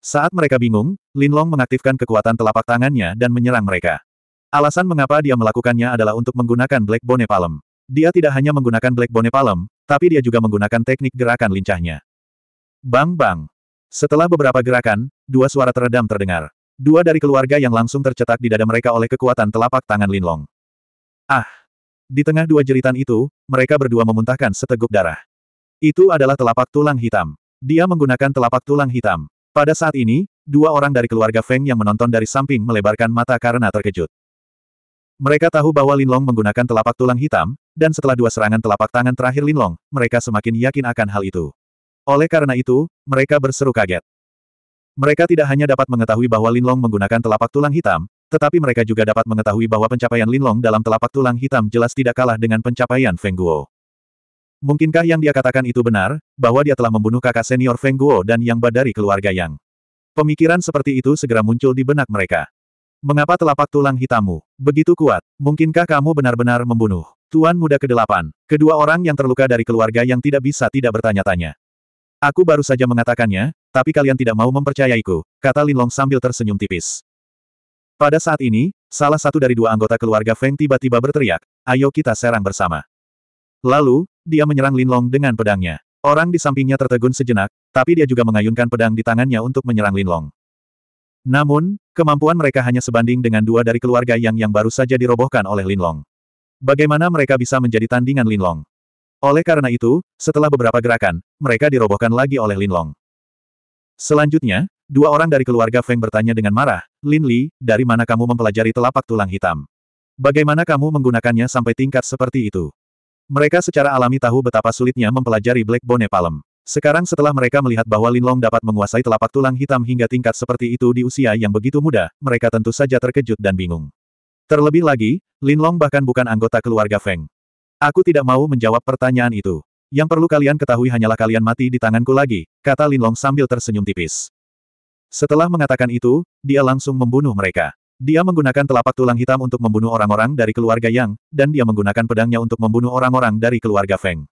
Saat mereka bingung, Linlong mengaktifkan kekuatan telapak tangannya dan menyerang mereka. Alasan mengapa dia melakukannya adalah untuk menggunakan Black Bone Palm. Dia tidak hanya menggunakan Black Bone Palm, tapi dia juga menggunakan teknik gerakan lincahnya. Bang-bang. Setelah beberapa gerakan, dua suara teredam terdengar. Dua dari keluarga yang langsung tercetak di dada mereka oleh kekuatan telapak tangan Linlong. Ah! Di tengah dua jeritan itu, mereka berdua memuntahkan seteguk darah. Itu adalah telapak tulang hitam. Dia menggunakan telapak tulang hitam. Pada saat ini, dua orang dari keluarga Feng yang menonton dari samping melebarkan mata karena terkejut. Mereka tahu bahwa Linlong menggunakan telapak tulang hitam, dan setelah dua serangan telapak tangan terakhir Linlong, mereka semakin yakin akan hal itu. Oleh karena itu, mereka berseru kaget. Mereka tidak hanya dapat mengetahui bahwa Linlong menggunakan telapak tulang hitam, tetapi mereka juga dapat mengetahui bahwa pencapaian Linlong dalam telapak tulang hitam jelas tidak kalah dengan pencapaian Feng Guo. Mungkinkah yang dia katakan itu benar, bahwa dia telah membunuh kakak senior Feng Guo dan Yang Ba dari keluarga Yang? Pemikiran seperti itu segera muncul di benak mereka. Mengapa telapak tulang hitammu begitu kuat? Mungkinkah kamu benar-benar membunuh Tuan Muda Kedelapan? kedua orang yang terluka dari keluarga yang tidak bisa tidak bertanya-tanya? Aku baru saja mengatakannya, tapi kalian tidak mau mempercayaiku, kata Linlong sambil tersenyum tipis. Pada saat ini, salah satu dari dua anggota keluarga Feng tiba-tiba berteriak, ayo kita serang bersama. Lalu, dia menyerang Lin Long dengan pedangnya. Orang di sampingnya tertegun sejenak, tapi dia juga mengayunkan pedang di tangannya untuk menyerang Lin Long. Namun, kemampuan mereka hanya sebanding dengan dua dari keluarga Yang yang baru saja dirobohkan oleh Lin Long. Bagaimana mereka bisa menjadi tandingan Lin Long? Oleh karena itu, setelah beberapa gerakan, mereka dirobohkan lagi oleh Lin Long. Selanjutnya, dua orang dari keluarga Feng bertanya dengan marah, Lin Li, dari mana kamu mempelajari telapak tulang hitam? Bagaimana kamu menggunakannya sampai tingkat seperti itu? Mereka secara alami tahu betapa sulitnya mempelajari Black Bone Palm. Sekarang setelah mereka melihat bahwa Linlong dapat menguasai telapak tulang hitam hingga tingkat seperti itu di usia yang begitu muda, mereka tentu saja terkejut dan bingung. Terlebih lagi, Linlong bahkan bukan anggota keluarga Feng. Aku tidak mau menjawab pertanyaan itu. Yang perlu kalian ketahui hanyalah kalian mati di tanganku lagi, kata Linlong sambil tersenyum tipis. Setelah mengatakan itu, dia langsung membunuh mereka. Dia menggunakan telapak tulang hitam untuk membunuh orang-orang dari keluarga Yang, dan dia menggunakan pedangnya untuk membunuh orang-orang dari keluarga Feng.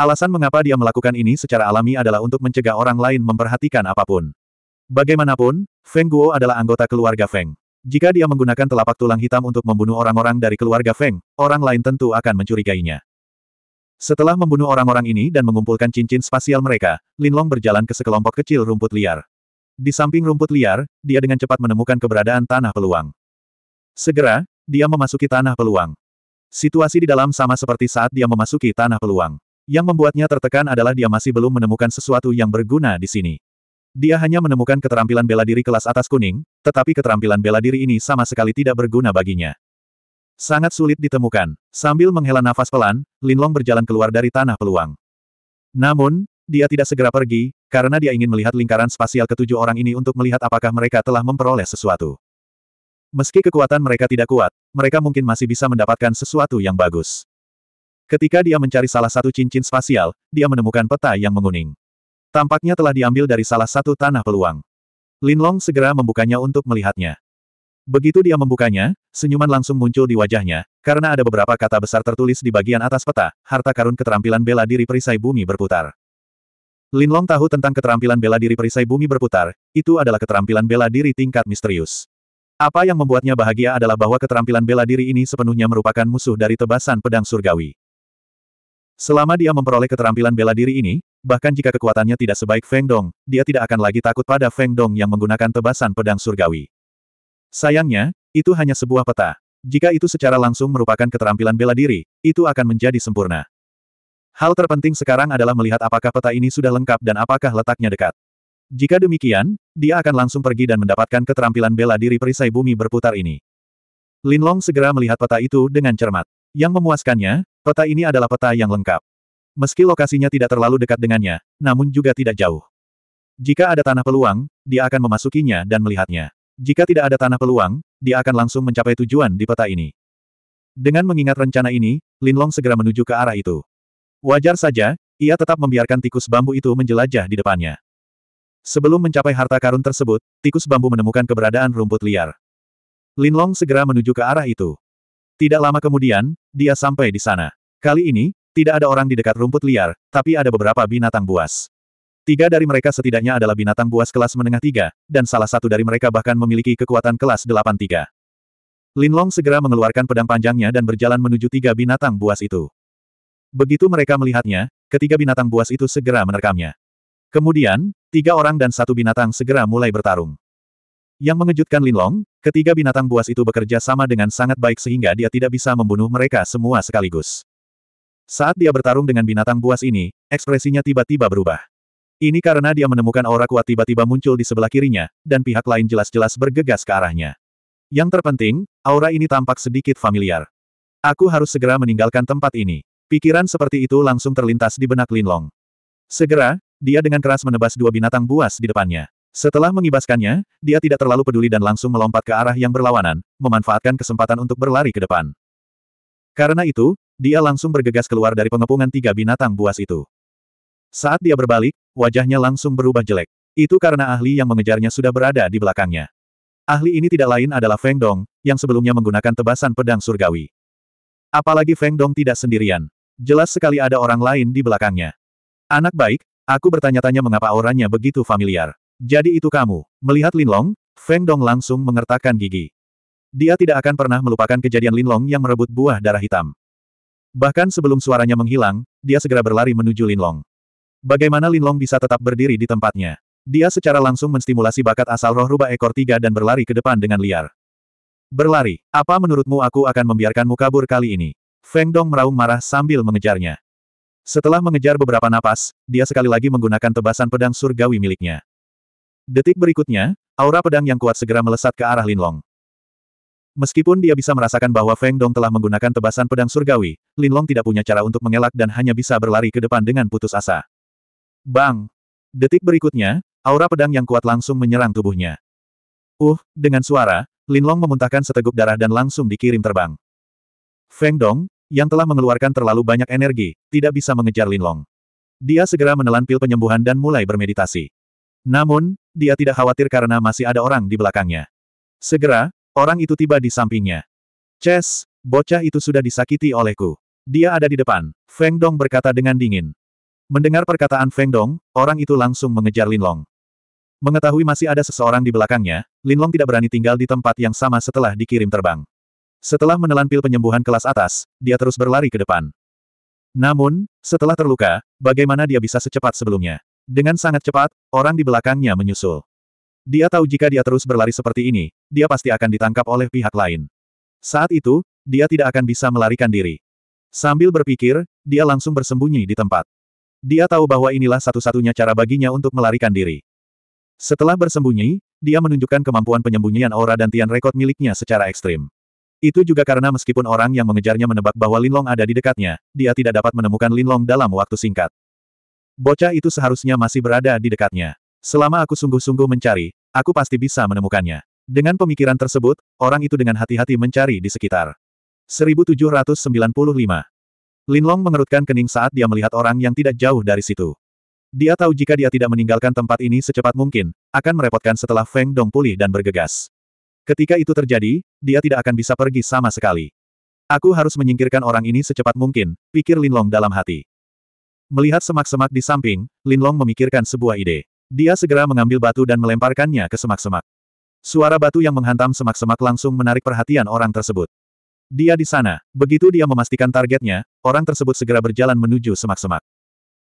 Alasan mengapa dia melakukan ini secara alami adalah untuk mencegah orang lain memperhatikan apapun. Bagaimanapun, Feng Guo adalah anggota keluarga Feng. Jika dia menggunakan telapak tulang hitam untuk membunuh orang-orang dari keluarga Feng, orang lain tentu akan mencurigainya. Setelah membunuh orang-orang ini dan mengumpulkan cincin spasial mereka, Linlong berjalan ke sekelompok kecil rumput liar. Di samping rumput liar, dia dengan cepat menemukan keberadaan tanah peluang. Segera, dia memasuki tanah peluang. Situasi di dalam sama seperti saat dia memasuki tanah peluang. Yang membuatnya tertekan adalah dia masih belum menemukan sesuatu yang berguna di sini. Dia hanya menemukan keterampilan bela diri kelas atas kuning, tetapi keterampilan bela diri ini sama sekali tidak berguna baginya. Sangat sulit ditemukan. Sambil menghela nafas pelan, Linlong berjalan keluar dari tanah peluang. Namun, dia tidak segera pergi, karena dia ingin melihat lingkaran spasial ketujuh orang ini untuk melihat apakah mereka telah memperoleh sesuatu. Meski kekuatan mereka tidak kuat, mereka mungkin masih bisa mendapatkan sesuatu yang bagus. Ketika dia mencari salah satu cincin spasial, dia menemukan peta yang menguning. Tampaknya telah diambil dari salah satu tanah peluang. Linlong segera membukanya untuk melihatnya. Begitu dia membukanya, senyuman langsung muncul di wajahnya, karena ada beberapa kata besar tertulis di bagian atas peta, harta karun keterampilan bela diri perisai bumi berputar. Linlong tahu tentang keterampilan bela diri perisai bumi berputar, itu adalah keterampilan bela diri tingkat misterius. Apa yang membuatnya bahagia adalah bahwa keterampilan bela diri ini sepenuhnya merupakan musuh dari tebasan pedang surgawi. Selama dia memperoleh keterampilan bela diri ini, bahkan jika kekuatannya tidak sebaik Feng Dong, dia tidak akan lagi takut pada Feng Dong yang menggunakan tebasan pedang surgawi. Sayangnya, itu hanya sebuah peta. Jika itu secara langsung merupakan keterampilan bela diri, itu akan menjadi sempurna. Hal terpenting sekarang adalah melihat apakah peta ini sudah lengkap dan apakah letaknya dekat. Jika demikian, dia akan langsung pergi dan mendapatkan keterampilan bela diri perisai bumi berputar ini. Linlong segera melihat peta itu dengan cermat. Yang memuaskannya, peta ini adalah peta yang lengkap. Meski lokasinya tidak terlalu dekat dengannya, namun juga tidak jauh. Jika ada tanah peluang, dia akan memasukinya dan melihatnya. Jika tidak ada tanah peluang, dia akan langsung mencapai tujuan di peta ini. Dengan mengingat rencana ini, Linlong segera menuju ke arah itu. Wajar saja, ia tetap membiarkan tikus bambu itu menjelajah di depannya. Sebelum mencapai harta karun tersebut, tikus bambu menemukan keberadaan rumput liar. Linlong segera menuju ke arah itu. Tidak lama kemudian, dia sampai di sana. Kali ini, tidak ada orang di dekat rumput liar, tapi ada beberapa binatang buas. Tiga dari mereka setidaknya adalah binatang buas kelas menengah tiga, dan salah satu dari mereka bahkan memiliki kekuatan kelas delapan tiga. Linlong segera mengeluarkan pedang panjangnya dan berjalan menuju tiga binatang buas itu. Begitu mereka melihatnya, ketiga binatang buas itu segera menerkamnya. Kemudian, tiga orang dan satu binatang segera mulai bertarung. Yang mengejutkan Linlong, ketiga binatang buas itu bekerja sama dengan sangat baik sehingga dia tidak bisa membunuh mereka semua sekaligus. Saat dia bertarung dengan binatang buas ini, ekspresinya tiba-tiba berubah. Ini karena dia menemukan aura kuat tiba-tiba muncul di sebelah kirinya, dan pihak lain jelas-jelas bergegas ke arahnya. Yang terpenting, aura ini tampak sedikit familiar. Aku harus segera meninggalkan tempat ini. Pikiran seperti itu langsung terlintas di benak Linlong. Segera, dia dengan keras menebas dua binatang buas di depannya. Setelah mengibaskannya, dia tidak terlalu peduli dan langsung melompat ke arah yang berlawanan, memanfaatkan kesempatan untuk berlari ke depan. Karena itu, dia langsung bergegas keluar dari pengepungan tiga binatang buas itu. Saat dia berbalik, wajahnya langsung berubah jelek. Itu karena ahli yang mengejarnya sudah berada di belakangnya. Ahli ini tidak lain adalah Feng Dong, yang sebelumnya menggunakan tebasan pedang surgawi. Apalagi Feng Dong tidak sendirian. Jelas sekali ada orang lain di belakangnya. Anak baik, aku bertanya-tanya mengapa auranya begitu familiar. Jadi itu kamu. Melihat Linlong, Feng Dong langsung mengertakkan gigi. Dia tidak akan pernah melupakan kejadian Linlong yang merebut buah darah hitam. Bahkan sebelum suaranya menghilang, dia segera berlari menuju Linlong. Bagaimana Linlong bisa tetap berdiri di tempatnya? Dia secara langsung menstimulasi bakat asal roh rubah ekor tiga dan berlari ke depan dengan liar. Berlari, apa menurutmu aku akan membiarkanmu kabur kali ini? Feng Dong meraung marah sambil mengejarnya. Setelah mengejar beberapa napas, dia sekali lagi menggunakan tebasan pedang surgawi miliknya. Detik berikutnya, aura pedang yang kuat segera melesat ke arah Linlong. Meskipun dia bisa merasakan bahwa Feng Dong telah menggunakan tebasan pedang surgawi, Linlong tidak punya cara untuk mengelak dan hanya bisa berlari ke depan dengan putus asa. Bang! Detik berikutnya, aura pedang yang kuat langsung menyerang tubuhnya. Uh, dengan suara, Linlong memuntahkan seteguk darah dan langsung dikirim terbang. Feng Dong, yang telah mengeluarkan terlalu banyak energi, tidak bisa mengejar Linlong. Dia segera menelan pil penyembuhan dan mulai bermeditasi. Namun, dia tidak khawatir karena masih ada orang di belakangnya. Segera, orang itu tiba di sampingnya. Ches, bocah itu sudah disakiti olehku. Dia ada di depan, Feng Dong berkata dengan dingin. Mendengar perkataan Feng Dong, orang itu langsung mengejar Linlong. Mengetahui masih ada seseorang di belakangnya, Linlong tidak berani tinggal di tempat yang sama setelah dikirim terbang. Setelah menelan pil penyembuhan kelas atas, dia terus berlari ke depan. Namun, setelah terluka, bagaimana dia bisa secepat sebelumnya? Dengan sangat cepat, orang di belakangnya menyusul. Dia tahu jika dia terus berlari seperti ini, dia pasti akan ditangkap oleh pihak lain. Saat itu, dia tidak akan bisa melarikan diri. Sambil berpikir, dia langsung bersembunyi di tempat. Dia tahu bahwa inilah satu-satunya cara baginya untuk melarikan diri. Setelah bersembunyi, dia menunjukkan kemampuan penyembunyian aura dan tian rekod miliknya secara ekstrim. Itu juga karena meskipun orang yang mengejarnya menebak bahwa Linlong ada di dekatnya, dia tidak dapat menemukan Linlong dalam waktu singkat. Bocah itu seharusnya masih berada di dekatnya. Selama aku sungguh-sungguh mencari, aku pasti bisa menemukannya. Dengan pemikiran tersebut, orang itu dengan hati-hati mencari di sekitar. 1795. Linlong mengerutkan kening saat dia melihat orang yang tidak jauh dari situ. Dia tahu jika dia tidak meninggalkan tempat ini secepat mungkin, akan merepotkan setelah Feng Dong pulih dan bergegas. Ketika itu terjadi, dia tidak akan bisa pergi sama sekali. Aku harus menyingkirkan orang ini secepat mungkin, pikir Linlong dalam hati. Melihat semak-semak di samping, Linlong memikirkan sebuah ide. Dia segera mengambil batu dan melemparkannya ke semak-semak. Suara batu yang menghantam semak-semak langsung menarik perhatian orang tersebut. Dia di sana. Begitu dia memastikan targetnya, orang tersebut segera berjalan menuju semak-semak.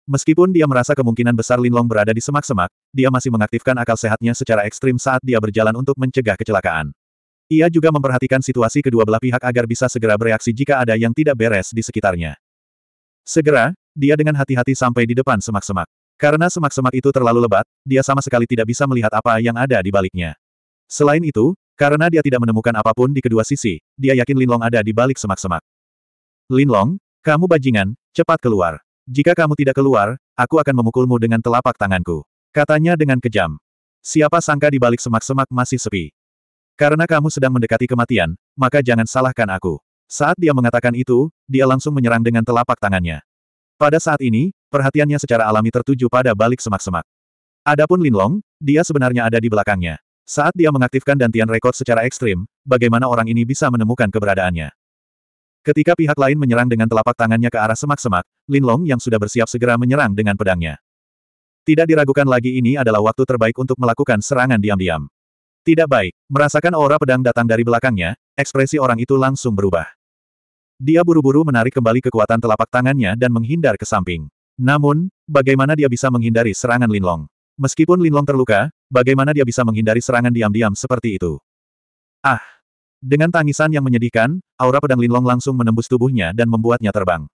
Meskipun dia merasa kemungkinan besar Linlong berada di semak-semak, dia masih mengaktifkan akal sehatnya secara ekstrim saat dia berjalan untuk mencegah kecelakaan. Ia juga memperhatikan situasi kedua belah pihak agar bisa segera bereaksi jika ada yang tidak beres di sekitarnya. Segera, dia dengan hati-hati sampai di depan semak-semak. Karena semak-semak itu terlalu lebat, dia sama sekali tidak bisa melihat apa yang ada di baliknya. Selain itu, karena dia tidak menemukan apapun di kedua sisi, dia yakin Linlong ada di balik semak-semak. Linlong, kamu bajingan, cepat keluar. Jika kamu tidak keluar, aku akan memukulmu dengan telapak tanganku. Katanya dengan kejam. Siapa sangka di balik semak-semak masih sepi. Karena kamu sedang mendekati kematian, maka jangan salahkan aku. Saat dia mengatakan itu, dia langsung menyerang dengan telapak tangannya. Pada saat ini, perhatiannya secara alami tertuju pada balik semak-semak. Adapun Linlong, dia sebenarnya ada di belakangnya. Saat dia mengaktifkan dantian rekod secara ekstrim, bagaimana orang ini bisa menemukan keberadaannya? Ketika pihak lain menyerang dengan telapak tangannya ke arah semak-semak, Lin Long yang sudah bersiap segera menyerang dengan pedangnya. Tidak diragukan lagi ini adalah waktu terbaik untuk melakukan serangan diam-diam. Tidak baik, merasakan aura pedang datang dari belakangnya, ekspresi orang itu langsung berubah. Dia buru-buru menarik kembali kekuatan telapak tangannya dan menghindar ke samping. Namun, bagaimana dia bisa menghindari serangan Lin Long? Meskipun Lin Long terluka, bagaimana dia bisa menghindari serangan diam-diam seperti itu? Ah! Dengan tangisan yang menyedihkan, aura pedang Linlong langsung menembus tubuhnya dan membuatnya terbang.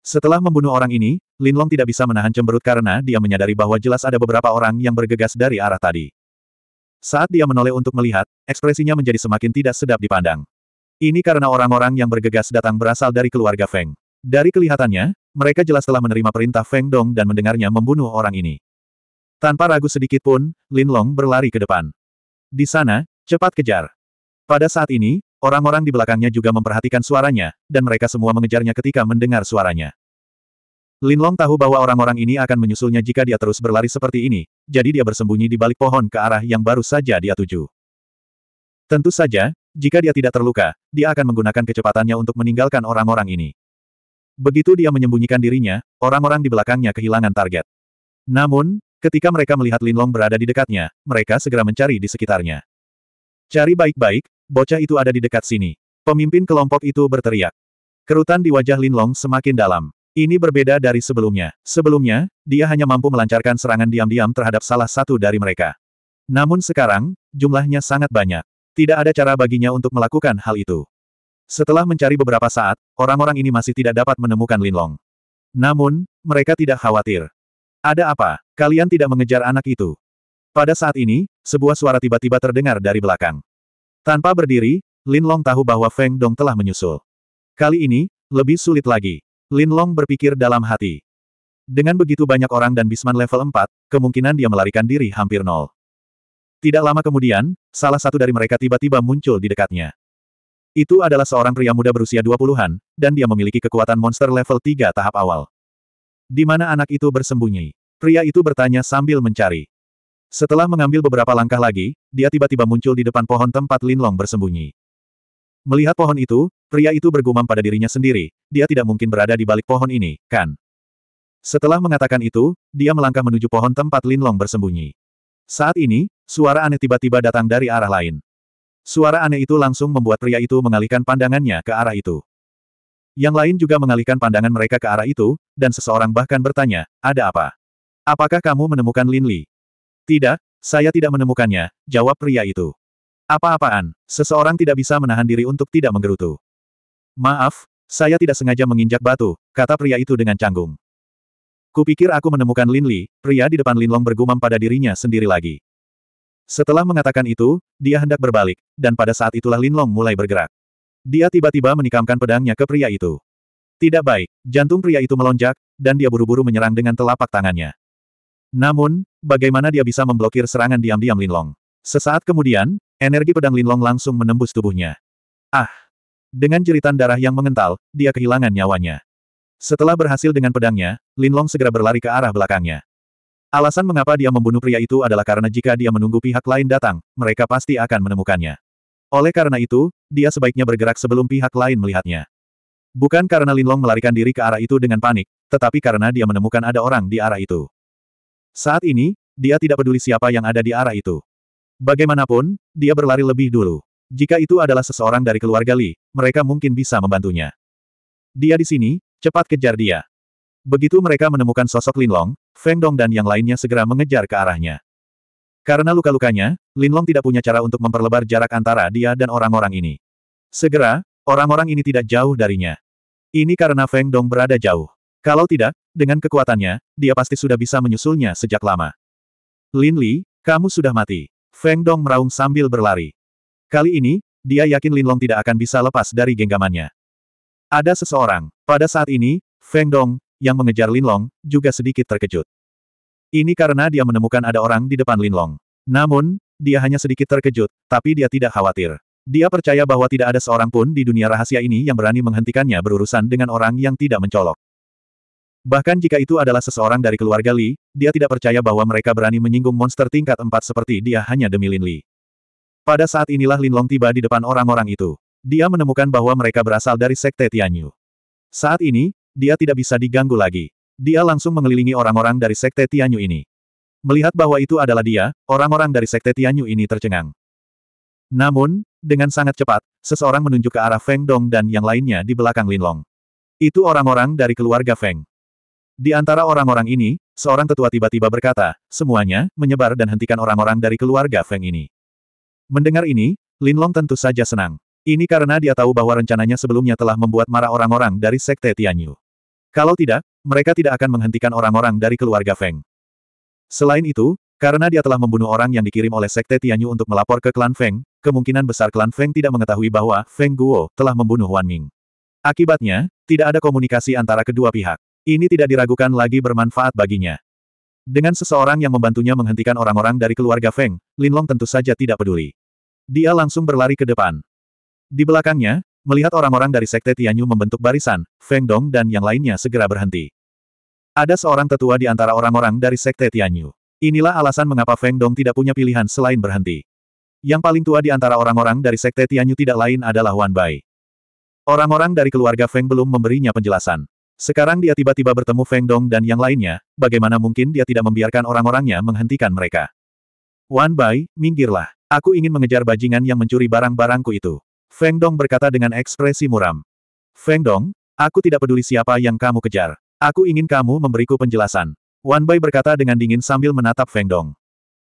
Setelah membunuh orang ini, Linlong tidak bisa menahan cemberut karena dia menyadari bahwa jelas ada beberapa orang yang bergegas dari arah tadi. Saat dia menoleh untuk melihat, ekspresinya menjadi semakin tidak sedap dipandang. Ini karena orang-orang yang bergegas datang berasal dari keluarga Feng. Dari kelihatannya, mereka jelas telah menerima perintah Feng Dong dan mendengarnya membunuh orang ini. Tanpa ragu sedikit pun, Linlong berlari ke depan. Di sana, cepat kejar. Pada saat ini, orang-orang di belakangnya juga memperhatikan suaranya, dan mereka semua mengejarnya ketika mendengar suaranya. Linlong tahu bahwa orang-orang ini akan menyusulnya jika dia terus berlari seperti ini, jadi dia bersembunyi di balik pohon ke arah yang baru saja dia tuju. Tentu saja, jika dia tidak terluka, dia akan menggunakan kecepatannya untuk meninggalkan orang-orang ini. Begitu dia menyembunyikan dirinya, orang-orang di belakangnya kehilangan target. Namun, ketika mereka melihat Linlong berada di dekatnya, mereka segera mencari di sekitarnya. Cari baik-baik, bocah itu ada di dekat sini. Pemimpin kelompok itu berteriak. Kerutan di wajah Linlong semakin dalam. Ini berbeda dari sebelumnya. Sebelumnya, dia hanya mampu melancarkan serangan diam-diam terhadap salah satu dari mereka. Namun sekarang, jumlahnya sangat banyak. Tidak ada cara baginya untuk melakukan hal itu. Setelah mencari beberapa saat, orang-orang ini masih tidak dapat menemukan Linlong. Namun, mereka tidak khawatir. Ada apa? Kalian tidak mengejar anak itu. Pada saat ini, sebuah suara tiba-tiba terdengar dari belakang. Tanpa berdiri, Lin Long tahu bahwa Feng Dong telah menyusul. Kali ini, lebih sulit lagi. Lin Long berpikir dalam hati. Dengan begitu banyak orang dan Bisman level 4, kemungkinan dia melarikan diri hampir nol. Tidak lama kemudian, salah satu dari mereka tiba-tiba muncul di dekatnya. Itu adalah seorang pria muda berusia 20-an, dan dia memiliki kekuatan monster level 3 tahap awal. Di mana anak itu bersembunyi? Pria itu bertanya sambil mencari. Setelah mengambil beberapa langkah lagi, dia tiba-tiba muncul di depan pohon tempat Lin Long bersembunyi. Melihat pohon itu, pria itu bergumam pada dirinya sendiri, dia tidak mungkin berada di balik pohon ini, kan? Setelah mengatakan itu, dia melangkah menuju pohon tempat Lin Long bersembunyi. Saat ini, suara aneh tiba-tiba datang dari arah lain. Suara aneh itu langsung membuat pria itu mengalihkan pandangannya ke arah itu. Yang lain juga mengalihkan pandangan mereka ke arah itu, dan seseorang bahkan bertanya, ada apa? Apakah kamu menemukan Lin Li? Tidak, saya tidak menemukannya, jawab pria itu. Apa-apaan, seseorang tidak bisa menahan diri untuk tidak menggerutu. Maaf, saya tidak sengaja menginjak batu, kata pria itu dengan canggung. Kupikir aku menemukan Lin Li, pria di depan Lin Long bergumam pada dirinya sendiri lagi. Setelah mengatakan itu, dia hendak berbalik, dan pada saat itulah Lin Long mulai bergerak. Dia tiba-tiba menikamkan pedangnya ke pria itu. Tidak baik, jantung pria itu melonjak, dan dia buru-buru menyerang dengan telapak tangannya. Namun, bagaimana dia bisa memblokir serangan diam-diam Linlong? Sesaat kemudian, energi pedang Linlong langsung menembus tubuhnya. Ah! Dengan jeritan darah yang mengental, dia kehilangan nyawanya. Setelah berhasil dengan pedangnya, Linlong segera berlari ke arah belakangnya. Alasan mengapa dia membunuh pria itu adalah karena jika dia menunggu pihak lain datang, mereka pasti akan menemukannya. Oleh karena itu, dia sebaiknya bergerak sebelum pihak lain melihatnya. Bukan karena Linlong melarikan diri ke arah itu dengan panik, tetapi karena dia menemukan ada orang di arah itu. Saat ini, dia tidak peduli siapa yang ada di arah itu. Bagaimanapun, dia berlari lebih dulu. Jika itu adalah seseorang dari keluarga Li, mereka mungkin bisa membantunya. Dia di sini, cepat kejar dia. Begitu mereka menemukan sosok Linlong, Feng Dong dan yang lainnya segera mengejar ke arahnya. Karena luka-lukanya, Linlong tidak punya cara untuk memperlebar jarak antara dia dan orang-orang ini. Segera, orang-orang ini tidak jauh darinya. Ini karena Feng Dong berada jauh. Kalau tidak, dengan kekuatannya, dia pasti sudah bisa menyusulnya sejak lama. Lin Li, kamu sudah mati. Feng Dong meraung sambil berlari. Kali ini, dia yakin Lin Long tidak akan bisa lepas dari genggamannya. Ada seseorang. Pada saat ini, Feng Dong, yang mengejar Lin Long, juga sedikit terkejut. Ini karena dia menemukan ada orang di depan Lin Long. Namun, dia hanya sedikit terkejut, tapi dia tidak khawatir. Dia percaya bahwa tidak ada seorang pun di dunia rahasia ini yang berani menghentikannya berurusan dengan orang yang tidak mencolok. Bahkan jika itu adalah seseorang dari keluarga Li, dia tidak percaya bahwa mereka berani menyinggung monster tingkat empat seperti dia hanya demi Lin Li. Pada saat inilah Lin Long tiba di depan orang-orang itu. Dia menemukan bahwa mereka berasal dari Sekte Tianyu. Saat ini, dia tidak bisa diganggu lagi. Dia langsung mengelilingi orang-orang dari Sekte Tianyu ini. Melihat bahwa itu adalah dia, orang-orang dari Sekte Tianyu ini tercengang. Namun, dengan sangat cepat, seseorang menunjuk ke arah Feng Dong dan yang lainnya di belakang Lin Long. Itu orang-orang dari keluarga Feng. Di antara orang-orang ini, seorang tetua tiba-tiba berkata, semuanya, menyebar dan hentikan orang-orang dari keluarga Feng ini. Mendengar ini, Lin Long tentu saja senang. Ini karena dia tahu bahwa rencananya sebelumnya telah membuat marah orang-orang dari Sekte Tianyu. Kalau tidak, mereka tidak akan menghentikan orang-orang dari keluarga Feng. Selain itu, karena dia telah membunuh orang yang dikirim oleh Sekte Tianyu untuk melapor ke klan Feng, kemungkinan besar klan Feng tidak mengetahui bahwa Feng Guo telah membunuh Wan Ming. Akibatnya, tidak ada komunikasi antara kedua pihak. Ini tidak diragukan lagi bermanfaat baginya. Dengan seseorang yang membantunya menghentikan orang-orang dari keluarga Feng, Linlong tentu saja tidak peduli. Dia langsung berlari ke depan. Di belakangnya, melihat orang-orang dari Sekte Tianyu membentuk barisan, Feng Dong dan yang lainnya segera berhenti. Ada seorang tetua di antara orang-orang dari Sekte Tianyu. Inilah alasan mengapa Feng Dong tidak punya pilihan selain berhenti. Yang paling tua di antara orang-orang dari Sekte Tianyu tidak lain adalah Wan Bai. Orang-orang dari keluarga Feng belum memberinya penjelasan. Sekarang dia tiba-tiba bertemu Feng Dong dan yang lainnya, bagaimana mungkin dia tidak membiarkan orang-orangnya menghentikan mereka. Wan Bai, minggirlah. Aku ingin mengejar bajingan yang mencuri barang-barangku itu. Feng Dong berkata dengan ekspresi muram. Feng Dong, aku tidak peduli siapa yang kamu kejar. Aku ingin kamu memberiku penjelasan. Wan Bai berkata dengan dingin sambil menatap Feng Dong.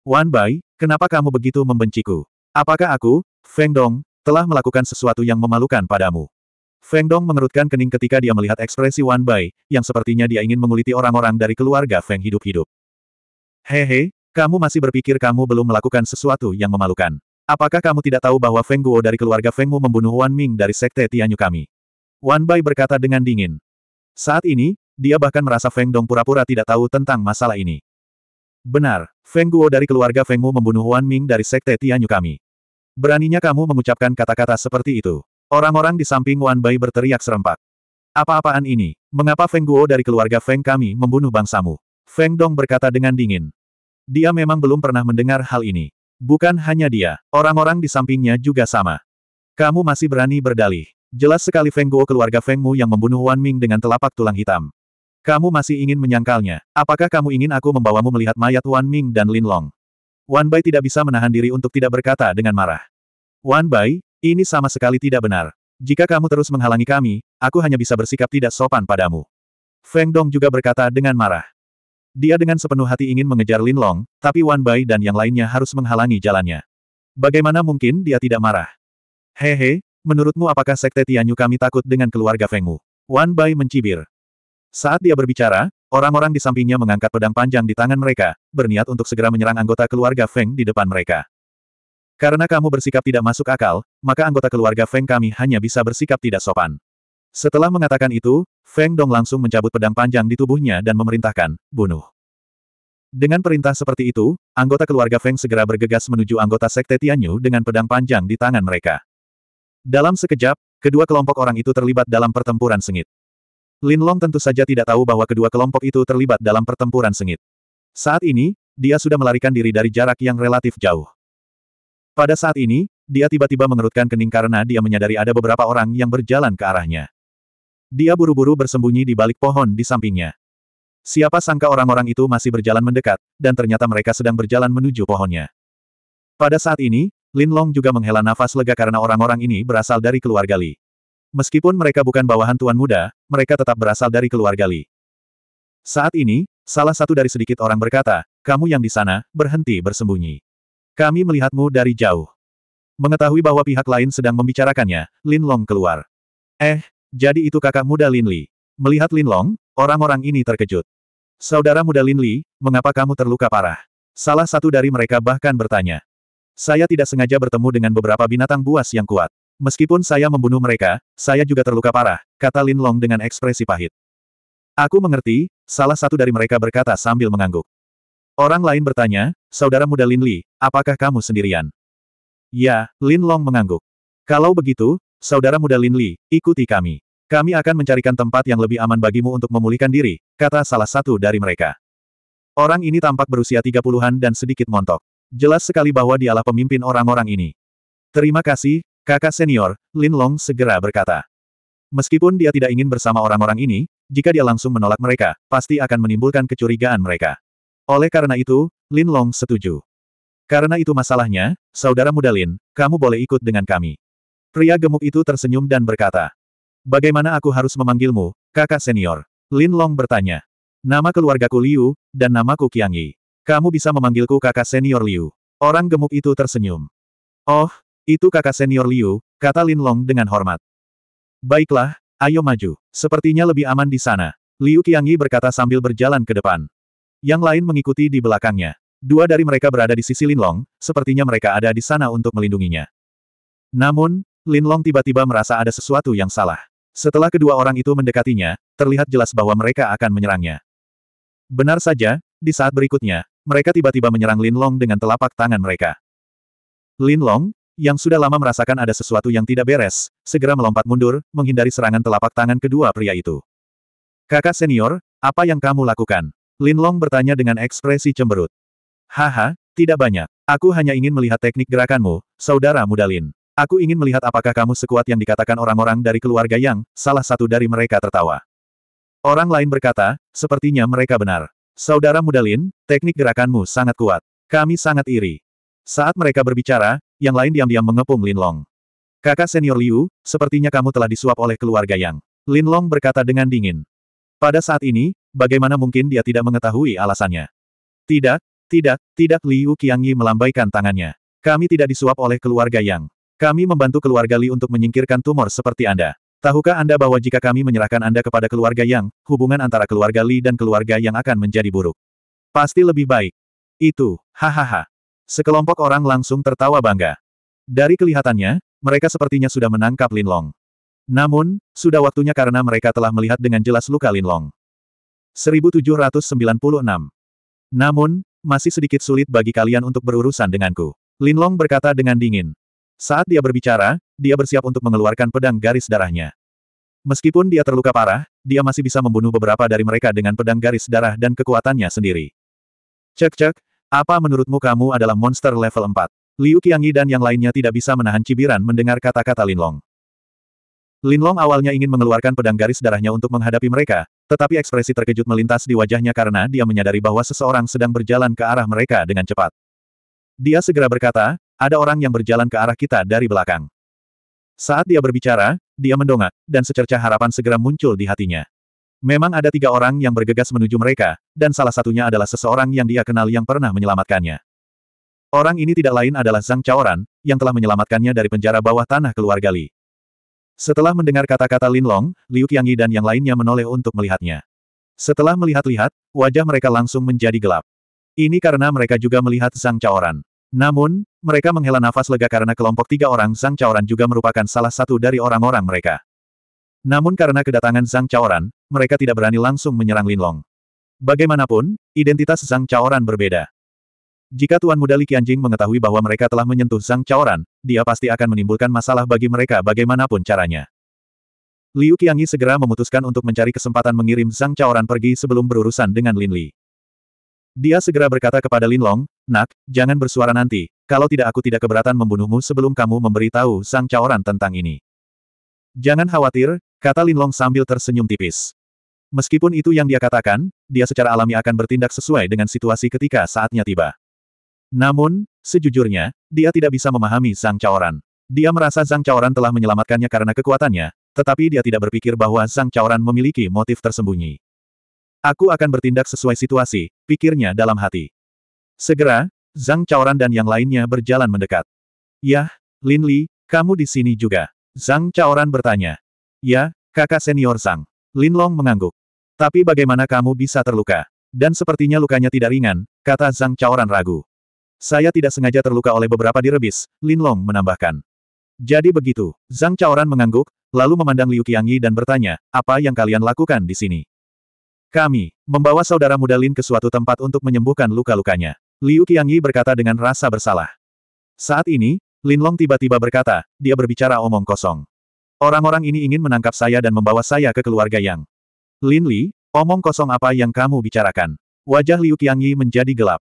Wan Bai, kenapa kamu begitu membenciku? Apakah aku, Feng Dong, telah melakukan sesuatu yang memalukan padamu? Feng Dong mengerutkan kening ketika dia melihat ekspresi Wan Bai, yang sepertinya dia ingin menguliti orang-orang dari keluarga Feng hidup-hidup. Hehe, kamu masih berpikir kamu belum melakukan sesuatu yang memalukan. Apakah kamu tidak tahu bahwa Feng Guo dari keluarga Feng Mu membunuh Wan Ming dari sekte Tianyu kami? Wan Bai berkata dengan dingin. Saat ini, dia bahkan merasa Feng Dong pura-pura tidak tahu tentang masalah ini. Benar, Feng Guo dari keluarga Feng Mu membunuh Wan Ming dari sekte Tianyu kami. Beraninya kamu mengucapkan kata-kata seperti itu. Orang-orang di samping Wan Bai berteriak serempak. Apa-apaan ini? Mengapa Feng Guo dari keluarga Feng kami membunuh bangsamu? Feng Dong berkata dengan dingin. Dia memang belum pernah mendengar hal ini. Bukan hanya dia, orang-orang di sampingnya juga sama. Kamu masih berani berdalih. Jelas sekali Feng Guo keluarga Fengmu yang membunuh Wan Ming dengan telapak tulang hitam. Kamu masih ingin menyangkalnya. Apakah kamu ingin aku membawamu melihat mayat Wan Ming dan Lin Long? Wan Bai tidak bisa menahan diri untuk tidak berkata dengan marah. Wan Bai, ini sama sekali tidak benar. Jika kamu terus menghalangi kami, aku hanya bisa bersikap tidak sopan padamu. Feng Dong juga berkata dengan marah. Dia dengan sepenuh hati ingin mengejar Lin Long, tapi Wan Bai dan yang lainnya harus menghalangi jalannya. Bagaimana mungkin dia tidak marah? Hehe, menurutmu apakah Sekte Tianyu kami takut dengan keluarga Fengmu? Wan Bai mencibir. Saat dia berbicara, orang-orang di sampingnya mengangkat pedang panjang di tangan mereka, berniat untuk segera menyerang anggota keluarga Feng di depan mereka. Karena kamu bersikap tidak masuk akal, maka anggota keluarga Feng kami hanya bisa bersikap tidak sopan. Setelah mengatakan itu, Feng Dong langsung mencabut pedang panjang di tubuhnya dan memerintahkan, bunuh. Dengan perintah seperti itu, anggota keluarga Feng segera bergegas menuju anggota Sekte Tianyu dengan pedang panjang di tangan mereka. Dalam sekejap, kedua kelompok orang itu terlibat dalam pertempuran sengit. Lin Long tentu saja tidak tahu bahwa kedua kelompok itu terlibat dalam pertempuran sengit. Saat ini, dia sudah melarikan diri dari jarak yang relatif jauh. Pada saat ini, dia tiba-tiba mengerutkan kening karena dia menyadari ada beberapa orang yang berjalan ke arahnya. Dia buru-buru bersembunyi di balik pohon di sampingnya. Siapa sangka orang-orang itu masih berjalan mendekat, dan ternyata mereka sedang berjalan menuju pohonnya. Pada saat ini, Lin Long juga menghela nafas lega karena orang-orang ini berasal dari keluarga Li. Meskipun mereka bukan bawahan tuan muda, mereka tetap berasal dari keluarga Li. Saat ini, salah satu dari sedikit orang berkata, kamu yang di sana, berhenti bersembunyi. Kami melihatmu dari jauh. Mengetahui bahwa pihak lain sedang membicarakannya, Lin Long keluar. Eh, jadi itu kakak muda Lin Li. Melihat Lin Long, orang-orang ini terkejut. Saudara muda Lin Li, mengapa kamu terluka parah? Salah satu dari mereka bahkan bertanya. Saya tidak sengaja bertemu dengan beberapa binatang buas yang kuat. Meskipun saya membunuh mereka, saya juga terluka parah, kata Lin Long dengan ekspresi pahit. Aku mengerti, salah satu dari mereka berkata sambil mengangguk. Orang lain bertanya, saudara muda Lin Li, apakah kamu sendirian? Ya, Lin Long mengangguk. Kalau begitu, saudara muda Lin Li, ikuti kami. Kami akan mencarikan tempat yang lebih aman bagimu untuk memulihkan diri, kata salah satu dari mereka. Orang ini tampak berusia 30-an dan sedikit montok. Jelas sekali bahwa dialah pemimpin orang-orang ini. Terima kasih, kakak senior, Lin Long segera berkata. Meskipun dia tidak ingin bersama orang-orang ini, jika dia langsung menolak mereka, pasti akan menimbulkan kecurigaan mereka. Oleh karena itu, Lin Long setuju. Karena itu masalahnya, saudara muda Lin, kamu boleh ikut dengan kami. Pria gemuk itu tersenyum dan berkata, Bagaimana aku harus memanggilmu, kakak senior? Lin Long bertanya. Nama keluargaku Liu, dan namaku Qiang Yi. Kamu bisa memanggilku kakak senior Liu. Orang gemuk itu tersenyum. Oh, itu kakak senior Liu, kata Lin Long dengan hormat. Baiklah, ayo maju. Sepertinya lebih aman di sana. Liu Yi berkata sambil berjalan ke depan. Yang lain mengikuti di belakangnya. Dua dari mereka berada di sisi Linlong, sepertinya mereka ada di sana untuk melindunginya. Namun, Linlong tiba-tiba merasa ada sesuatu yang salah. Setelah kedua orang itu mendekatinya, terlihat jelas bahwa mereka akan menyerangnya. Benar saja, di saat berikutnya, mereka tiba-tiba menyerang Linlong dengan telapak tangan mereka. Linlong, yang sudah lama merasakan ada sesuatu yang tidak beres, segera melompat mundur, menghindari serangan telapak tangan kedua pria itu. Kakak senior, apa yang kamu lakukan? Linlong bertanya dengan ekspresi cemberut. Haha, tidak banyak. Aku hanya ingin melihat teknik gerakanmu, saudara muda Lin. Aku ingin melihat apakah kamu sekuat yang dikatakan orang-orang dari keluarga yang, salah satu dari mereka tertawa. Orang lain berkata, sepertinya mereka benar. Saudara muda Lin, teknik gerakanmu sangat kuat. Kami sangat iri. Saat mereka berbicara, yang lain diam-diam mengepung Linlong. Kakak senior Liu, sepertinya kamu telah disuap oleh keluarga Yang. Linlong berkata dengan dingin. Pada saat ini, Bagaimana mungkin dia tidak mengetahui alasannya? Tidak, tidak, tidak Liu Qiangyi melambaikan tangannya. Kami tidak disuap oleh keluarga Yang. Kami membantu keluarga Li untuk menyingkirkan tumor seperti Anda. Tahukah Anda bahwa jika kami menyerahkan Anda kepada keluarga Yang, hubungan antara keluarga Li dan keluarga Yang akan menjadi buruk? Pasti lebih baik. Itu, hahaha. Sekelompok orang langsung tertawa bangga. Dari kelihatannya, mereka sepertinya sudah menangkap Linlong. Namun, sudah waktunya karena mereka telah melihat dengan jelas luka Linlong. 1796. Namun, masih sedikit sulit bagi kalian untuk berurusan denganku. Linlong berkata dengan dingin. Saat dia berbicara, dia bersiap untuk mengeluarkan pedang garis darahnya. Meskipun dia terluka parah, dia masih bisa membunuh beberapa dari mereka dengan pedang garis darah dan kekuatannya sendiri. Cek-cek, apa menurutmu kamu adalah monster level 4? Liu Qiangyi dan yang lainnya tidak bisa menahan cibiran mendengar kata-kata Linlong. Linlong awalnya ingin mengeluarkan pedang garis darahnya untuk menghadapi mereka, tetapi ekspresi terkejut melintas di wajahnya karena dia menyadari bahwa seseorang sedang berjalan ke arah mereka dengan cepat. Dia segera berkata, ada orang yang berjalan ke arah kita dari belakang. Saat dia berbicara, dia mendongak, dan secerca harapan segera muncul di hatinya. Memang ada tiga orang yang bergegas menuju mereka, dan salah satunya adalah seseorang yang dia kenal yang pernah menyelamatkannya. Orang ini tidak lain adalah Zhang Chaoran, yang telah menyelamatkannya dari penjara bawah tanah keluarga Li. Setelah mendengar kata-kata Lin Long, Liu Qiangyi dan yang lainnya menoleh untuk melihatnya. Setelah melihat-lihat, wajah mereka langsung menjadi gelap. Ini karena mereka juga melihat Sang Caoran. Namun, mereka menghela nafas lega karena kelompok tiga orang Sang Caoran juga merupakan salah satu dari orang-orang mereka. Namun karena kedatangan Sang Caoran, mereka tidak berani langsung menyerang Lin Long. Bagaimanapun, identitas Sang Caoran berbeda. Jika Tuan Muda Li Qianjing mengetahui bahwa mereka telah menyentuh Zhang Chaoran, dia pasti akan menimbulkan masalah bagi mereka bagaimanapun caranya. Liu Qiangyi segera memutuskan untuk mencari kesempatan mengirim Zhang Chaoran pergi sebelum berurusan dengan Lin Li. Dia segera berkata kepada Lin Long, Nak, jangan bersuara nanti, kalau tidak aku tidak keberatan membunuhmu sebelum kamu memberitahu Zhang Chaoran tentang ini. Jangan khawatir, kata Lin Long sambil tersenyum tipis. Meskipun itu yang dia katakan, dia secara alami akan bertindak sesuai dengan situasi ketika saatnya tiba. Namun, sejujurnya, dia tidak bisa memahami Zhang Chaoran. Dia merasa Zhang Chaoran telah menyelamatkannya karena kekuatannya, tetapi dia tidak berpikir bahwa Zhang Chaoran memiliki motif tersembunyi. Aku akan bertindak sesuai situasi, pikirnya dalam hati. Segera, Zhang Chaoran dan yang lainnya berjalan mendekat. Yah, Lin Li, kamu di sini juga. Zhang Chaoran bertanya. Ya, kakak senior Zhang. Lin Long mengangguk. Tapi bagaimana kamu bisa terluka? Dan sepertinya lukanya tidak ringan, kata Zhang Chaoran ragu. Saya tidak sengaja terluka oleh beberapa direbis, Lin Long menambahkan. Jadi begitu, Zhang Chaoran mengangguk, lalu memandang Liu Qiangyi dan bertanya, apa yang kalian lakukan di sini? Kami, membawa saudara muda Lin ke suatu tempat untuk menyembuhkan luka-lukanya. Liu Qiangyi berkata dengan rasa bersalah. Saat ini, Lin Long tiba-tiba berkata, dia berbicara omong kosong. Orang-orang ini ingin menangkap saya dan membawa saya ke keluarga Yang. Lin Li, omong kosong apa yang kamu bicarakan? Wajah Liu Qiangyi menjadi gelap.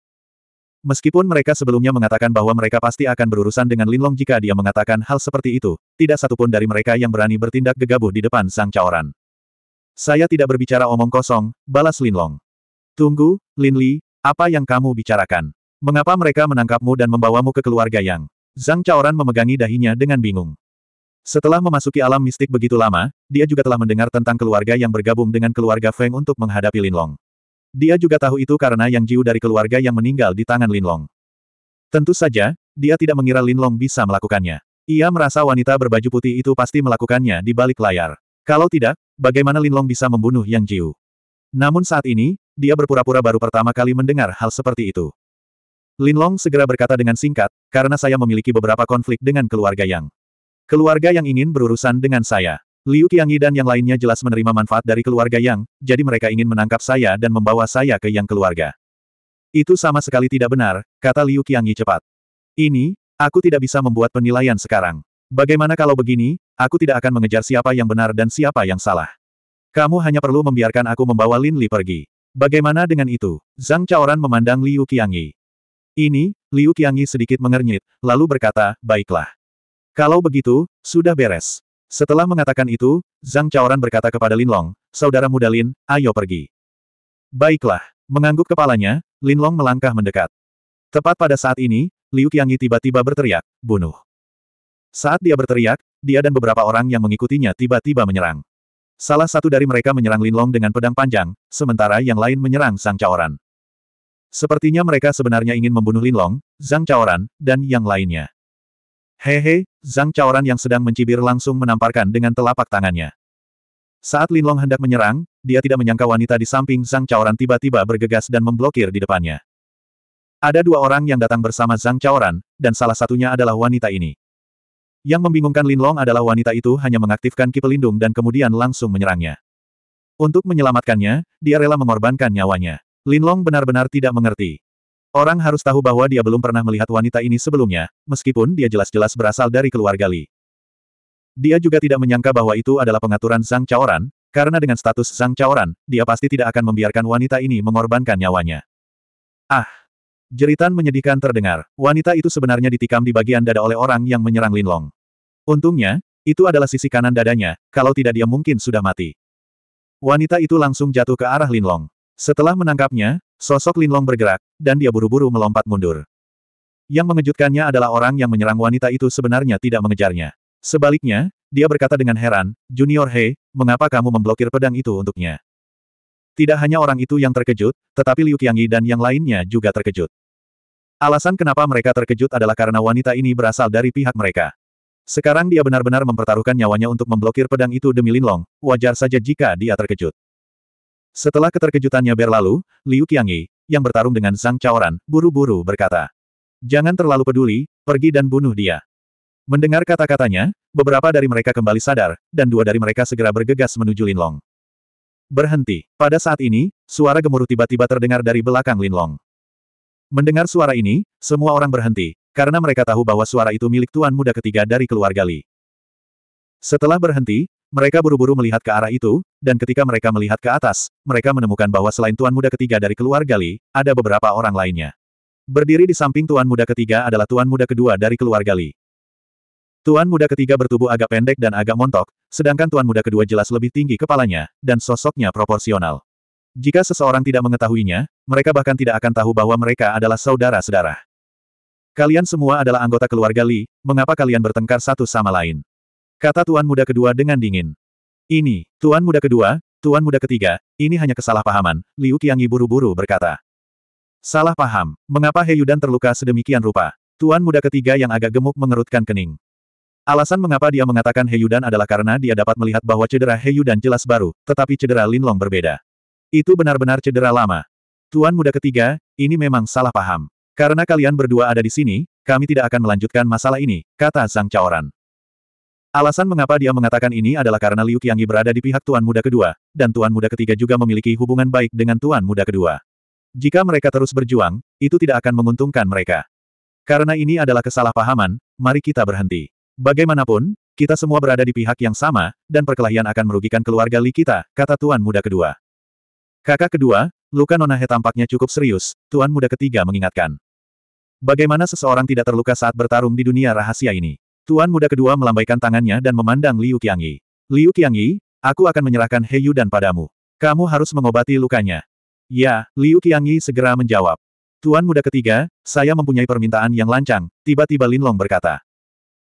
Meskipun mereka sebelumnya mengatakan bahwa mereka pasti akan berurusan dengan Linlong jika dia mengatakan hal seperti itu, tidak satupun dari mereka yang berani bertindak gegabah di depan Sang Caoran. Saya tidak berbicara omong kosong, balas Linlong. Tunggu, Lin Li, apa yang kamu bicarakan? Mengapa mereka menangkapmu dan membawamu ke keluarga Yang? Zhang Caoran memegangi dahinya dengan bingung. Setelah memasuki alam mistik begitu lama, dia juga telah mendengar tentang keluarga yang bergabung dengan keluarga Feng untuk menghadapi Linlong. Dia juga tahu itu karena Yang Jiu dari keluarga yang meninggal di tangan Linlong. Tentu saja, dia tidak mengira Linlong bisa melakukannya. Ia merasa wanita berbaju putih itu pasti melakukannya di balik layar. Kalau tidak, bagaimana Linlong bisa membunuh Yang Jiu? Namun saat ini, dia berpura-pura baru pertama kali mendengar hal seperti itu. Linlong segera berkata dengan singkat, karena saya memiliki beberapa konflik dengan keluarga Yang. Keluarga yang ingin berurusan dengan saya. Liu Qiangyi dan yang lainnya jelas menerima manfaat dari keluarga Yang, jadi mereka ingin menangkap saya dan membawa saya ke Yang keluarga. Itu sama sekali tidak benar, kata Liu Qiangyi cepat. Ini, aku tidak bisa membuat penilaian sekarang. Bagaimana kalau begini, aku tidak akan mengejar siapa yang benar dan siapa yang salah. Kamu hanya perlu membiarkan aku membawa Lin Li pergi. Bagaimana dengan itu? Zhang Chaoran memandang Liu Qiangyi. Ini, Liu Qiangyi sedikit mengernyit, lalu berkata, baiklah. Kalau begitu, sudah beres. Setelah mengatakan itu, Zhang Chaoran berkata kepada Lin Long, Saudara muda Lin, ayo pergi. Baiklah. Mengangguk kepalanya, Lin Long melangkah mendekat. Tepat pada saat ini, Liu Qiangyi tiba-tiba berteriak, bunuh. Saat dia berteriak, dia dan beberapa orang yang mengikutinya tiba-tiba menyerang. Salah satu dari mereka menyerang Lin Long dengan pedang panjang, sementara yang lain menyerang Zhang Chaoran. Sepertinya mereka sebenarnya ingin membunuh Lin Long, Zhang Chaoran, dan yang lainnya. Hehe, Zhang Chaoran yang sedang mencibir langsung menamparkan dengan telapak tangannya. Saat Lin Long hendak menyerang, dia tidak menyangka wanita di samping Zhang Chaoran tiba-tiba bergegas dan memblokir di depannya. Ada dua orang yang datang bersama Zhang Chaoran, dan salah satunya adalah wanita ini. Yang membingungkan Lin Long adalah wanita itu hanya mengaktifkan ki lindung dan kemudian langsung menyerangnya. Untuk menyelamatkannya, dia rela mengorbankan nyawanya. Lin Long benar-benar tidak mengerti. Orang harus tahu bahwa dia belum pernah melihat wanita ini sebelumnya, meskipun dia jelas-jelas berasal dari keluarga Li. Dia juga tidak menyangka bahwa itu adalah pengaturan Zhang Chaoran, karena dengan status Zhang Chaoran, dia pasti tidak akan membiarkan wanita ini mengorbankan nyawanya. Ah! Jeritan menyedihkan terdengar, wanita itu sebenarnya ditikam di bagian dada oleh orang yang menyerang Linlong. Untungnya, itu adalah sisi kanan dadanya, kalau tidak dia mungkin sudah mati. Wanita itu langsung jatuh ke arah Linlong. Setelah menangkapnya, sosok Linlong bergerak, dan dia buru-buru melompat mundur. Yang mengejutkannya adalah orang yang menyerang wanita itu sebenarnya tidak mengejarnya. Sebaliknya, dia berkata dengan heran, Junior He, mengapa kamu memblokir pedang itu untuknya? Tidak hanya orang itu yang terkejut, tetapi Liu Qiangyi dan yang lainnya juga terkejut. Alasan kenapa mereka terkejut adalah karena wanita ini berasal dari pihak mereka. Sekarang dia benar-benar mempertaruhkan nyawanya untuk memblokir pedang itu demi Linlong, wajar saja jika dia terkejut. Setelah keterkejutannya berlalu, Liu Qiangyi, yang bertarung dengan Zhang Chaoran, buru-buru berkata. Jangan terlalu peduli, pergi dan bunuh dia. Mendengar kata-katanya, beberapa dari mereka kembali sadar, dan dua dari mereka segera bergegas menuju Linlong. Berhenti. Pada saat ini, suara gemuruh tiba-tiba terdengar dari belakang Linlong. Mendengar suara ini, semua orang berhenti, karena mereka tahu bahwa suara itu milik tuan muda ketiga dari keluarga Li. Setelah berhenti, mereka buru-buru melihat ke arah itu, dan ketika mereka melihat ke atas, mereka menemukan bahwa selain tuan muda ketiga dari keluarga Li, ada beberapa orang lainnya. Berdiri di samping tuan muda ketiga adalah tuan muda kedua dari keluarga Li. Tuan muda ketiga bertubuh agak pendek dan agak montok, sedangkan tuan muda kedua jelas lebih tinggi kepalanya, dan sosoknya proporsional. Jika seseorang tidak mengetahuinya, mereka bahkan tidak akan tahu bahwa mereka adalah saudara-sedara. Kalian semua adalah anggota keluarga Li, mengapa kalian bertengkar satu sama lain? Kata tuan muda kedua dengan dingin. Ini, tuan muda kedua, tuan muda ketiga, ini hanya kesalahpahaman, Liu Qiangyi buru-buru berkata. Salah paham, mengapa Heyudan terluka sedemikian rupa? Tuan muda ketiga yang agak gemuk mengerutkan kening. Alasan mengapa dia mengatakan Heyudan adalah karena dia dapat melihat bahwa cedera Heyudan jelas baru, tetapi cedera Linlong berbeda. Itu benar-benar cedera lama. Tuan muda ketiga, ini memang salah paham. Karena kalian berdua ada di sini, kami tidak akan melanjutkan masalah ini, kata Zhang Chaoran. Alasan mengapa dia mengatakan ini adalah karena Liu Qiangyi berada di pihak Tuan Muda kedua, dan Tuan Muda ketiga juga memiliki hubungan baik dengan Tuan Muda kedua. Jika mereka terus berjuang, itu tidak akan menguntungkan mereka. Karena ini adalah kesalahpahaman, mari kita berhenti. Bagaimanapun, kita semua berada di pihak yang sama, dan perkelahian akan merugikan keluarga Li kita, kata Tuan Muda kedua. Kakak kedua, luka Nonahe tampaknya cukup serius, Tuan Muda ketiga mengingatkan. Bagaimana seseorang tidak terluka saat bertarung di dunia rahasia ini? Tuan muda kedua melambaikan tangannya dan memandang Liu Qiangyi. Liu Qiangyi, aku akan menyerahkan Heyu dan padamu. Kamu harus mengobati lukanya. Ya, Liu Qiangyi segera menjawab. Tuan muda ketiga, saya mempunyai permintaan yang lancang, tiba-tiba Linlong berkata.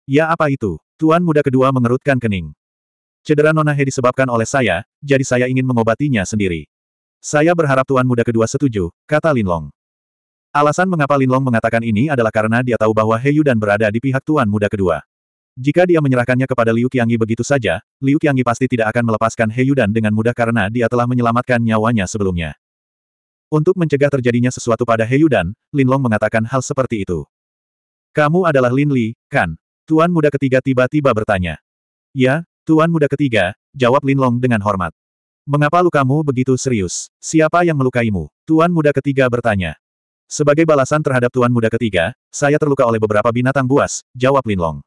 Ya apa itu? Tuan muda kedua mengerutkan kening. Cedera Nona He disebabkan oleh saya, jadi saya ingin mengobatinya sendiri. Saya berharap Tuan muda kedua setuju, kata Linlong. Alasan mengapa Linlong mengatakan ini adalah karena dia tahu bahwa Heyu dan berada di pihak Tuan Muda kedua. Jika dia menyerahkannya kepada Liu Qiangyi begitu saja, Liu Qiangyi pasti tidak akan melepaskan Heyu dan dengan mudah karena dia telah menyelamatkan nyawanya sebelumnya. Untuk mencegah terjadinya sesuatu pada Heyu dan, Linlong mengatakan hal seperti itu. Kamu adalah Lin Li, kan? Tuan muda ketiga tiba-tiba bertanya. Ya, Tuan muda ketiga, jawab Linlong dengan hormat. Mengapa lukamu begitu serius? Siapa yang melukaimu? Tuan muda ketiga bertanya. Sebagai balasan terhadap tuan muda ketiga, saya terluka oleh beberapa binatang buas, jawab Linlong.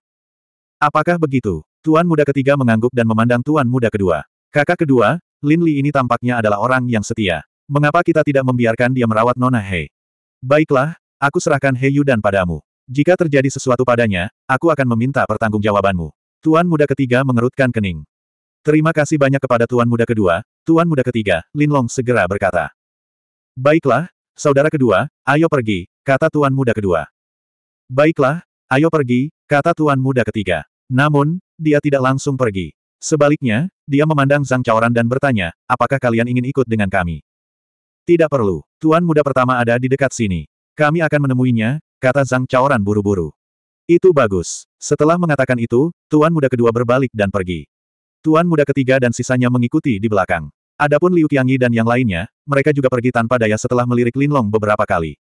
Apakah begitu? Tuan muda ketiga mengangguk dan memandang tuan muda kedua. Kakak kedua, Lin Li ini tampaknya adalah orang yang setia. Mengapa kita tidak membiarkan dia merawat Nona Hei? Baiklah, aku serahkan Hei Yudan padamu. Jika terjadi sesuatu padanya, aku akan meminta pertanggungjawabanmu. Tuan muda ketiga mengerutkan kening. Terima kasih banyak kepada tuan muda kedua, tuan muda ketiga, Lin Long segera berkata. Baiklah, Saudara kedua, ayo pergi, kata tuan muda kedua. Baiklah, ayo pergi, kata tuan muda ketiga. Namun, dia tidak langsung pergi. Sebaliknya, dia memandang Zhang Caoran dan bertanya, apakah kalian ingin ikut dengan kami? Tidak perlu, tuan muda pertama ada di dekat sini. Kami akan menemuinya, kata Zhang Caoran buru-buru. Itu bagus. Setelah mengatakan itu, tuan muda kedua berbalik dan pergi. Tuan muda ketiga dan sisanya mengikuti di belakang. Adapun Liu Qiangyi dan yang lainnya, mereka juga pergi tanpa daya setelah melirik Linlong beberapa kali.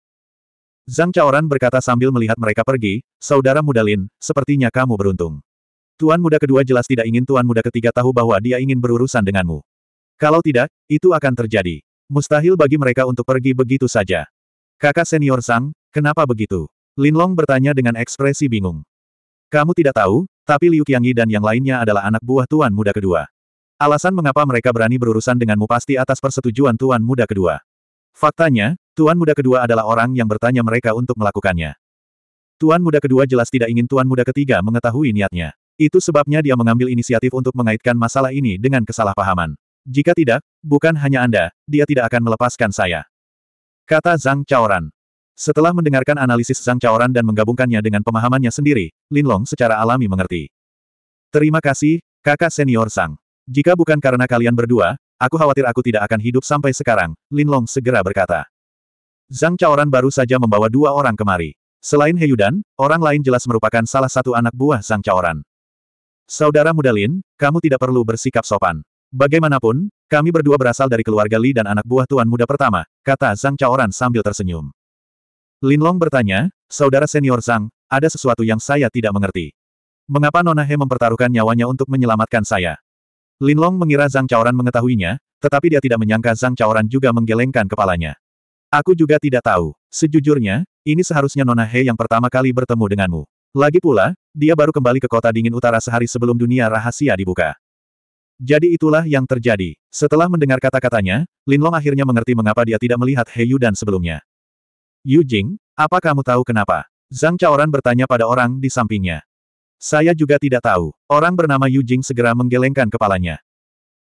Zhang Chaoran berkata sambil melihat mereka pergi, Saudara muda Lin, sepertinya kamu beruntung. Tuan muda kedua jelas tidak ingin tuan muda ketiga tahu bahwa dia ingin berurusan denganmu. Kalau tidak, itu akan terjadi. Mustahil bagi mereka untuk pergi begitu saja. Kakak senior Sang, kenapa begitu? Linlong bertanya dengan ekspresi bingung. Kamu tidak tahu, tapi Liu Qiangyi dan yang lainnya adalah anak buah tuan muda kedua. Alasan mengapa mereka berani berurusan denganmu pasti atas persetujuan Tuan Muda Kedua. Faktanya, Tuan Muda Kedua adalah orang yang bertanya mereka untuk melakukannya. Tuan Muda Kedua jelas tidak ingin Tuan Muda Ketiga mengetahui niatnya. Itu sebabnya dia mengambil inisiatif untuk mengaitkan masalah ini dengan kesalahpahaman. Jika tidak, bukan hanya Anda, dia tidak akan melepaskan saya. Kata Zhang Chaoran. Setelah mendengarkan analisis Zhang Chaoran dan menggabungkannya dengan pemahamannya sendiri, Linlong secara alami mengerti. Terima kasih, kakak senior Zhang. Jika bukan karena kalian berdua, aku khawatir aku tidak akan hidup sampai sekarang, Linlong segera berkata. Zhang Chaoran baru saja membawa dua orang kemari. Selain Heyudan, orang lain jelas merupakan salah satu anak buah Zhang Chaoran. Saudara muda Lin, kamu tidak perlu bersikap sopan. Bagaimanapun, kami berdua berasal dari keluarga Li dan anak buah tuan muda pertama, kata Zhang Chaoran sambil tersenyum. Linlong bertanya, saudara senior Zhang, ada sesuatu yang saya tidak mengerti. Mengapa Nona He mempertaruhkan nyawanya untuk menyelamatkan saya? Linlong mengira Zhang Chaoran mengetahuinya, tetapi dia tidak menyangka Zhang Chaoran juga menggelengkan kepalanya. Aku juga tidak tahu. Sejujurnya, ini seharusnya Nona He yang pertama kali bertemu denganmu. Lagi pula, dia baru kembali ke kota dingin utara sehari sebelum dunia rahasia dibuka. Jadi itulah yang terjadi. Setelah mendengar kata-katanya, Linlong akhirnya mengerti mengapa dia tidak melihat He Yu dan sebelumnya. Yu Jing, apa kamu tahu kenapa? Zhang Chaoran bertanya pada orang di sampingnya. Saya juga tidak tahu. Orang bernama Yu Jing segera menggelengkan kepalanya.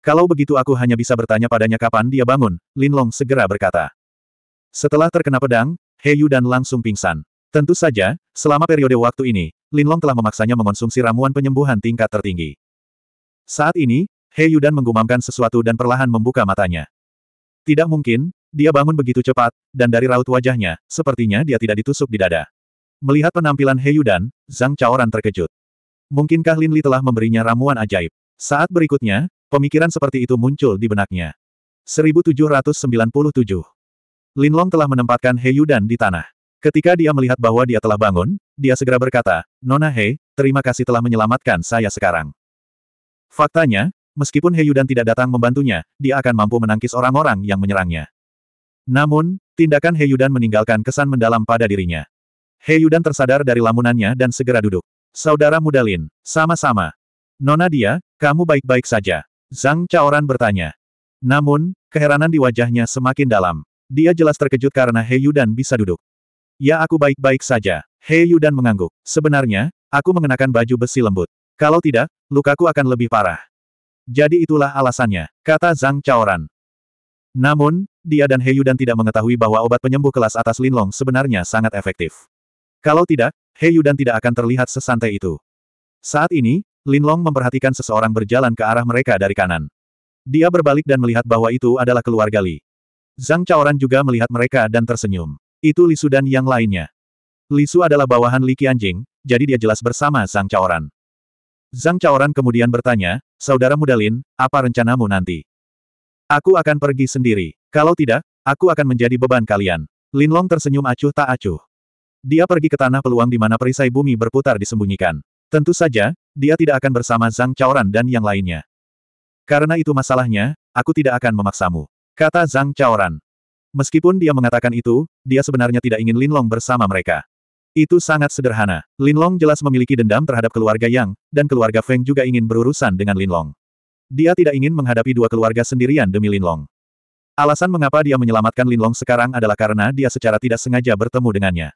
Kalau begitu aku hanya bisa bertanya padanya kapan dia bangun, Lin Long segera berkata. Setelah terkena pedang, He Yu dan langsung pingsan. Tentu saja, selama periode waktu ini, Lin Long telah memaksanya mengonsumsi ramuan penyembuhan tingkat tertinggi. Saat ini, He Yu dan menggumamkan sesuatu dan perlahan membuka matanya. Tidak mungkin, dia bangun begitu cepat, dan dari raut wajahnya, sepertinya dia tidak ditusuk di dada. Melihat penampilan He Yu dan, Zhang Chaoran terkejut. Mungkinkah Lin Li telah memberinya ramuan ajaib? Saat berikutnya, pemikiran seperti itu muncul di benaknya. 1797 Lin Long telah menempatkan He Yudan di tanah. Ketika dia melihat bahwa dia telah bangun, dia segera berkata, Nona He, terima kasih telah menyelamatkan saya sekarang. Faktanya, meskipun He Yudan tidak datang membantunya, dia akan mampu menangkis orang-orang yang menyerangnya. Namun, tindakan He Yudan meninggalkan kesan mendalam pada dirinya. He Yudan tersadar dari lamunannya dan segera duduk. Saudara muda Lin, sama-sama. Nona dia, kamu baik-baik saja. Zhang Caoran bertanya. Namun, keheranan di wajahnya semakin dalam. Dia jelas terkejut karena He Yudan bisa duduk. Ya aku baik-baik saja. He Yudan mengangguk. Sebenarnya, aku mengenakan baju besi lembut. Kalau tidak, lukaku akan lebih parah. Jadi itulah alasannya, kata Zhang Caoran. Namun, dia dan He Yudan tidak mengetahui bahwa obat penyembuh kelas atas Linlong sebenarnya sangat efektif. Kalau tidak, He Yudan tidak akan terlihat sesantai itu. Saat ini, Lin Long memperhatikan seseorang berjalan ke arah mereka dari kanan. Dia berbalik dan melihat bahwa itu adalah keluarga Li. Zhang Chaoran juga melihat mereka dan tersenyum. Itu Li Su dan yang lainnya. Li Su adalah bawahan Li Qianjing, jadi dia jelas bersama Zhang Chaoran. Zhang Chaoran kemudian bertanya, Saudara muda Lin, apa rencanamu nanti? Aku akan pergi sendiri. Kalau tidak, aku akan menjadi beban kalian. Lin Long tersenyum acuh tak acuh. Dia pergi ke tanah peluang di mana perisai bumi berputar disembunyikan. Tentu saja, dia tidak akan bersama Zhang Chaoran dan yang lainnya. Karena itu masalahnya, aku tidak akan memaksamu. Kata Zhang Chaoran. Meskipun dia mengatakan itu, dia sebenarnya tidak ingin Linlong bersama mereka. Itu sangat sederhana. Linlong jelas memiliki dendam terhadap keluarga Yang, dan keluarga Feng juga ingin berurusan dengan Linlong. Dia tidak ingin menghadapi dua keluarga sendirian demi Linlong. Alasan mengapa dia menyelamatkan Linlong sekarang adalah karena dia secara tidak sengaja bertemu dengannya.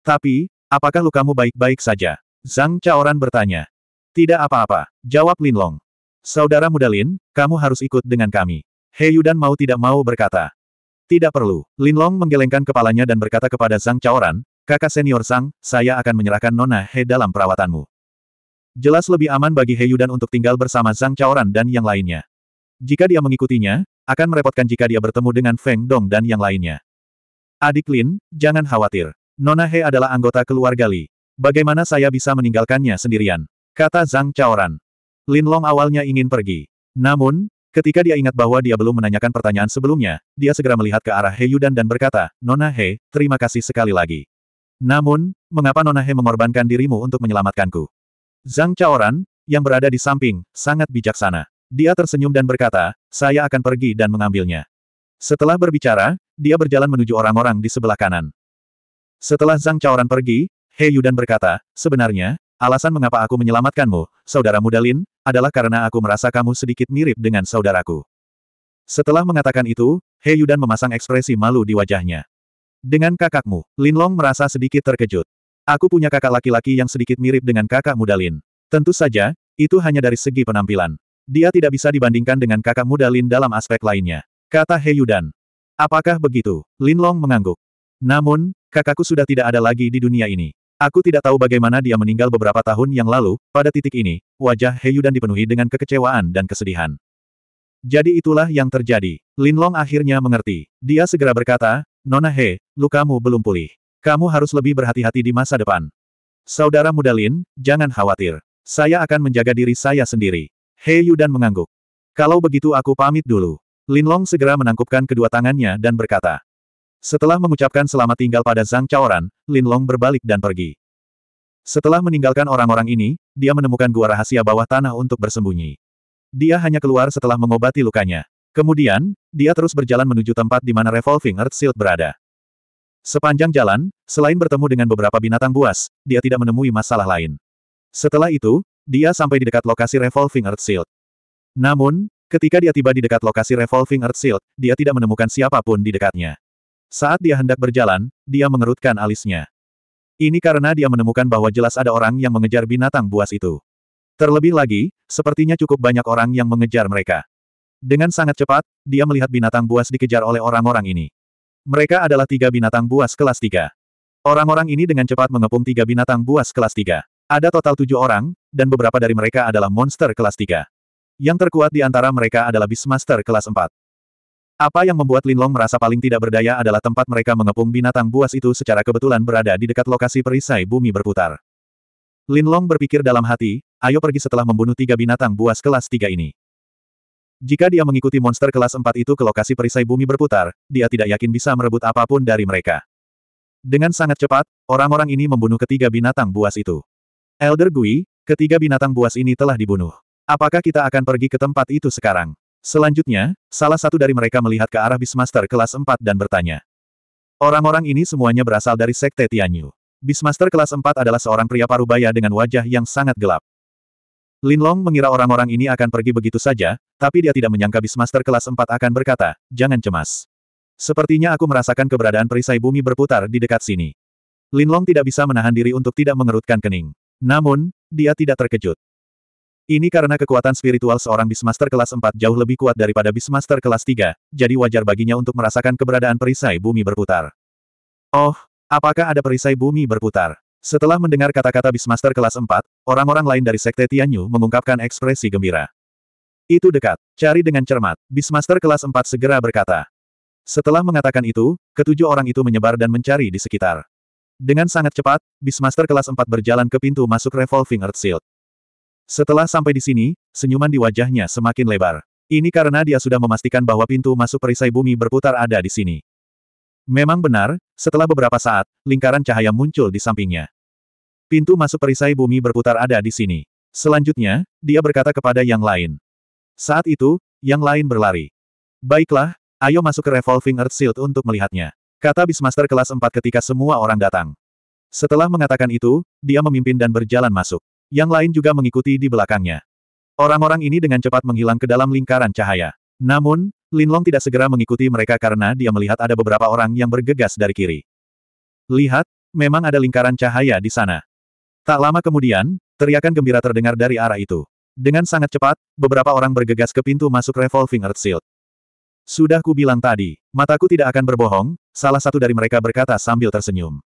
Tapi, apakah lukamu baik-baik saja? Zhang Chaoran bertanya. Tidak apa-apa, jawab Lin Long. Saudara muda Lin, kamu harus ikut dengan kami. He Yudan mau tidak mau berkata. Tidak perlu. Lin Long menggelengkan kepalanya dan berkata kepada Zhang Chaoran, kakak senior Zhang, saya akan menyerahkan Nona He dalam perawatanmu. Jelas lebih aman bagi He Yudan untuk tinggal bersama Zhang Chaoran dan yang lainnya. Jika dia mengikutinya, akan merepotkan jika dia bertemu dengan Feng Dong dan yang lainnya. Adik Lin, jangan khawatir. Nona He adalah anggota keluarga Li. Bagaimana saya bisa meninggalkannya sendirian? Kata Zhang Chaoran. Lin Long awalnya ingin pergi. Namun, ketika dia ingat bahwa dia belum menanyakan pertanyaan sebelumnya, dia segera melihat ke arah He Yudan dan berkata, Nona He, terima kasih sekali lagi. Namun, mengapa Nona He mengorbankan dirimu untuk menyelamatkanku? Zhang Chaoran, yang berada di samping, sangat bijaksana. Dia tersenyum dan berkata, saya akan pergi dan mengambilnya. Setelah berbicara, dia berjalan menuju orang-orang di sebelah kanan. Setelah Zhang Chaoran pergi, He Yudan berkata, sebenarnya, alasan mengapa aku menyelamatkanmu, saudara muda Lin, adalah karena aku merasa kamu sedikit mirip dengan saudaraku. Setelah mengatakan itu, He Yudan memasang ekspresi malu di wajahnya. Dengan kakakmu, Lin Long merasa sedikit terkejut. Aku punya kakak laki-laki yang sedikit mirip dengan kakak muda Lin. Tentu saja, itu hanya dari segi penampilan. Dia tidak bisa dibandingkan dengan kakak muda Lin dalam aspek lainnya. Kata He Yudan. Apakah begitu? Lin Long mengangguk. Namun, Kakakku sudah tidak ada lagi di dunia ini. Aku tidak tahu bagaimana dia meninggal beberapa tahun yang lalu, pada titik ini, wajah dan dipenuhi dengan kekecewaan dan kesedihan. Jadi itulah yang terjadi. Linlong akhirnya mengerti. Dia segera berkata, Nona He, lukamu belum pulih. Kamu harus lebih berhati-hati di masa depan. Saudara muda Lin, jangan khawatir. Saya akan menjaga diri saya sendiri. Heyu dan mengangguk. Kalau begitu aku pamit dulu. Linlong segera menangkupkan kedua tangannya dan berkata, setelah mengucapkan selamat tinggal pada Zhang Chaoran, Lin Long berbalik dan pergi. Setelah meninggalkan orang-orang ini, dia menemukan gua rahasia bawah tanah untuk bersembunyi. Dia hanya keluar setelah mengobati lukanya. Kemudian, dia terus berjalan menuju tempat di mana Revolving Earth Shield berada. Sepanjang jalan, selain bertemu dengan beberapa binatang buas, dia tidak menemui masalah lain. Setelah itu, dia sampai di dekat lokasi Revolving Earth Shield. Namun, ketika dia tiba di dekat lokasi Revolving Earth Shield, dia tidak menemukan siapapun di dekatnya. Saat dia hendak berjalan, dia mengerutkan alisnya. Ini karena dia menemukan bahwa jelas ada orang yang mengejar binatang buas itu. Terlebih lagi, sepertinya cukup banyak orang yang mengejar mereka. Dengan sangat cepat, dia melihat binatang buas dikejar oleh orang-orang ini. Mereka adalah tiga binatang buas kelas tiga. Orang-orang ini dengan cepat mengepung tiga binatang buas kelas tiga. Ada total tujuh orang, dan beberapa dari mereka adalah monster kelas tiga. Yang terkuat di antara mereka adalah Beastmaster kelas empat. Apa yang membuat Linlong merasa paling tidak berdaya adalah tempat mereka mengepung binatang buas itu secara kebetulan berada di dekat lokasi perisai bumi berputar. Linlong berpikir dalam hati, ayo pergi setelah membunuh tiga binatang buas kelas tiga ini. Jika dia mengikuti monster kelas empat itu ke lokasi perisai bumi berputar, dia tidak yakin bisa merebut apapun dari mereka. Dengan sangat cepat, orang-orang ini membunuh ketiga binatang buas itu. Elder Gui, ketiga binatang buas ini telah dibunuh. Apakah kita akan pergi ke tempat itu sekarang? Selanjutnya, salah satu dari mereka melihat ke arah Bismaster kelas 4 dan bertanya. Orang-orang ini semuanya berasal dari Sekte Tianyu. Bismaster kelas 4 adalah seorang pria parubaya dengan wajah yang sangat gelap. Lin Long mengira orang-orang ini akan pergi begitu saja, tapi dia tidak menyangka Bismaster kelas 4 akan berkata, jangan cemas. Sepertinya aku merasakan keberadaan perisai bumi berputar di dekat sini. Lin Long tidak bisa menahan diri untuk tidak mengerutkan kening. Namun, dia tidak terkejut. Ini karena kekuatan spiritual seorang Bismaster kelas 4 jauh lebih kuat daripada Bismaster kelas 3, jadi wajar baginya untuk merasakan keberadaan perisai bumi berputar. Oh, apakah ada perisai bumi berputar? Setelah mendengar kata-kata Bismaster kelas 4, orang-orang lain dari Sekte Tianyu mengungkapkan ekspresi gembira. Itu dekat, cari dengan cermat, Bismaster kelas 4 segera berkata. Setelah mengatakan itu, ketujuh orang itu menyebar dan mencari di sekitar. Dengan sangat cepat, Bismaster kelas 4 berjalan ke pintu masuk Revolving Earth Shield. Setelah sampai di sini, senyuman di wajahnya semakin lebar. Ini karena dia sudah memastikan bahwa pintu masuk perisai bumi berputar ada di sini. Memang benar, setelah beberapa saat, lingkaran cahaya muncul di sampingnya. Pintu masuk perisai bumi berputar ada di sini. Selanjutnya, dia berkata kepada yang lain. Saat itu, yang lain berlari. Baiklah, ayo masuk ke Revolving Earth Shield untuk melihatnya. Kata Bismaster kelas 4 ketika semua orang datang. Setelah mengatakan itu, dia memimpin dan berjalan masuk. Yang lain juga mengikuti di belakangnya. Orang-orang ini dengan cepat menghilang ke dalam lingkaran cahaya. Namun, Linlong tidak segera mengikuti mereka karena dia melihat ada beberapa orang yang bergegas dari kiri. Lihat, memang ada lingkaran cahaya di sana. Tak lama kemudian, teriakan gembira terdengar dari arah itu. Dengan sangat cepat, beberapa orang bergegas ke pintu masuk Revolving Earth Shield. Sudah ku bilang tadi, mataku tidak akan berbohong, salah satu dari mereka berkata sambil tersenyum.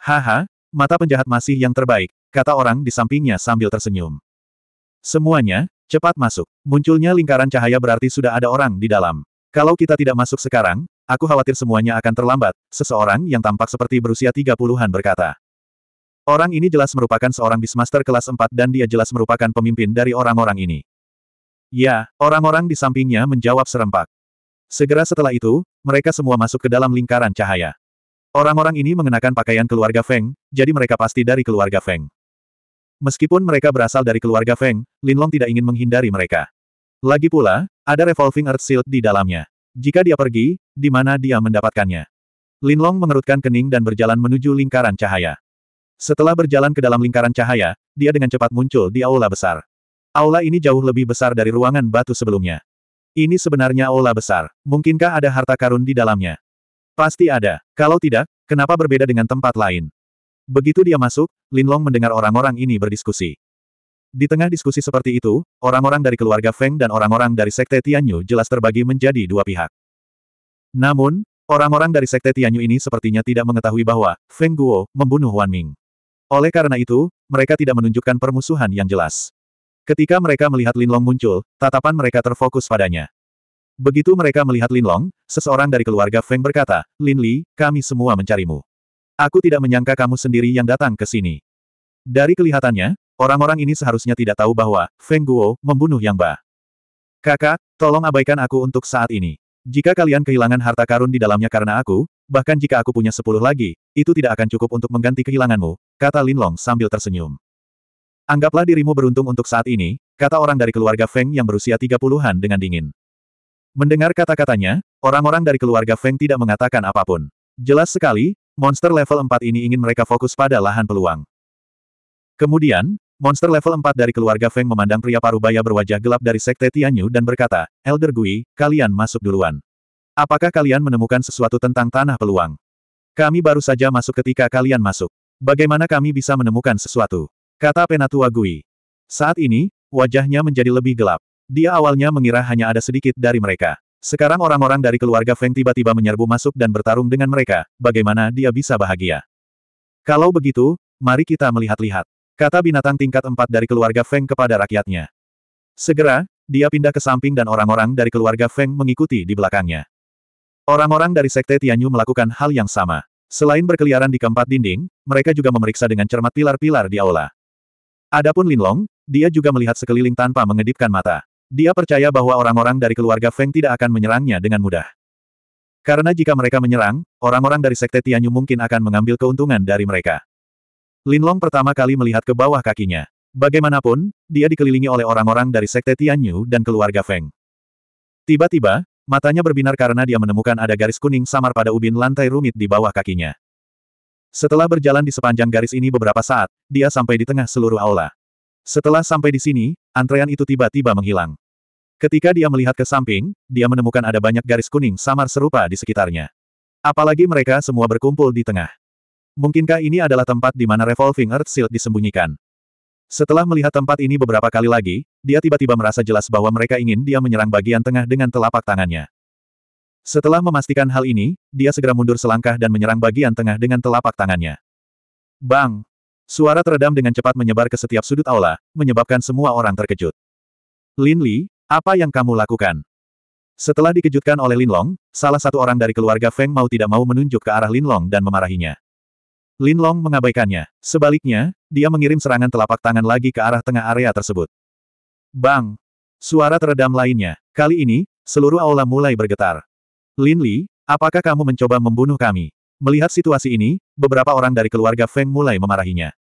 Haha, Mata penjahat masih yang terbaik, kata orang di sampingnya sambil tersenyum. Semuanya, cepat masuk. Munculnya lingkaran cahaya berarti sudah ada orang di dalam. Kalau kita tidak masuk sekarang, aku khawatir semuanya akan terlambat, seseorang yang tampak seperti berusia 30-an berkata. Orang ini jelas merupakan seorang bismaster kelas 4 dan dia jelas merupakan pemimpin dari orang-orang ini. Ya, orang-orang di sampingnya menjawab serempak. Segera setelah itu, mereka semua masuk ke dalam lingkaran cahaya. Orang-orang ini mengenakan pakaian keluarga Feng, jadi mereka pasti dari keluarga Feng. Meskipun mereka berasal dari keluarga Feng, Linlong tidak ingin menghindari mereka. Lagi pula, ada revolving earth shield di dalamnya. Jika dia pergi, di mana dia mendapatkannya? Linlong mengerutkan kening dan berjalan menuju lingkaran cahaya. Setelah berjalan ke dalam lingkaran cahaya, dia dengan cepat muncul di aula besar. Aula ini jauh lebih besar dari ruangan batu sebelumnya. Ini sebenarnya aula besar. Mungkinkah ada harta karun di dalamnya? Pasti ada. Kalau tidak, kenapa berbeda dengan tempat lain? Begitu dia masuk, Linlong mendengar orang-orang ini berdiskusi. Di tengah diskusi seperti itu, orang-orang dari keluarga Feng dan orang-orang dari Sekte Tianyu jelas terbagi menjadi dua pihak. Namun, orang-orang dari Sekte Tianyu ini sepertinya tidak mengetahui bahwa Feng Guo membunuh Wan Ming. Oleh karena itu, mereka tidak menunjukkan permusuhan yang jelas. Ketika mereka melihat Linlong muncul, tatapan mereka terfokus padanya. Begitu mereka melihat Lin Long, seseorang dari keluarga Feng berkata, Lin Li, kami semua mencarimu. Aku tidak menyangka kamu sendiri yang datang ke sini. Dari kelihatannya, orang-orang ini seharusnya tidak tahu bahwa Feng Guo membunuh Yang Ba. Kakak, tolong abaikan aku untuk saat ini. Jika kalian kehilangan harta karun di dalamnya karena aku, bahkan jika aku punya sepuluh lagi, itu tidak akan cukup untuk mengganti kehilanganmu, kata Lin Long sambil tersenyum. Anggaplah dirimu beruntung untuk saat ini, kata orang dari keluarga Feng yang berusia tiga puluhan dengan dingin. Mendengar kata-katanya, orang-orang dari keluarga Feng tidak mengatakan apapun. Jelas sekali, monster level 4 ini ingin mereka fokus pada lahan peluang. Kemudian, monster level 4 dari keluarga Feng memandang pria parubaya berwajah gelap dari sekte Tianyu dan berkata, Elder Gui, kalian masuk duluan. Apakah kalian menemukan sesuatu tentang tanah peluang? Kami baru saja masuk ketika kalian masuk. Bagaimana kami bisa menemukan sesuatu? Kata Penatua Gui. Saat ini, wajahnya menjadi lebih gelap. Dia awalnya mengira hanya ada sedikit dari mereka. Sekarang orang-orang dari keluarga Feng tiba-tiba menyerbu masuk dan bertarung dengan mereka, bagaimana dia bisa bahagia. Kalau begitu, mari kita melihat-lihat. Kata binatang tingkat empat dari keluarga Feng kepada rakyatnya. Segera, dia pindah ke samping dan orang-orang dari keluarga Feng mengikuti di belakangnya. Orang-orang dari Sekte Tianyu melakukan hal yang sama. Selain berkeliaran di keempat dinding, mereka juga memeriksa dengan cermat pilar-pilar di aula. Adapun Linlong, dia juga melihat sekeliling tanpa mengedipkan mata. Dia percaya bahwa orang-orang dari keluarga Feng tidak akan menyerangnya dengan mudah. Karena jika mereka menyerang, orang-orang dari Sekte Tianyu mungkin akan mengambil keuntungan dari mereka. Linlong pertama kali melihat ke bawah kakinya. Bagaimanapun, dia dikelilingi oleh orang-orang dari Sekte Tianyu dan keluarga Feng. Tiba-tiba, matanya berbinar karena dia menemukan ada garis kuning samar pada ubin lantai rumit di bawah kakinya. Setelah berjalan di sepanjang garis ini beberapa saat, dia sampai di tengah seluruh aula. Setelah sampai di sini, antrean itu tiba-tiba menghilang. Ketika dia melihat ke samping, dia menemukan ada banyak garis kuning samar serupa di sekitarnya. Apalagi mereka semua berkumpul di tengah. Mungkinkah ini adalah tempat di mana Revolving Earth Shield disembunyikan? Setelah melihat tempat ini beberapa kali lagi, dia tiba-tiba merasa jelas bahwa mereka ingin dia menyerang bagian tengah dengan telapak tangannya. Setelah memastikan hal ini, dia segera mundur selangkah dan menyerang bagian tengah dengan telapak tangannya. Bang! Suara teredam dengan cepat menyebar ke setiap sudut aula, menyebabkan semua orang terkejut. Lin Li, apa yang kamu lakukan? Setelah dikejutkan oleh Lin Long, salah satu orang dari keluarga Feng mau tidak mau menunjuk ke arah Lin Long dan memarahinya. Lin Long mengabaikannya. Sebaliknya, dia mengirim serangan telapak tangan lagi ke arah tengah area tersebut. Bang! Suara teredam lainnya. Kali ini, seluruh aula mulai bergetar. Lin Li, apakah kamu mencoba membunuh kami? Melihat situasi ini, beberapa orang dari keluarga Feng mulai memarahinya.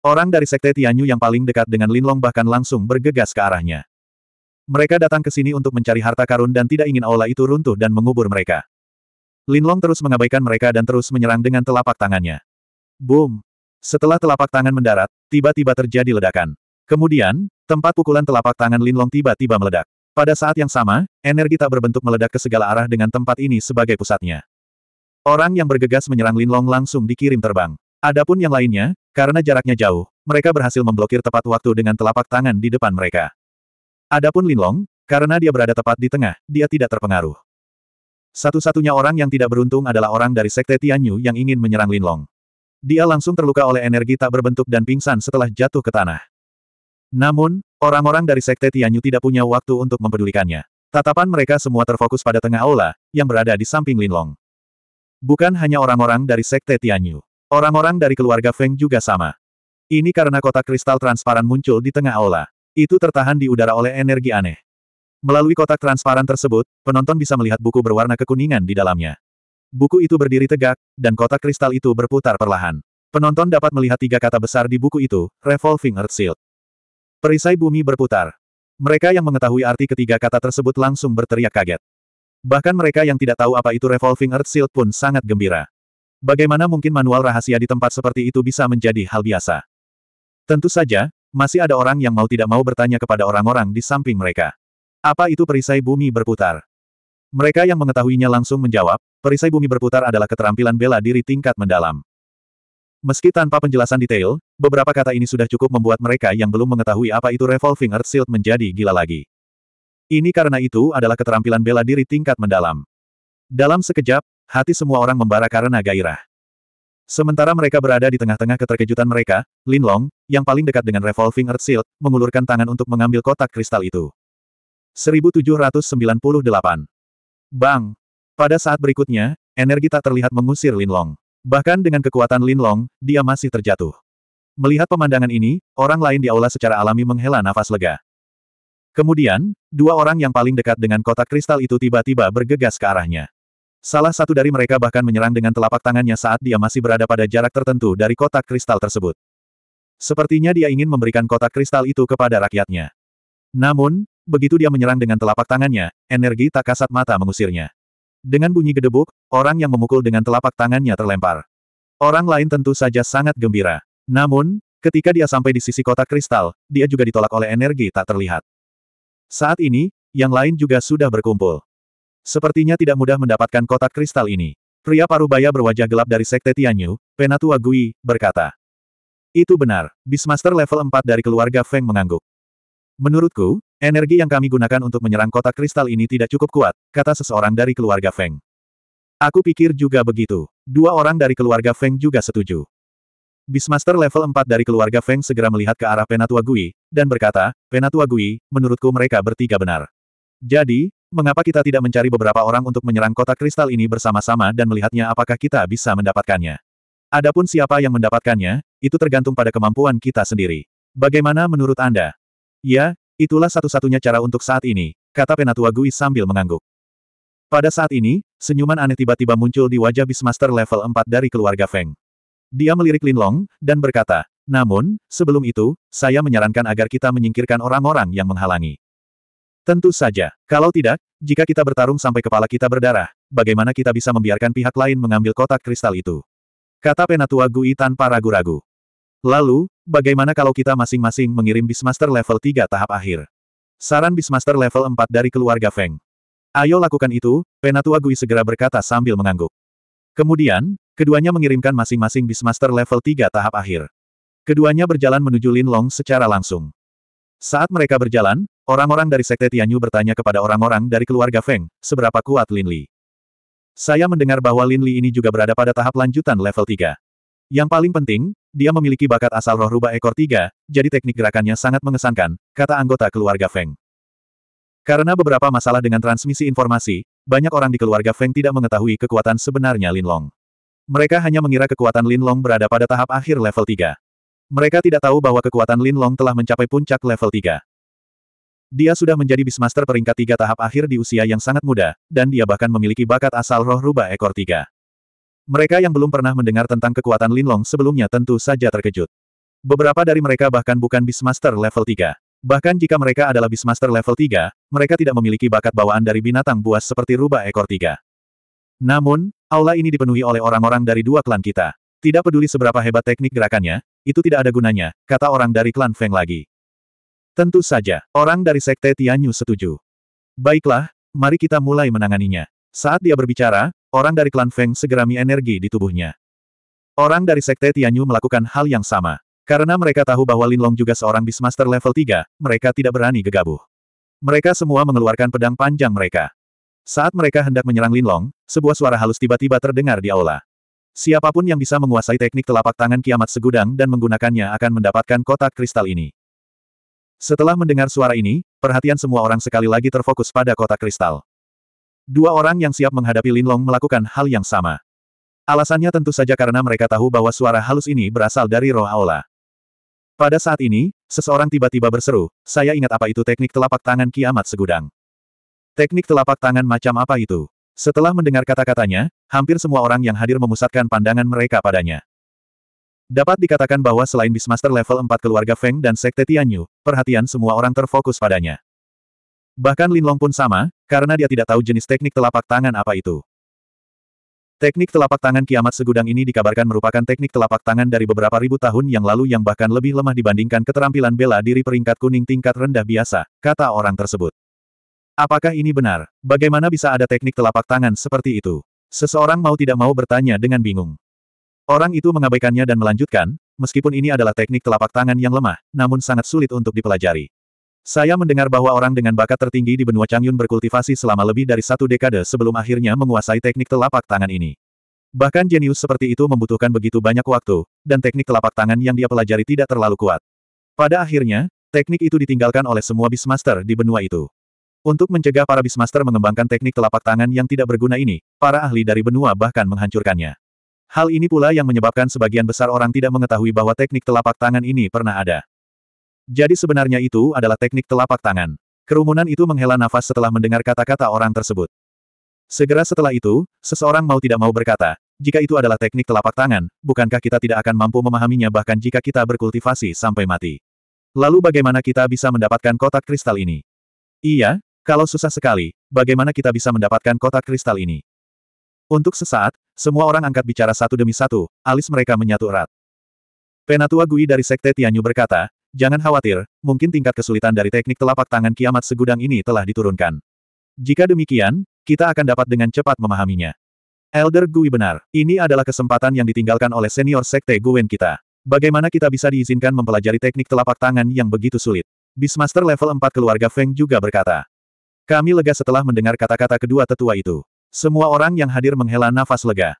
Orang dari Sekte Tianyu yang paling dekat dengan Linlong bahkan langsung bergegas ke arahnya. Mereka datang ke sini untuk mencari harta karun dan tidak ingin aula itu runtuh dan mengubur mereka. Linlong terus mengabaikan mereka dan terus menyerang dengan telapak tangannya. Boom! Setelah telapak tangan mendarat, tiba-tiba terjadi ledakan. Kemudian, tempat pukulan telapak tangan Linlong tiba-tiba meledak. Pada saat yang sama, energi tak berbentuk meledak ke segala arah dengan tempat ini sebagai pusatnya. Orang yang bergegas menyerang Linlong langsung dikirim terbang. Adapun yang lainnya, karena jaraknya jauh, mereka berhasil memblokir tepat waktu dengan telapak tangan di depan mereka. Adapun Linlong, karena dia berada tepat di tengah, dia tidak terpengaruh. Satu-satunya orang yang tidak beruntung adalah orang dari Sekte Tianyu yang ingin menyerang Linlong. Dia langsung terluka oleh energi tak berbentuk dan pingsan setelah jatuh ke tanah. Namun, orang-orang dari Sekte Tianyu tidak punya waktu untuk mempedulikannya. Tatapan mereka semua terfokus pada tengah aula, yang berada di samping Linlong. Bukan hanya orang-orang dari Sekte Tianyu. Orang-orang dari keluarga Feng juga sama. Ini karena kotak kristal transparan muncul di tengah aula. Itu tertahan di udara oleh energi aneh. Melalui kotak transparan tersebut, penonton bisa melihat buku berwarna kekuningan di dalamnya. Buku itu berdiri tegak, dan kotak kristal itu berputar perlahan. Penonton dapat melihat tiga kata besar di buku itu, Revolving Earth Shield. Perisai bumi berputar. Mereka yang mengetahui arti ketiga kata tersebut langsung berteriak kaget. Bahkan mereka yang tidak tahu apa itu Revolving Earth Shield pun sangat gembira. Bagaimana mungkin manual rahasia di tempat seperti itu bisa menjadi hal biasa? Tentu saja, masih ada orang yang mau tidak mau bertanya kepada orang-orang di samping mereka. Apa itu perisai bumi berputar? Mereka yang mengetahuinya langsung menjawab, perisai bumi berputar adalah keterampilan bela diri tingkat mendalam. Meski tanpa penjelasan detail, beberapa kata ini sudah cukup membuat mereka yang belum mengetahui apa itu Revolving Earth Shield menjadi gila lagi. Ini karena itu adalah keterampilan bela diri tingkat mendalam. Dalam sekejap, Hati semua orang membara karena gairah. Sementara mereka berada di tengah-tengah keterkejutan mereka, Lin Long, yang paling dekat dengan Revolving Earth Shield, mengulurkan tangan untuk mengambil kotak kristal itu. 1798. Bang! Pada saat berikutnya, energi tak terlihat mengusir Lin Long. Bahkan dengan kekuatan Lin Long, dia masih terjatuh. Melihat pemandangan ini, orang lain di aula secara alami menghela nafas lega. Kemudian, dua orang yang paling dekat dengan kotak kristal itu tiba-tiba bergegas ke arahnya. Salah satu dari mereka bahkan menyerang dengan telapak tangannya saat dia masih berada pada jarak tertentu dari kotak kristal tersebut. Sepertinya dia ingin memberikan kotak kristal itu kepada rakyatnya. Namun, begitu dia menyerang dengan telapak tangannya, energi tak kasat mata mengusirnya. Dengan bunyi gedebuk, orang yang memukul dengan telapak tangannya terlempar. Orang lain tentu saja sangat gembira. Namun, ketika dia sampai di sisi kotak kristal, dia juga ditolak oleh energi tak terlihat. Saat ini, yang lain juga sudah berkumpul. Sepertinya tidak mudah mendapatkan kotak kristal ini. Pria parubaya berwajah gelap dari Sekte Tianyu, Penatua Gui, berkata. Itu benar, Bismaster level 4 dari keluarga Feng mengangguk. Menurutku, energi yang kami gunakan untuk menyerang kotak kristal ini tidak cukup kuat, kata seseorang dari keluarga Feng. Aku pikir juga begitu. Dua orang dari keluarga Feng juga setuju. Bismaster level 4 dari keluarga Feng segera melihat ke arah Penatua Gui, dan berkata, Penatua Gui, menurutku mereka bertiga benar. Jadi, Mengapa kita tidak mencari beberapa orang untuk menyerang kota kristal ini bersama-sama dan melihatnya apakah kita bisa mendapatkannya? Adapun siapa yang mendapatkannya, itu tergantung pada kemampuan kita sendiri. Bagaimana menurut Anda? Ya, itulah satu-satunya cara untuk saat ini, kata Penatua Gui sambil mengangguk. Pada saat ini, senyuman aneh tiba-tiba muncul di wajah Beastmaster level 4 dari keluarga Feng. Dia melirik Lin Long dan berkata, namun, sebelum itu, saya menyarankan agar kita menyingkirkan orang-orang yang menghalangi. Tentu saja, kalau tidak, jika kita bertarung sampai kepala kita berdarah, bagaimana kita bisa membiarkan pihak lain mengambil kotak kristal itu? Kata Penatua Gui tanpa ragu-ragu. Lalu, bagaimana kalau kita masing-masing mengirim Beastmaster level 3 tahap akhir? Saran Beastmaster level 4 dari keluarga Feng. Ayo lakukan itu, Penatua Gui segera berkata sambil mengangguk. Kemudian, keduanya mengirimkan masing-masing Beastmaster level 3 tahap akhir. Keduanya berjalan menuju Lin Long secara langsung. Saat mereka berjalan, orang-orang dari Sekte Tianyu bertanya kepada orang-orang dari keluarga Feng, seberapa kuat Lin Li. Saya mendengar bahwa Lin Li ini juga berada pada tahap lanjutan level 3. Yang paling penting, dia memiliki bakat asal roh rubah ekor tiga, jadi teknik gerakannya sangat mengesankan, kata anggota keluarga Feng. Karena beberapa masalah dengan transmisi informasi, banyak orang di keluarga Feng tidak mengetahui kekuatan sebenarnya Lin Long. Mereka hanya mengira kekuatan Lin Long berada pada tahap akhir level 3. Mereka tidak tahu bahwa kekuatan Lin Long telah mencapai puncak level 3. Dia sudah menjadi bismaster peringkat tiga tahap akhir di usia yang sangat muda, dan dia bahkan memiliki bakat asal roh rubah ekor tiga. Mereka yang belum pernah mendengar tentang kekuatan Lin Long sebelumnya tentu saja terkejut. Beberapa dari mereka bahkan bukan bismaster level 3. Bahkan jika mereka adalah bismaster level 3, mereka tidak memiliki bakat bawaan dari binatang buas seperti rubah ekor tiga. Namun, aula ini dipenuhi oleh orang-orang dari dua klan kita. Tidak peduli seberapa hebat teknik gerakannya, itu tidak ada gunanya, kata orang dari klan Feng lagi. Tentu saja, orang dari sekte Tianyu setuju. Baiklah, mari kita mulai menanganinya. Saat dia berbicara, orang dari klan Feng segera mi energi di tubuhnya. Orang dari sekte Tianyu melakukan hal yang sama. Karena mereka tahu bahwa Linlong juga seorang Bismaster level 3, mereka tidak berani gegabah. Mereka semua mengeluarkan pedang panjang mereka. Saat mereka hendak menyerang Linlong, sebuah suara halus tiba-tiba terdengar di aula. Siapapun yang bisa menguasai teknik telapak tangan kiamat segudang dan menggunakannya akan mendapatkan kotak kristal ini. Setelah mendengar suara ini, perhatian semua orang sekali lagi terfokus pada kotak kristal. Dua orang yang siap menghadapi Linlong melakukan hal yang sama. Alasannya tentu saja karena mereka tahu bahwa suara halus ini berasal dari roh aula. Pada saat ini, seseorang tiba-tiba berseru, saya ingat apa itu teknik telapak tangan kiamat segudang. Teknik telapak tangan macam apa itu? Setelah mendengar kata-katanya, hampir semua orang yang hadir memusatkan pandangan mereka padanya. Dapat dikatakan bahwa selain Beastmaster level 4 keluarga Feng dan Sekte Tianyu, perhatian semua orang terfokus padanya. Bahkan Lin Long pun sama, karena dia tidak tahu jenis teknik telapak tangan apa itu. Teknik telapak tangan kiamat segudang ini dikabarkan merupakan teknik telapak tangan dari beberapa ribu tahun yang lalu yang bahkan lebih lemah dibandingkan keterampilan bela diri peringkat kuning tingkat rendah biasa, kata orang tersebut. Apakah ini benar? Bagaimana bisa ada teknik telapak tangan seperti itu? Seseorang mau tidak mau bertanya dengan bingung. Orang itu mengabaikannya dan melanjutkan, meskipun ini adalah teknik telapak tangan yang lemah, namun sangat sulit untuk dipelajari. Saya mendengar bahwa orang dengan bakat tertinggi di benua Changyun berkultivasi selama lebih dari satu dekade sebelum akhirnya menguasai teknik telapak tangan ini. Bahkan jenius seperti itu membutuhkan begitu banyak waktu, dan teknik telapak tangan yang dia pelajari tidak terlalu kuat. Pada akhirnya, teknik itu ditinggalkan oleh semua Beastmaster di benua itu. Untuk mencegah para Beastmaster mengembangkan teknik telapak tangan yang tidak berguna ini, para ahli dari benua bahkan menghancurkannya. Hal ini pula yang menyebabkan sebagian besar orang tidak mengetahui bahwa teknik telapak tangan ini pernah ada. Jadi sebenarnya itu adalah teknik telapak tangan. Kerumunan itu menghela nafas setelah mendengar kata-kata orang tersebut. Segera setelah itu, seseorang mau tidak mau berkata, jika itu adalah teknik telapak tangan, bukankah kita tidak akan mampu memahaminya bahkan jika kita berkultivasi sampai mati? Lalu bagaimana kita bisa mendapatkan kotak kristal ini? Iya, kalau susah sekali, bagaimana kita bisa mendapatkan kotak kristal ini? Untuk sesaat, semua orang angkat bicara satu demi satu, alis mereka menyatu erat. Penatua Gui dari Sekte Tianyu berkata, jangan khawatir, mungkin tingkat kesulitan dari teknik telapak tangan kiamat segudang ini telah diturunkan. Jika demikian, kita akan dapat dengan cepat memahaminya. Elder Gui benar, ini adalah kesempatan yang ditinggalkan oleh senior Sekte Guwen kita. Bagaimana kita bisa diizinkan mempelajari teknik telapak tangan yang begitu sulit? Bismaster level 4 keluarga Feng juga berkata. Kami lega setelah mendengar kata-kata kedua tetua itu. Semua orang yang hadir menghela nafas lega.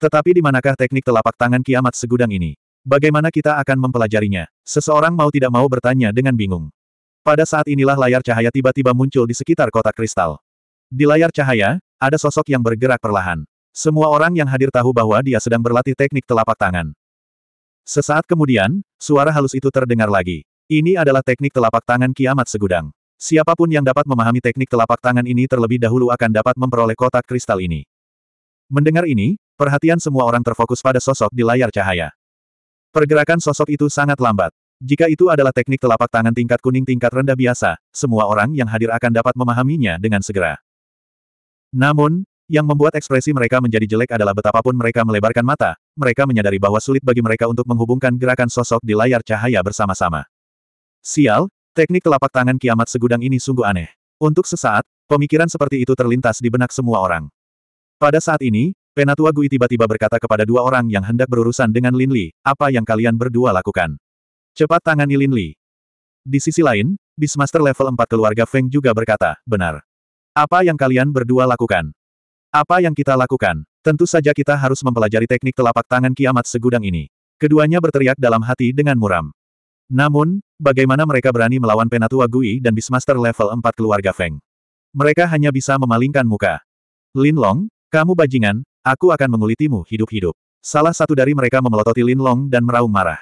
Tetapi di manakah teknik telapak tangan kiamat segudang ini? Bagaimana kita akan mempelajarinya? Seseorang mau tidak mau bertanya dengan bingung. Pada saat inilah layar cahaya tiba-tiba muncul di sekitar kotak kristal. Di layar cahaya, ada sosok yang bergerak perlahan. Semua orang yang hadir tahu bahwa dia sedang berlatih teknik telapak tangan. Sesaat kemudian, suara halus itu terdengar lagi. Ini adalah teknik telapak tangan kiamat segudang. Siapapun yang dapat memahami teknik telapak tangan ini terlebih dahulu akan dapat memperoleh kotak kristal ini. Mendengar ini, perhatian semua orang terfokus pada sosok di layar cahaya. Pergerakan sosok itu sangat lambat. Jika itu adalah teknik telapak tangan tingkat kuning tingkat rendah biasa, semua orang yang hadir akan dapat memahaminya dengan segera. Namun, yang membuat ekspresi mereka menjadi jelek adalah betapapun mereka melebarkan mata, mereka menyadari bahwa sulit bagi mereka untuk menghubungkan gerakan sosok di layar cahaya bersama-sama. Sial, Teknik telapak tangan kiamat segudang ini sungguh aneh. Untuk sesaat, pemikiran seperti itu terlintas di benak semua orang. Pada saat ini, Penatua Gui tiba-tiba berkata kepada dua orang yang hendak berurusan dengan Lin Li, apa yang kalian berdua lakukan? Cepat tangani Lin Li. Di sisi lain, Bismaster level 4 keluarga Feng juga berkata, benar. Apa yang kalian berdua lakukan? Apa yang kita lakukan? Tentu saja kita harus mempelajari teknik telapak tangan kiamat segudang ini. Keduanya berteriak dalam hati dengan muram. Namun, bagaimana mereka berani melawan Penatua Gui dan bismaster level 4 keluarga Feng? Mereka hanya bisa memalingkan muka. Lin Long, kamu bajingan, aku akan mengulitimu hidup-hidup. Salah satu dari mereka memelototi Lin Long dan meraung marah.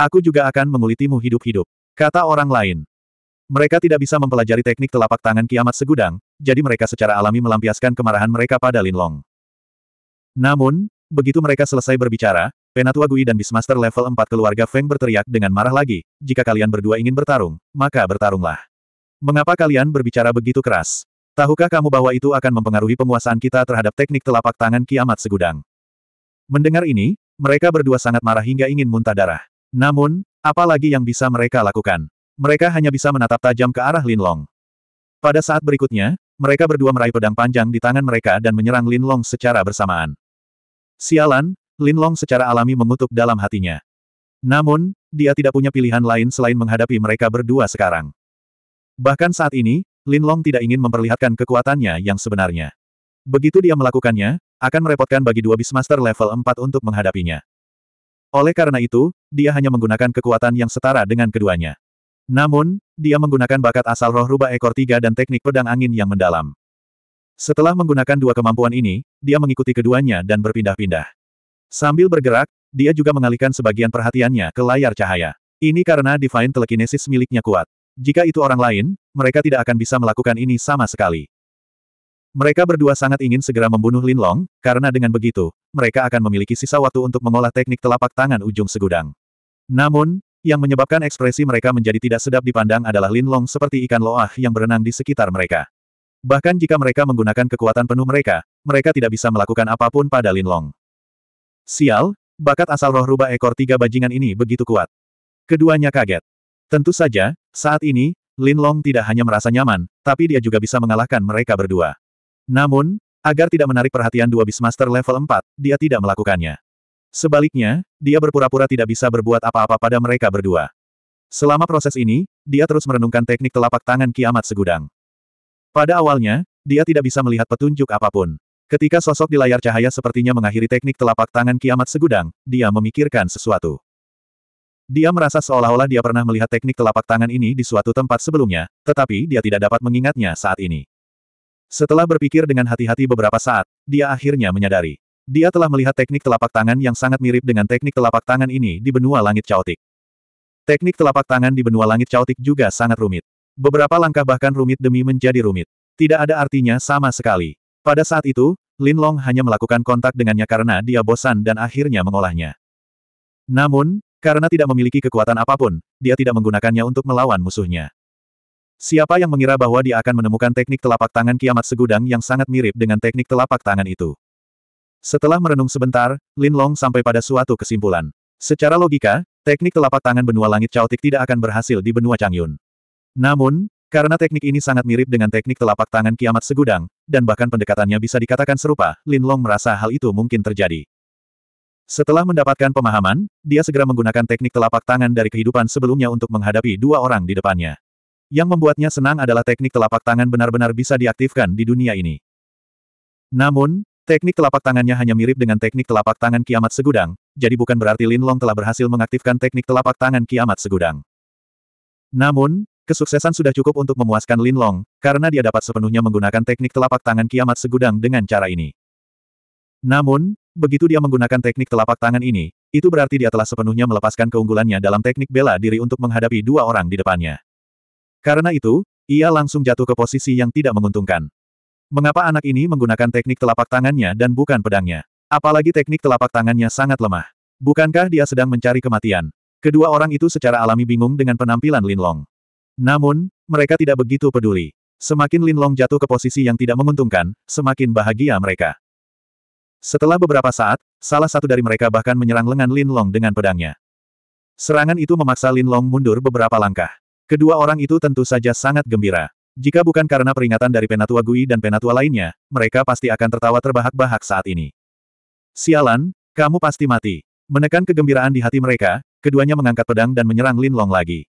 Aku juga akan mengulitimu hidup-hidup. Kata orang lain. Mereka tidak bisa mempelajari teknik telapak tangan kiamat segudang, jadi mereka secara alami melampiaskan kemarahan mereka pada Lin Long. Namun, begitu mereka selesai berbicara, Penatua Gui dan Bismaster level 4 keluarga Feng berteriak dengan marah lagi, jika kalian berdua ingin bertarung, maka bertarunglah. Mengapa kalian berbicara begitu keras? Tahukah kamu bahwa itu akan mempengaruhi penguasaan kita terhadap teknik telapak tangan kiamat segudang? Mendengar ini, mereka berdua sangat marah hingga ingin muntah darah. Namun, apa lagi yang bisa mereka lakukan? Mereka hanya bisa menatap tajam ke arah Lin Long. Pada saat berikutnya, mereka berdua meraih pedang panjang di tangan mereka dan menyerang Lin Long secara bersamaan. Sialan, Linlong secara alami mengutuk dalam hatinya. Namun, dia tidak punya pilihan lain selain menghadapi mereka berdua sekarang. Bahkan saat ini, Linlong tidak ingin memperlihatkan kekuatannya yang sebenarnya. Begitu dia melakukannya, akan merepotkan bagi dua Beastmaster level 4 untuk menghadapinya. Oleh karena itu, dia hanya menggunakan kekuatan yang setara dengan keduanya. Namun, dia menggunakan bakat asal roh rubah ekor tiga dan teknik pedang angin yang mendalam. Setelah menggunakan dua kemampuan ini, dia mengikuti keduanya dan berpindah-pindah. Sambil bergerak, dia juga mengalihkan sebagian perhatiannya ke layar cahaya. Ini karena Divine Telekinesis miliknya kuat. Jika itu orang lain, mereka tidak akan bisa melakukan ini sama sekali. Mereka berdua sangat ingin segera membunuh Lin Long, karena dengan begitu, mereka akan memiliki sisa waktu untuk mengolah teknik telapak tangan ujung segudang. Namun, yang menyebabkan ekspresi mereka menjadi tidak sedap dipandang adalah Lin Long seperti ikan loah yang berenang di sekitar mereka. Bahkan jika mereka menggunakan kekuatan penuh mereka, mereka tidak bisa melakukan apapun pada Lin Long. Sial, bakat asal roh rubah ekor tiga bajingan ini begitu kuat. Keduanya kaget. Tentu saja, saat ini, Lin Long tidak hanya merasa nyaman, tapi dia juga bisa mengalahkan mereka berdua. Namun, agar tidak menarik perhatian dua Beastmaster level 4, dia tidak melakukannya. Sebaliknya, dia berpura-pura tidak bisa berbuat apa-apa pada mereka berdua. Selama proses ini, dia terus merenungkan teknik telapak tangan kiamat segudang. Pada awalnya, dia tidak bisa melihat petunjuk apapun. Ketika sosok di layar cahaya sepertinya mengakhiri teknik telapak tangan kiamat segudang, dia memikirkan sesuatu. Dia merasa seolah-olah dia pernah melihat teknik telapak tangan ini di suatu tempat sebelumnya, tetapi dia tidak dapat mengingatnya saat ini. Setelah berpikir dengan hati-hati beberapa saat, dia akhirnya menyadari. Dia telah melihat teknik telapak tangan yang sangat mirip dengan teknik telapak tangan ini di benua langit caotik. Teknik telapak tangan di benua langit caotik juga sangat rumit. Beberapa langkah bahkan rumit demi menjadi rumit. Tidak ada artinya sama sekali. Pada saat itu, Lin Long hanya melakukan kontak dengannya karena dia bosan dan akhirnya mengolahnya. Namun, karena tidak memiliki kekuatan apapun, dia tidak menggunakannya untuk melawan musuhnya. Siapa yang mengira bahwa dia akan menemukan teknik telapak tangan kiamat segudang yang sangat mirip dengan teknik telapak tangan itu? Setelah merenung sebentar, Lin Long sampai pada suatu kesimpulan. Secara logika, teknik telapak tangan benua langit caotik tidak akan berhasil di benua Changyun. Namun, karena teknik ini sangat mirip dengan teknik telapak tangan kiamat segudang, dan bahkan pendekatannya bisa dikatakan serupa, Lin Long merasa hal itu mungkin terjadi. Setelah mendapatkan pemahaman, dia segera menggunakan teknik telapak tangan dari kehidupan sebelumnya untuk menghadapi dua orang di depannya. Yang membuatnya senang adalah teknik telapak tangan benar-benar bisa diaktifkan di dunia ini. Namun, teknik telapak tangannya hanya mirip dengan teknik telapak tangan kiamat segudang, jadi bukan berarti Lin Long telah berhasil mengaktifkan teknik telapak tangan kiamat segudang. Namun, Kesuksesan sudah cukup untuk memuaskan Lin Long, karena dia dapat sepenuhnya menggunakan teknik telapak tangan kiamat segudang dengan cara ini. Namun, begitu dia menggunakan teknik telapak tangan ini, itu berarti dia telah sepenuhnya melepaskan keunggulannya dalam teknik bela diri untuk menghadapi dua orang di depannya. Karena itu, ia langsung jatuh ke posisi yang tidak menguntungkan. Mengapa anak ini menggunakan teknik telapak tangannya dan bukan pedangnya? Apalagi teknik telapak tangannya sangat lemah. Bukankah dia sedang mencari kematian? Kedua orang itu secara alami bingung dengan penampilan Lin Long. Namun, mereka tidak begitu peduli. Semakin Linlong jatuh ke posisi yang tidak menguntungkan, semakin bahagia mereka. Setelah beberapa saat, salah satu dari mereka bahkan menyerang lengan Linlong dengan pedangnya. Serangan itu memaksa Linlong mundur beberapa langkah. Kedua orang itu tentu saja sangat gembira. Jika bukan karena peringatan dari Penatua Gui dan Penatua lainnya, mereka pasti akan tertawa terbahak-bahak saat ini. Sialan, kamu pasti mati. Menekan kegembiraan di hati mereka, keduanya mengangkat pedang dan menyerang Linlong lagi.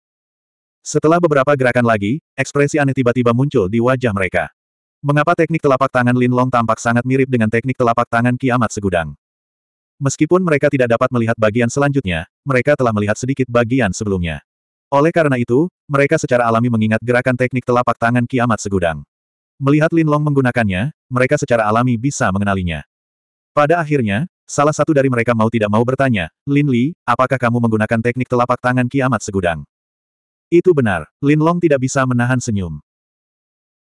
Setelah beberapa gerakan lagi, ekspresi aneh tiba-tiba muncul di wajah mereka. Mengapa teknik telapak tangan Lin Long tampak sangat mirip dengan teknik telapak tangan kiamat segudang? Meskipun mereka tidak dapat melihat bagian selanjutnya, mereka telah melihat sedikit bagian sebelumnya. Oleh karena itu, mereka secara alami mengingat gerakan teknik telapak tangan kiamat segudang. Melihat Lin Long menggunakannya, mereka secara alami bisa mengenalinya. Pada akhirnya, salah satu dari mereka mau tidak mau bertanya, Lin Li, apakah kamu menggunakan teknik telapak tangan kiamat segudang? Itu benar, Lin Long tidak bisa menahan senyum.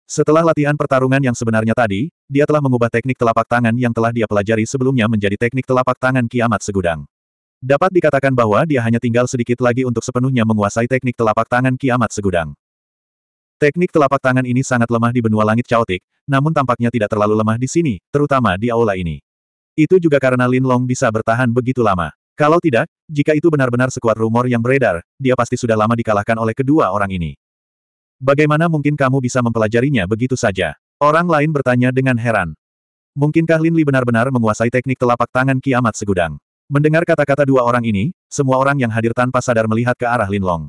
Setelah latihan pertarungan yang sebenarnya tadi, dia telah mengubah teknik telapak tangan yang telah dia pelajari sebelumnya menjadi teknik telapak tangan kiamat segudang. Dapat dikatakan bahwa dia hanya tinggal sedikit lagi untuk sepenuhnya menguasai teknik telapak tangan kiamat segudang. Teknik telapak tangan ini sangat lemah di benua langit caotik, namun tampaknya tidak terlalu lemah di sini, terutama di aula ini. Itu juga karena Lin Long bisa bertahan begitu lama. Kalau tidak, jika itu benar-benar sekuat rumor yang beredar, dia pasti sudah lama dikalahkan oleh kedua orang ini. Bagaimana mungkin kamu bisa mempelajarinya begitu saja? Orang lain bertanya dengan heran. Mungkinkah Lin Li benar-benar menguasai teknik telapak tangan kiamat segudang? Mendengar kata-kata dua orang ini, semua orang yang hadir tanpa sadar melihat ke arah Lin Long.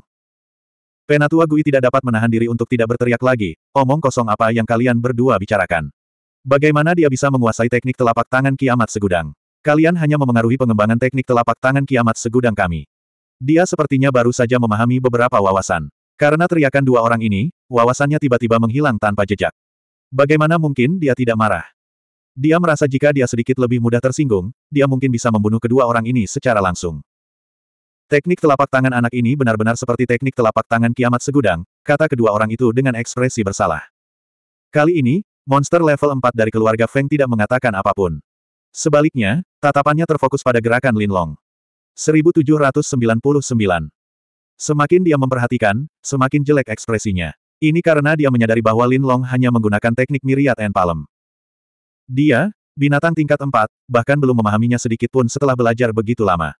Penatua Gui tidak dapat menahan diri untuk tidak berteriak lagi, omong kosong apa yang kalian berdua bicarakan. Bagaimana dia bisa menguasai teknik telapak tangan kiamat segudang? Kalian hanya memengaruhi pengembangan teknik telapak tangan kiamat segudang kami. Dia sepertinya baru saja memahami beberapa wawasan. Karena teriakan dua orang ini, wawasannya tiba-tiba menghilang tanpa jejak. Bagaimana mungkin dia tidak marah? Dia merasa jika dia sedikit lebih mudah tersinggung, dia mungkin bisa membunuh kedua orang ini secara langsung. Teknik telapak tangan anak ini benar-benar seperti teknik telapak tangan kiamat segudang, kata kedua orang itu dengan ekspresi bersalah. Kali ini, monster level 4 dari keluarga Feng tidak mengatakan apapun. Sebaliknya, tatapannya terfokus pada gerakan Linlong. 1799. Semakin dia memperhatikan, semakin jelek ekspresinya. Ini karena dia menyadari bahwa Linlong hanya menggunakan teknik miriat and palem. Dia, binatang tingkat 4, bahkan belum memahaminya sedikit pun setelah belajar begitu lama.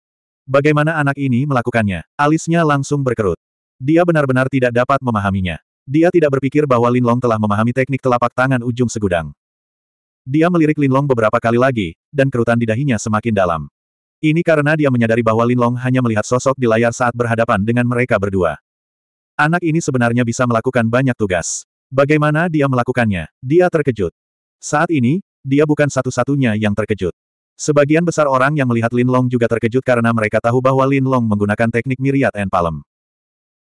Bagaimana anak ini melakukannya? Alisnya langsung berkerut. Dia benar-benar tidak dapat memahaminya. Dia tidak berpikir bahwa Linlong telah memahami teknik telapak tangan ujung segudang. Dia melirik Linlong beberapa kali lagi, dan kerutan di dahinya semakin dalam. Ini karena dia menyadari bahwa Linlong hanya melihat sosok di layar saat berhadapan dengan mereka berdua. Anak ini sebenarnya bisa melakukan banyak tugas. Bagaimana dia melakukannya? Dia terkejut. Saat ini, dia bukan satu-satunya yang terkejut. Sebagian besar orang yang melihat Linlong juga terkejut karena mereka tahu bahwa Linlong menggunakan teknik Miriat and Palm.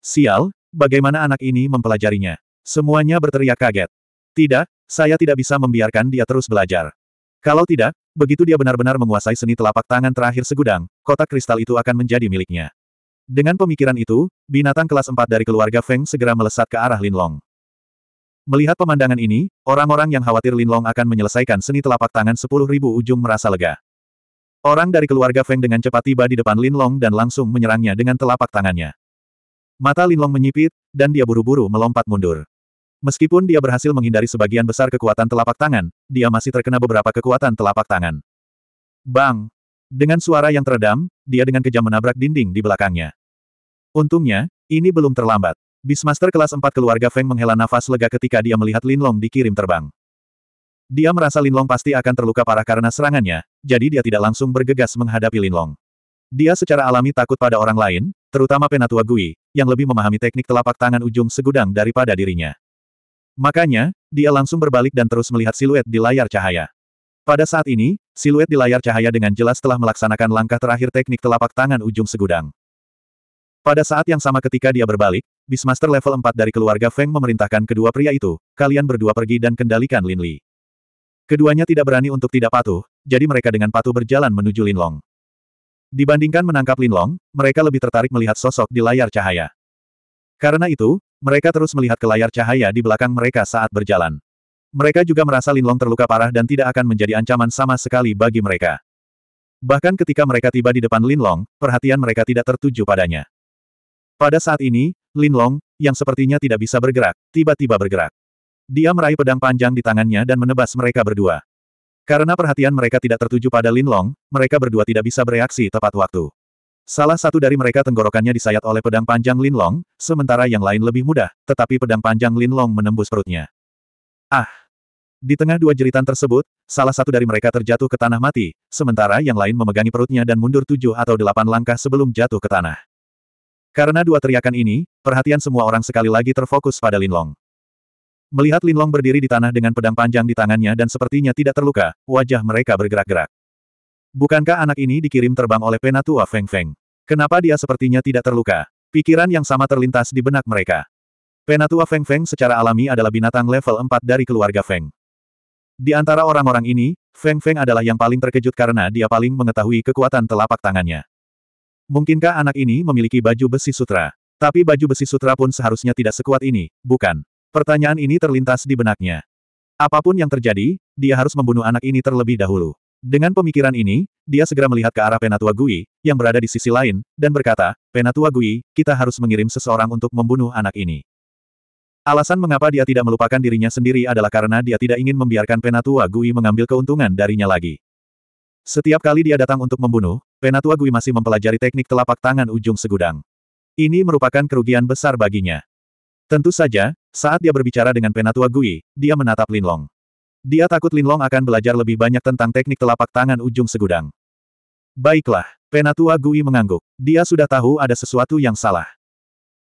Sial, bagaimana anak ini mempelajarinya? Semuanya berteriak kaget. Tidak, saya tidak bisa membiarkan dia terus belajar. Kalau tidak, begitu dia benar-benar menguasai seni telapak tangan terakhir segudang, kotak kristal itu akan menjadi miliknya. Dengan pemikiran itu, binatang kelas 4 dari keluarga Feng segera melesat ke arah Linlong. Melihat pemandangan ini, orang-orang yang khawatir Linlong akan menyelesaikan seni telapak tangan sepuluh ribu ujung merasa lega. Orang dari keluarga Feng dengan cepat tiba di depan Linlong dan langsung menyerangnya dengan telapak tangannya. Mata Linlong menyipit, dan dia buru-buru melompat mundur. Meskipun dia berhasil menghindari sebagian besar kekuatan telapak tangan, dia masih terkena beberapa kekuatan telapak tangan. Bang! Dengan suara yang teredam, dia dengan kejam menabrak dinding di belakangnya. Untungnya, ini belum terlambat. Bismaster kelas 4 keluarga Feng menghela nafas lega ketika dia melihat Lin Long dikirim terbang. Dia merasa Lin Long pasti akan terluka parah karena serangannya, jadi dia tidak langsung bergegas menghadapi Lin Long. Dia secara alami takut pada orang lain, terutama Penatua Gui, yang lebih memahami teknik telapak tangan ujung segudang daripada dirinya. Makanya, dia langsung berbalik dan terus melihat siluet di layar cahaya. Pada saat ini, siluet di layar cahaya dengan jelas telah melaksanakan langkah terakhir teknik telapak tangan ujung segudang. Pada saat yang sama ketika dia berbalik, Bismaster level 4 dari keluarga Feng memerintahkan kedua pria itu, kalian berdua pergi dan kendalikan Lin Li. Keduanya tidak berani untuk tidak patuh, jadi mereka dengan patuh berjalan menuju Lin Long. Dibandingkan menangkap Lin Long, mereka lebih tertarik melihat sosok di layar cahaya. Karena itu, mereka terus melihat ke layar cahaya di belakang mereka saat berjalan. Mereka juga merasa Linlong terluka parah dan tidak akan menjadi ancaman sama sekali bagi mereka. Bahkan ketika mereka tiba di depan Linlong, perhatian mereka tidak tertuju padanya. Pada saat ini, Linlong, yang sepertinya tidak bisa bergerak, tiba-tiba bergerak. Dia meraih pedang panjang di tangannya dan menebas mereka berdua. Karena perhatian mereka tidak tertuju pada Linlong, mereka berdua tidak bisa bereaksi tepat waktu. Salah satu dari mereka tenggorokannya disayat oleh pedang panjang Lin Long, sementara yang lain lebih mudah, tetapi pedang panjang Lin Long menembus perutnya. Ah! Di tengah dua jeritan tersebut, salah satu dari mereka terjatuh ke tanah mati, sementara yang lain memegangi perutnya dan mundur tujuh atau delapan langkah sebelum jatuh ke tanah. Karena dua teriakan ini, perhatian semua orang sekali lagi terfokus pada Lin Long. Melihat Lin Long berdiri di tanah dengan pedang panjang di tangannya dan sepertinya tidak terluka, wajah mereka bergerak-gerak. Bukankah anak ini dikirim terbang oleh penatua Feng Feng? Kenapa dia sepertinya tidak terluka? Pikiran yang sama terlintas di benak mereka. Penatua Feng Feng secara alami adalah binatang level 4 dari keluarga Feng. Di antara orang-orang ini, Feng Feng adalah yang paling terkejut karena dia paling mengetahui kekuatan telapak tangannya. Mungkinkah anak ini memiliki baju besi sutra? Tapi baju besi sutra pun seharusnya tidak sekuat ini, bukan? Pertanyaan ini terlintas di benaknya. Apapun yang terjadi, dia harus membunuh anak ini terlebih dahulu. Dengan pemikiran ini, dia segera melihat ke arah Penatua Gui, yang berada di sisi lain, dan berkata, Penatua Gui, kita harus mengirim seseorang untuk membunuh anak ini. Alasan mengapa dia tidak melupakan dirinya sendiri adalah karena dia tidak ingin membiarkan Penatua Gui mengambil keuntungan darinya lagi. Setiap kali dia datang untuk membunuh, Penatua Gui masih mempelajari teknik telapak tangan ujung segudang. Ini merupakan kerugian besar baginya. Tentu saja, saat dia berbicara dengan Penatua Gui, dia menatap Linlong. Dia takut Lin Long akan belajar lebih banyak tentang teknik telapak tangan ujung segudang. Baiklah, Penatua Gui mengangguk. Dia sudah tahu ada sesuatu yang salah.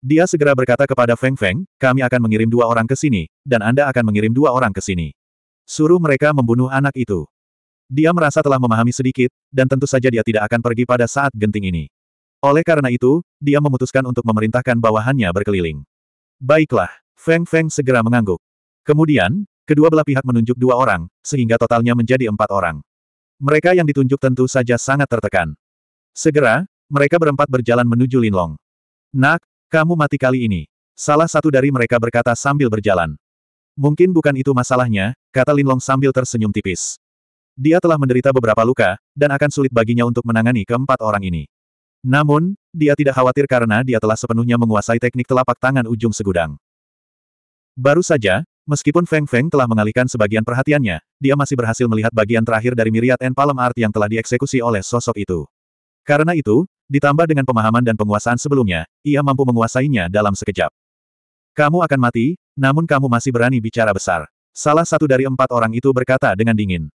Dia segera berkata kepada Feng Feng, kami akan mengirim dua orang ke sini, dan Anda akan mengirim dua orang ke sini. Suruh mereka membunuh anak itu. Dia merasa telah memahami sedikit, dan tentu saja dia tidak akan pergi pada saat genting ini. Oleh karena itu, dia memutuskan untuk memerintahkan bawahannya berkeliling. Baiklah, Feng Feng segera mengangguk. Kemudian, Kedua belah pihak menunjuk dua orang, sehingga totalnya menjadi empat orang. Mereka yang ditunjuk tentu saja sangat tertekan. Segera, mereka berempat berjalan menuju Linlong. Nak, kamu mati kali ini. Salah satu dari mereka berkata sambil berjalan. Mungkin bukan itu masalahnya, kata Linlong sambil tersenyum tipis. Dia telah menderita beberapa luka, dan akan sulit baginya untuk menangani keempat orang ini. Namun, dia tidak khawatir karena dia telah sepenuhnya menguasai teknik telapak tangan ujung segudang. Baru saja, Meskipun Feng Feng telah mengalihkan sebagian perhatiannya, dia masih berhasil melihat bagian terakhir dari miriat En Palm Art yang telah dieksekusi oleh sosok itu. Karena itu, ditambah dengan pemahaman dan penguasaan sebelumnya, ia mampu menguasainya dalam sekejap. Kamu akan mati, namun kamu masih berani bicara besar. Salah satu dari empat orang itu berkata dengan dingin.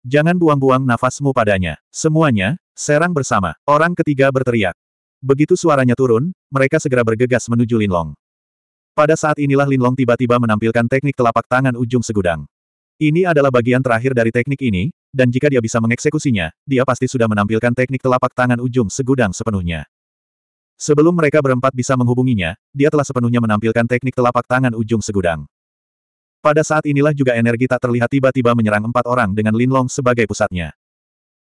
Jangan buang-buang nafasmu padanya. Semuanya, serang bersama. Orang ketiga berteriak. Begitu suaranya turun, mereka segera bergegas menuju Linlong. Pada saat inilah Linlong tiba-tiba menampilkan teknik telapak tangan ujung segudang. Ini adalah bagian terakhir dari teknik ini, dan jika dia bisa mengeksekusinya, dia pasti sudah menampilkan teknik telapak tangan ujung segudang sepenuhnya. Sebelum mereka berempat bisa menghubunginya, dia telah sepenuhnya menampilkan teknik telapak tangan ujung segudang. Pada saat inilah juga energi tak terlihat tiba-tiba menyerang empat orang dengan Linlong sebagai pusatnya.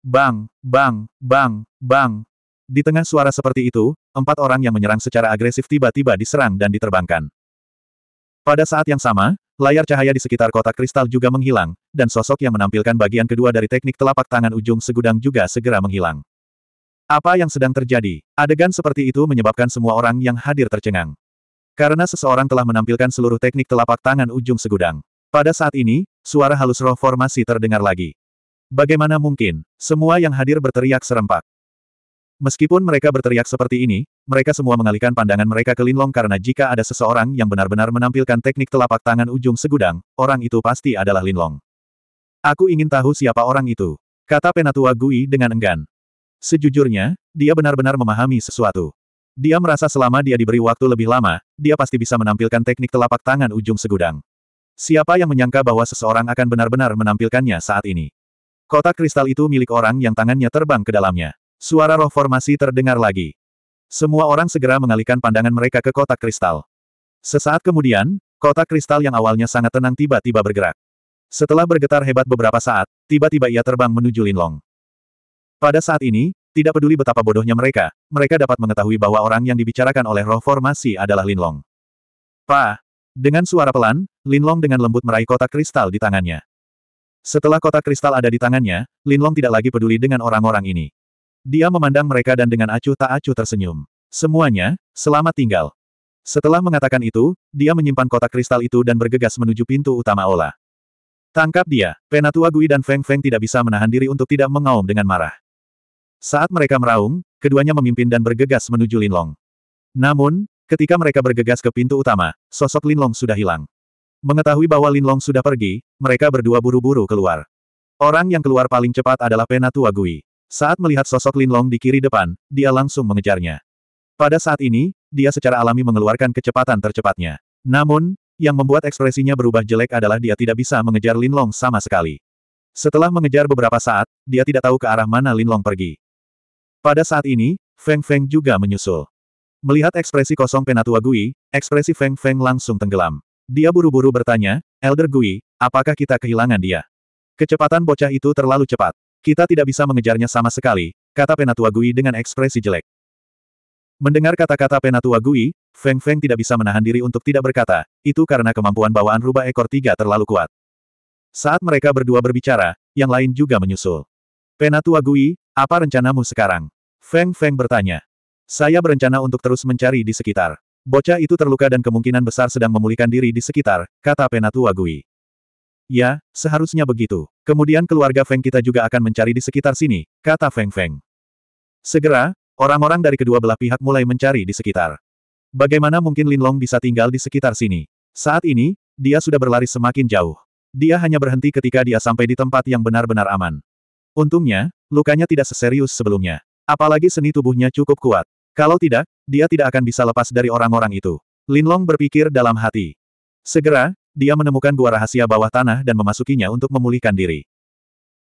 Bang, bang, bang, bang, di tengah suara seperti itu, empat orang yang menyerang secara agresif tiba-tiba diserang dan diterbangkan. Pada saat yang sama, layar cahaya di sekitar kotak kristal juga menghilang, dan sosok yang menampilkan bagian kedua dari teknik telapak tangan ujung segudang juga segera menghilang. Apa yang sedang terjadi? Adegan seperti itu menyebabkan semua orang yang hadir tercengang. Karena seseorang telah menampilkan seluruh teknik telapak tangan ujung segudang. Pada saat ini, suara halus roh formasi terdengar lagi. Bagaimana mungkin? Semua yang hadir berteriak serempak. Meskipun mereka berteriak seperti ini, mereka semua mengalihkan pandangan mereka ke Linlong karena jika ada seseorang yang benar-benar menampilkan teknik telapak tangan ujung segudang, orang itu pasti adalah Linlong. Aku ingin tahu siapa orang itu, kata Penatua Gui dengan enggan. Sejujurnya, dia benar-benar memahami sesuatu. Dia merasa selama dia diberi waktu lebih lama, dia pasti bisa menampilkan teknik telapak tangan ujung segudang. Siapa yang menyangka bahwa seseorang akan benar-benar menampilkannya saat ini? Kotak kristal itu milik orang yang tangannya terbang ke dalamnya. Suara roh formasi terdengar lagi. Semua orang segera mengalihkan pandangan mereka ke kotak kristal. Sesaat kemudian, kotak kristal yang awalnya sangat tenang tiba-tiba bergerak. Setelah bergetar hebat beberapa saat, tiba-tiba ia terbang menuju Linlong. Pada saat ini, tidak peduli betapa bodohnya mereka, mereka dapat mengetahui bahwa orang yang dibicarakan oleh roh formasi adalah Linlong. Pa! Dengan suara pelan, Linlong dengan lembut meraih kotak kristal di tangannya. Setelah kotak kristal ada di tangannya, Linlong tidak lagi peduli dengan orang-orang ini. Dia memandang mereka dan dengan acuh tak acuh tersenyum. Semuanya, selamat tinggal. Setelah mengatakan itu, dia menyimpan kotak kristal itu dan bergegas menuju pintu utama Ola. Tangkap dia, Penatua Gui dan Feng Feng tidak bisa menahan diri untuk tidak mengaum dengan marah. Saat mereka meraung, keduanya memimpin dan bergegas menuju Linlong. Namun, ketika mereka bergegas ke pintu utama, sosok Linlong sudah hilang. Mengetahui bahwa Linlong sudah pergi, mereka berdua buru-buru keluar. Orang yang keluar paling cepat adalah Penatua Gui. Saat melihat sosok Linlong di kiri depan, dia langsung mengejarnya. Pada saat ini, dia secara alami mengeluarkan kecepatan tercepatnya. Namun, yang membuat ekspresinya berubah jelek adalah dia tidak bisa mengejar Linlong sama sekali. Setelah mengejar beberapa saat, dia tidak tahu ke arah mana Linlong pergi. Pada saat ini, Feng Feng juga menyusul. Melihat ekspresi kosong Penatua Gui, ekspresi Feng Feng langsung tenggelam. Dia buru-buru bertanya, Elder Gui, apakah kita kehilangan dia? Kecepatan bocah itu terlalu cepat. Kita tidak bisa mengejarnya sama sekali, kata Penatua Gui dengan ekspresi jelek. Mendengar kata-kata Penatua Gui, Feng Feng tidak bisa menahan diri untuk tidak berkata, itu karena kemampuan bawaan rubah ekor tiga terlalu kuat. Saat mereka berdua berbicara, yang lain juga menyusul. Penatua Gui, apa rencanamu sekarang? Feng Feng bertanya. Saya berencana untuk terus mencari di sekitar. Bocah itu terluka dan kemungkinan besar sedang memulihkan diri di sekitar, kata Penatua Gui. Ya, seharusnya begitu. Kemudian keluarga Feng kita juga akan mencari di sekitar sini, kata Feng Feng. Segera, orang-orang dari kedua belah pihak mulai mencari di sekitar. Bagaimana mungkin Lin Long bisa tinggal di sekitar sini? Saat ini, dia sudah berlari semakin jauh. Dia hanya berhenti ketika dia sampai di tempat yang benar-benar aman. Untungnya, lukanya tidak seserius sebelumnya. Apalagi seni tubuhnya cukup kuat. Kalau tidak, dia tidak akan bisa lepas dari orang-orang itu. Lin Long berpikir dalam hati. Segera, dia menemukan gua rahasia bawah tanah dan memasukinya untuk memulihkan diri.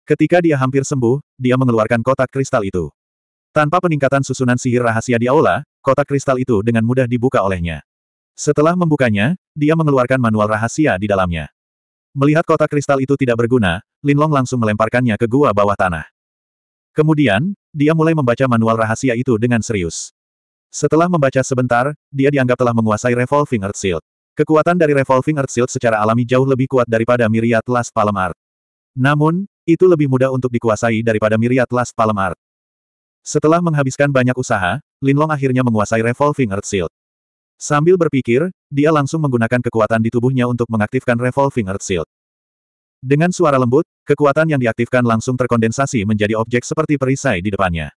Ketika dia hampir sembuh, dia mengeluarkan kotak kristal itu. Tanpa peningkatan susunan sihir rahasia di aula, kotak kristal itu dengan mudah dibuka olehnya. Setelah membukanya, dia mengeluarkan manual rahasia di dalamnya. Melihat kotak kristal itu tidak berguna, Lin Long langsung melemparkannya ke gua bawah tanah. Kemudian, dia mulai membaca manual rahasia itu dengan serius. Setelah membaca sebentar, dia dianggap telah menguasai Revolving Earth Shield. Kekuatan dari Revolving Earth Shield secara alami jauh lebih kuat daripada Myriad Last Palmar. Namun, itu lebih mudah untuk dikuasai daripada Myriad Last Palmar. Setelah menghabiskan banyak usaha, Linlong akhirnya menguasai Revolving Earth Shield. Sambil berpikir, dia langsung menggunakan kekuatan di tubuhnya untuk mengaktifkan Revolving Earth Shield. Dengan suara lembut, kekuatan yang diaktifkan langsung terkondensasi menjadi objek seperti perisai di depannya.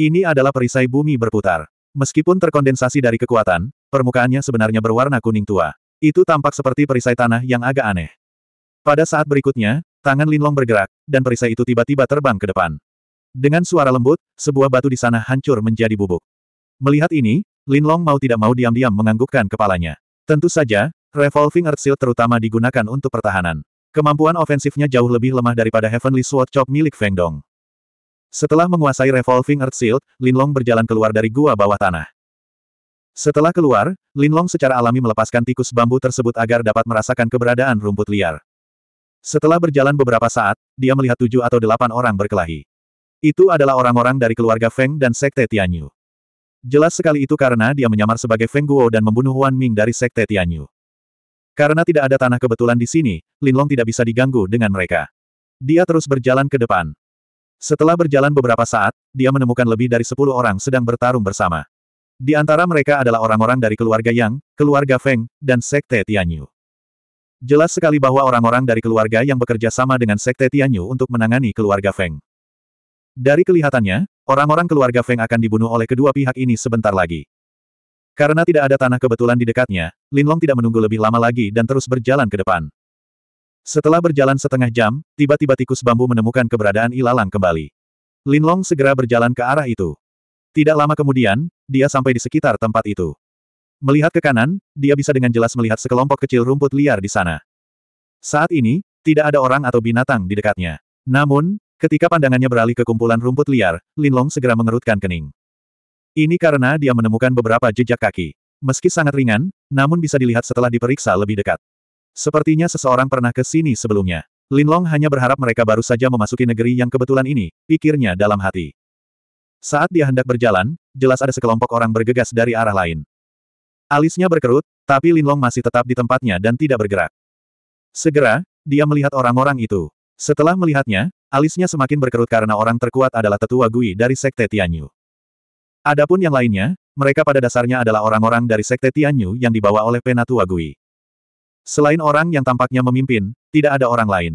Ini adalah perisai bumi berputar. Meskipun terkondensasi dari kekuatan, permukaannya sebenarnya berwarna kuning tua. Itu tampak seperti perisai tanah yang agak aneh. Pada saat berikutnya, tangan Linlong bergerak, dan perisai itu tiba-tiba terbang ke depan. Dengan suara lembut, sebuah batu di sana hancur menjadi bubuk. Melihat ini, Linlong mau tidak mau diam-diam menganggukkan kepalanya. Tentu saja, Revolving Earth Shield terutama digunakan untuk pertahanan. Kemampuan ofensifnya jauh lebih lemah daripada Heavenly Sword Chop milik Feng Dong. Setelah menguasai Revolving Earth Shield, Linlong berjalan keluar dari gua bawah tanah. Setelah keluar, Linlong secara alami melepaskan tikus bambu tersebut agar dapat merasakan keberadaan rumput liar. Setelah berjalan beberapa saat, dia melihat tujuh atau delapan orang berkelahi. Itu adalah orang-orang dari keluarga Feng dan Sekte Tianyu. Jelas sekali itu karena dia menyamar sebagai Feng Guo dan membunuh Wan Ming dari Sekte Tianyu. Karena tidak ada tanah kebetulan di sini, Linlong tidak bisa diganggu dengan mereka. Dia terus berjalan ke depan. Setelah berjalan beberapa saat, dia menemukan lebih dari sepuluh orang sedang bertarung bersama. Di antara mereka adalah orang-orang dari keluarga Yang, keluarga Feng, dan Sekte Tianyu. Jelas sekali bahwa orang-orang dari keluarga yang bekerja sama dengan Sekte Tianyu untuk menangani keluarga Feng. Dari kelihatannya, orang-orang keluarga Feng akan dibunuh oleh kedua pihak ini sebentar lagi. Karena tidak ada tanah kebetulan di dekatnya, Linlong tidak menunggu lebih lama lagi dan terus berjalan ke depan. Setelah berjalan setengah jam, tiba-tiba tikus bambu menemukan keberadaan ilalang kembali. Linlong segera berjalan ke arah itu. Tidak lama kemudian, dia sampai di sekitar tempat itu. Melihat ke kanan, dia bisa dengan jelas melihat sekelompok kecil rumput liar di sana. Saat ini, tidak ada orang atau binatang di dekatnya. Namun, ketika pandangannya beralih ke kumpulan rumput liar, Linlong segera mengerutkan kening. Ini karena dia menemukan beberapa jejak kaki. Meski sangat ringan, namun bisa dilihat setelah diperiksa lebih dekat. Sepertinya seseorang pernah ke sini sebelumnya. Linlong hanya berharap mereka baru saja memasuki negeri yang kebetulan ini, pikirnya dalam hati. Saat dia hendak berjalan, jelas ada sekelompok orang bergegas dari arah lain. Alisnya berkerut, tapi Linlong masih tetap di tempatnya dan tidak bergerak. Segera, dia melihat orang-orang itu. Setelah melihatnya, alisnya semakin berkerut karena orang terkuat adalah tetua Gui dari Sekte Tianyu. Adapun yang lainnya, mereka pada dasarnya adalah orang-orang dari Sekte Tianyu yang dibawa oleh Penatua Gui. Selain orang yang tampaknya memimpin, tidak ada orang lain.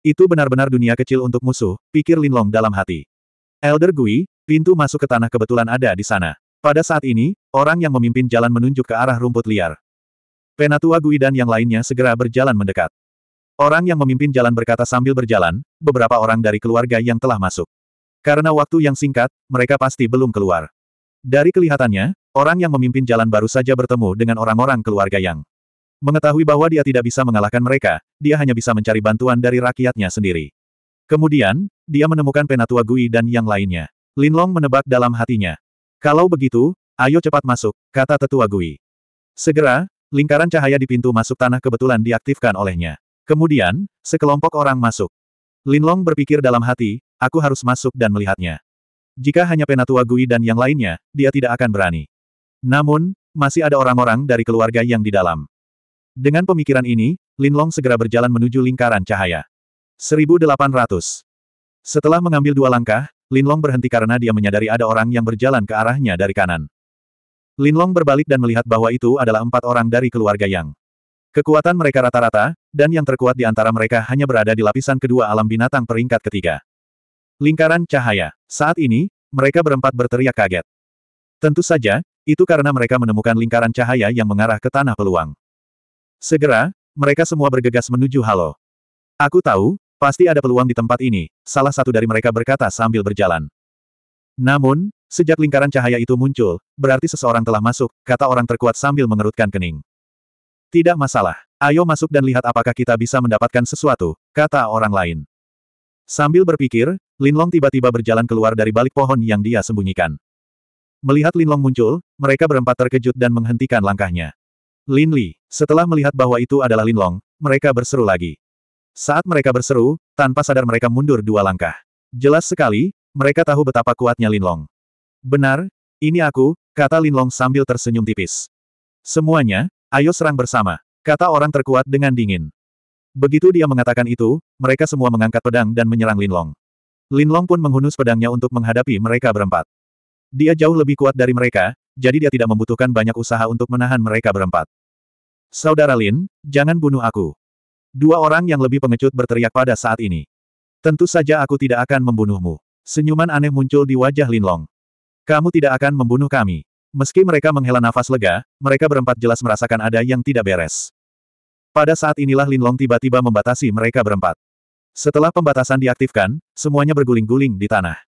Itu benar-benar dunia kecil untuk musuh, pikir Linlong dalam hati. Elder Gui, Pintu masuk ke tanah kebetulan ada di sana. Pada saat ini, orang yang memimpin jalan menunjuk ke arah rumput liar. Penatua Gui dan yang lainnya segera berjalan mendekat. Orang yang memimpin jalan berkata sambil berjalan, beberapa orang dari keluarga yang telah masuk. Karena waktu yang singkat, mereka pasti belum keluar. Dari kelihatannya, orang yang memimpin jalan baru saja bertemu dengan orang-orang keluarga yang mengetahui bahwa dia tidak bisa mengalahkan mereka, dia hanya bisa mencari bantuan dari rakyatnya sendiri. Kemudian, dia menemukan Penatua Gui dan yang lainnya. Linlong menebak dalam hatinya. Kalau begitu, ayo cepat masuk, kata tetua Gui. Segera, lingkaran cahaya di pintu masuk tanah kebetulan diaktifkan olehnya. Kemudian, sekelompok orang masuk. Linlong berpikir dalam hati, aku harus masuk dan melihatnya. Jika hanya Penatua Gui dan yang lainnya, dia tidak akan berani. Namun, masih ada orang-orang dari keluarga yang di dalam. Dengan pemikiran ini, Linlong segera berjalan menuju lingkaran cahaya. 1800. Setelah mengambil dua langkah, Linlong berhenti karena dia menyadari ada orang yang berjalan ke arahnya dari kanan. Linlong berbalik dan melihat bahwa itu adalah empat orang dari keluarga Yang. Kekuatan mereka rata-rata, dan yang terkuat di antara mereka hanya berada di lapisan kedua alam binatang peringkat ketiga. Lingkaran cahaya. Saat ini, mereka berempat berteriak kaget. Tentu saja, itu karena mereka menemukan lingkaran cahaya yang mengarah ke tanah peluang. Segera, mereka semua bergegas menuju Halo. Aku tahu, Pasti ada peluang di tempat ini, salah satu dari mereka berkata sambil berjalan. Namun, sejak lingkaran cahaya itu muncul, berarti seseorang telah masuk, kata orang terkuat sambil mengerutkan kening. Tidak masalah, ayo masuk dan lihat apakah kita bisa mendapatkan sesuatu, kata orang lain. Sambil berpikir, Linlong tiba-tiba berjalan keluar dari balik pohon yang dia sembunyikan. Melihat Linlong muncul, mereka berempat terkejut dan menghentikan langkahnya. Lin Li, setelah melihat bahwa itu adalah Linlong, mereka berseru lagi. Saat mereka berseru, tanpa sadar mereka mundur dua langkah. Jelas sekali, mereka tahu betapa kuatnya Linlong. Benar, ini aku, kata Linlong sambil tersenyum tipis. Semuanya, ayo serang bersama, kata orang terkuat dengan dingin. Begitu dia mengatakan itu, mereka semua mengangkat pedang dan menyerang Linlong. Linlong pun menghunus pedangnya untuk menghadapi mereka berempat. Dia jauh lebih kuat dari mereka, jadi dia tidak membutuhkan banyak usaha untuk menahan mereka berempat. Saudara Lin, jangan bunuh aku. Dua orang yang lebih pengecut berteriak pada saat ini. Tentu saja aku tidak akan membunuhmu. Senyuman aneh muncul di wajah Linlong. Kamu tidak akan membunuh kami. Meski mereka menghela nafas lega, mereka berempat jelas merasakan ada yang tidak beres. Pada saat inilah Linlong tiba-tiba membatasi mereka berempat. Setelah pembatasan diaktifkan, semuanya berguling-guling di tanah.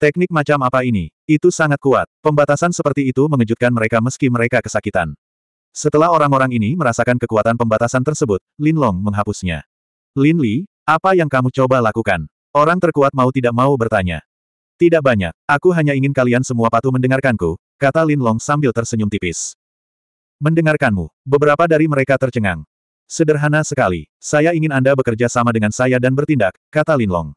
Teknik macam apa ini? Itu sangat kuat. Pembatasan seperti itu mengejutkan mereka meski mereka kesakitan. Setelah orang-orang ini merasakan kekuatan pembatasan tersebut, Lin Long menghapusnya. Lin Li, apa yang kamu coba lakukan? Orang terkuat mau tidak mau bertanya. Tidak banyak, aku hanya ingin kalian semua patuh mendengarkanku, kata Lin Long sambil tersenyum tipis. Mendengarkanmu, beberapa dari mereka tercengang. Sederhana sekali, saya ingin Anda bekerja sama dengan saya dan bertindak, kata Lin Long.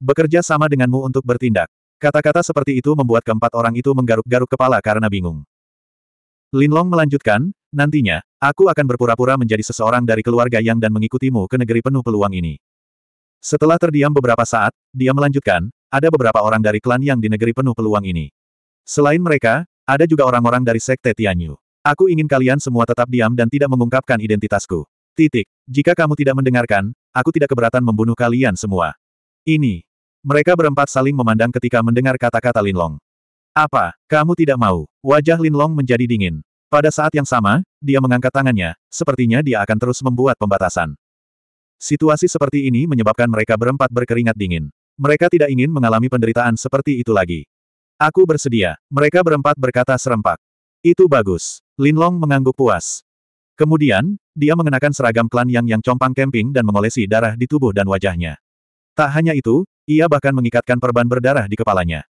Bekerja sama denganmu untuk bertindak. Kata-kata seperti itu membuat keempat orang itu menggaruk-garuk kepala karena bingung. Linlong melanjutkan, nantinya, aku akan berpura-pura menjadi seseorang dari keluarga Yang dan mengikutimu ke negeri penuh peluang ini. Setelah terdiam beberapa saat, dia melanjutkan, ada beberapa orang dari klan Yang di negeri penuh peluang ini. Selain mereka, ada juga orang-orang dari sekte Tianyu. Aku ingin kalian semua tetap diam dan tidak mengungkapkan identitasku. Titik. Jika kamu tidak mendengarkan, aku tidak keberatan membunuh kalian semua. Ini. Mereka berempat saling memandang ketika mendengar kata-kata Linlong. Apa, kamu tidak mau? Wajah Lin Long menjadi dingin. Pada saat yang sama, dia mengangkat tangannya, sepertinya dia akan terus membuat pembatasan. Situasi seperti ini menyebabkan mereka berempat berkeringat dingin. Mereka tidak ingin mengalami penderitaan seperti itu lagi. Aku bersedia, mereka berempat berkata serempak. Itu bagus. Lin Long mengangguk puas. Kemudian, dia mengenakan seragam klan yang yang compang kemping dan mengolesi darah di tubuh dan wajahnya. Tak hanya itu, ia bahkan mengikatkan perban berdarah di kepalanya.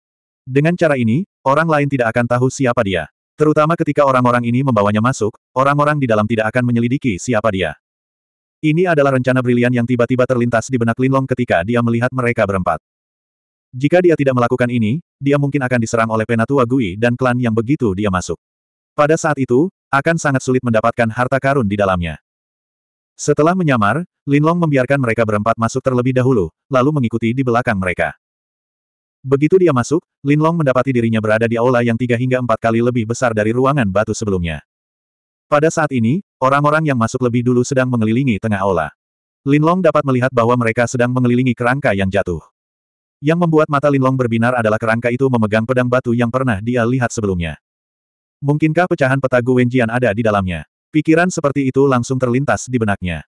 Dengan cara ini, orang lain tidak akan tahu siapa dia. Terutama ketika orang-orang ini membawanya masuk, orang-orang di dalam tidak akan menyelidiki siapa dia. Ini adalah rencana brilian yang tiba-tiba terlintas di benak Linlong ketika dia melihat mereka berempat. Jika dia tidak melakukan ini, dia mungkin akan diserang oleh Penatua Gui dan klan yang begitu dia masuk. Pada saat itu, akan sangat sulit mendapatkan harta karun di dalamnya. Setelah menyamar, Linlong membiarkan mereka berempat masuk terlebih dahulu, lalu mengikuti di belakang mereka. Begitu dia masuk, Linlong mendapati dirinya berada di aula yang tiga hingga empat kali lebih besar dari ruangan batu sebelumnya. Pada saat ini, orang-orang yang masuk lebih dulu sedang mengelilingi tengah aula. Linlong dapat melihat bahwa mereka sedang mengelilingi kerangka yang jatuh. Yang membuat mata Linlong berbinar adalah kerangka itu memegang pedang batu yang pernah dia lihat sebelumnya. Mungkinkah pecahan peta Gu ada di dalamnya? Pikiran seperti itu langsung terlintas di benaknya.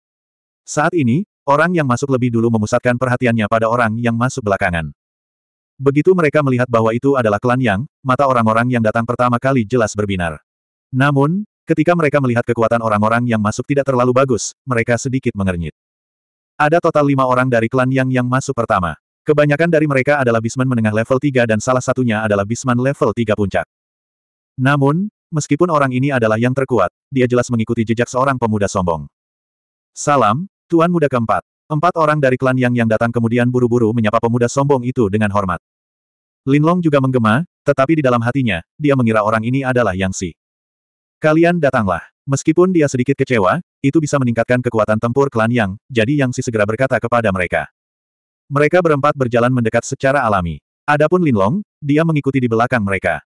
Saat ini, orang yang masuk lebih dulu memusatkan perhatiannya pada orang yang masuk belakangan. Begitu mereka melihat bahwa itu adalah klan Yang, mata orang-orang yang datang pertama kali jelas berbinar. Namun, ketika mereka melihat kekuatan orang-orang yang masuk tidak terlalu bagus, mereka sedikit mengernyit. Ada total lima orang dari klan Yang yang masuk pertama. Kebanyakan dari mereka adalah bisman menengah level 3 dan salah satunya adalah bisman level 3 puncak. Namun, meskipun orang ini adalah yang terkuat, dia jelas mengikuti jejak seorang pemuda sombong. Salam, Tuan Muda keempat. Empat orang dari klan Yang yang datang kemudian buru-buru menyapa pemuda sombong itu dengan hormat. Linlong juga menggema, tetapi di dalam hatinya, dia mengira orang ini adalah Yang Si. Kalian datanglah. Meskipun dia sedikit kecewa, itu bisa meningkatkan kekuatan tempur klan Yang, jadi Yang Si segera berkata kepada mereka. Mereka berempat berjalan mendekat secara alami. Adapun Linlong, dia mengikuti di belakang mereka.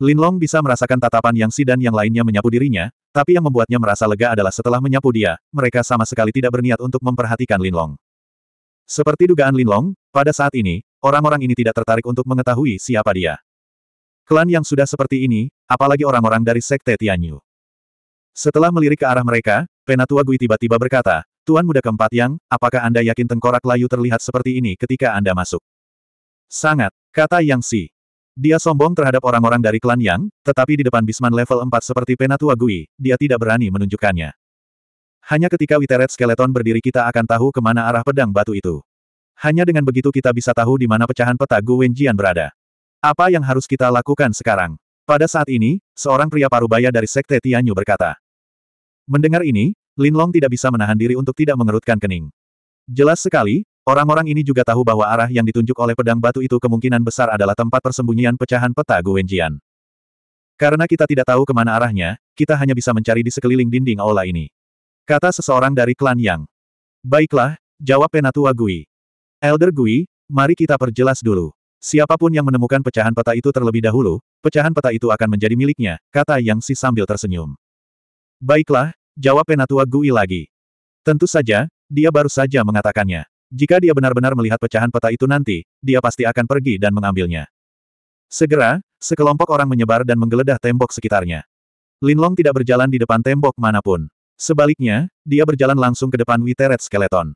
Linlong bisa merasakan tatapan Yang Si dan yang lainnya menyapu dirinya, tapi yang membuatnya merasa lega adalah setelah menyapu dia, mereka sama sekali tidak berniat untuk memperhatikan Linlong. Seperti dugaan Linlong, pada saat ini, orang-orang ini tidak tertarik untuk mengetahui siapa dia. Klan yang sudah seperti ini, apalagi orang-orang dari Sekte Tianyu. Setelah melirik ke arah mereka, Penatua Gui tiba-tiba berkata, Tuan Muda keempat Yang, apakah Anda yakin tengkorak layu terlihat seperti ini ketika Anda masuk? Sangat, kata Yang Si. Dia sombong terhadap orang-orang dari klan Yang, tetapi di depan Bisman level 4 seperti Penatua Gui, dia tidak berani menunjukkannya. Hanya ketika Witeret Skeleton berdiri kita akan tahu kemana arah pedang batu itu. Hanya dengan begitu kita bisa tahu di mana pecahan peta Gu Wenjian berada. Apa yang harus kita lakukan sekarang? Pada saat ini, seorang pria parubaya dari Sekte Tianyu berkata. Mendengar ini, Linlong tidak bisa menahan diri untuk tidak mengerutkan kening. Jelas sekali, Orang-orang ini juga tahu bahwa arah yang ditunjuk oleh pedang batu itu kemungkinan besar adalah tempat persembunyian pecahan peta Guenjian. Karena kita tidak tahu kemana arahnya, kita hanya bisa mencari di sekeliling dinding aula ini. Kata seseorang dari klan Yang. Baiklah, jawab Penatua Gui. Elder Gui, mari kita perjelas dulu. Siapapun yang menemukan pecahan peta itu terlebih dahulu, pecahan peta itu akan menjadi miliknya, kata Yang Si sambil tersenyum. Baiklah, jawab Penatua Gui lagi. Tentu saja, dia baru saja mengatakannya. Jika dia benar-benar melihat pecahan peta itu nanti, dia pasti akan pergi dan mengambilnya. Segera, sekelompok orang menyebar dan menggeledah tembok sekitarnya. Linlong tidak berjalan di depan tembok manapun. Sebaliknya, dia berjalan langsung ke depan Witeret Skeleton.